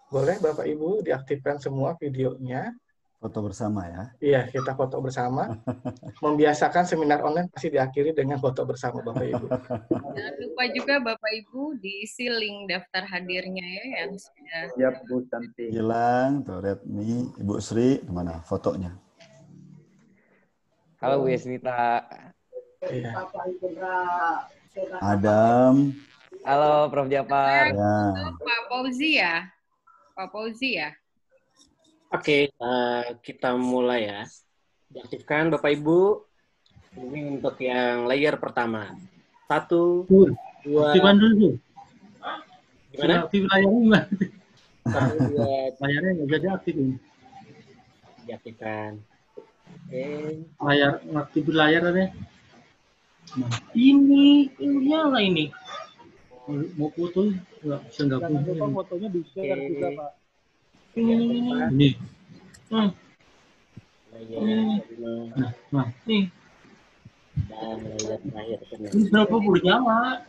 Boleh Bapak Ibu diaktifkan semua videonya. Foto bersama ya? Iya, kita foto bersama. Membiasakan seminar online pasti diakhiri dengan foto bersama Bapak Ibu. Jangan lupa juga Bapak Ibu diisi link daftar hadirnya ya yang sudah. Siap Bu Santi. Hilang, tuh Redmi, Ibu Sri, mana fotonya? Halo Bu Yasnita. Iya. Adam. Halo Prof jafar Ya. Pak Fauzi ya? Pak Fauzi ya? Oke, okay, uh, eh, kita mulai ya. Diaktifkan Bapak Ibu. Ini untuk yang layer pertama. Satu, Bul. dua. Aktifkan dulu. Gimana? Aktif layarnya. Satu, dua. Layarnya nggak bisa diaktifin. Diaktifkan. Oke. Okay. Layar, aktif layar tadi. Nah, ini, ini nyala ini. Mau foto nggak bisa nggak punya. Fotonya okay. juga Pak. Iya, hmm. hmm. Iya, iya, hmm. Nah, nah. berapa bulan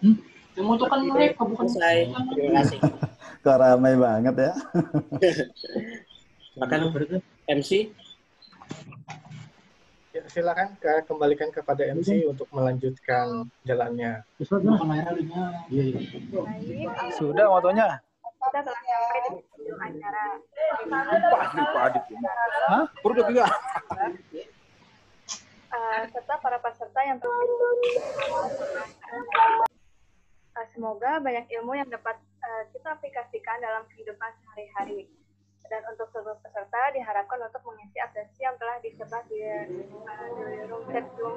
Hmm? Kan bukan saya. Terima kasih. banget ya? Makan berdua. MC. Ya, silakan kembalikan kepada MC untuk melanjutkan jalannya. Sudah waktunya kita telah sampai di penghujung acara. Pak Adit, Pak Hah? Perlu juga. Uh, serta para peserta yang terlibat, uh, eh, Semoga banyak ilmu yang dapat uh, kita aplikasikan dalam kehidupan sehari-hari. Dan untuk seluruh peserta diharapkan untuk mengisi absensi yang telah disebar di, uh, di room chat room.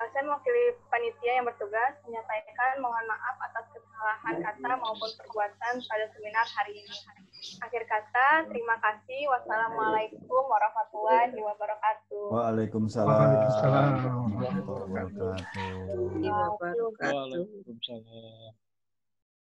Uh, saya mewakili panitia yang bertugas menyampaikan mohon maaf atas kesalahan iya. kata maupun perbuatan pada seminar hari ini. Akhir kata, terima kasih. Wassalamualaikum warahmatullahi wabarakatuh. Waalaikumsalam. Waalaikumsalam. Iya, Waalaikumsalam. Waalaikumsalam. Waalaikumsalam.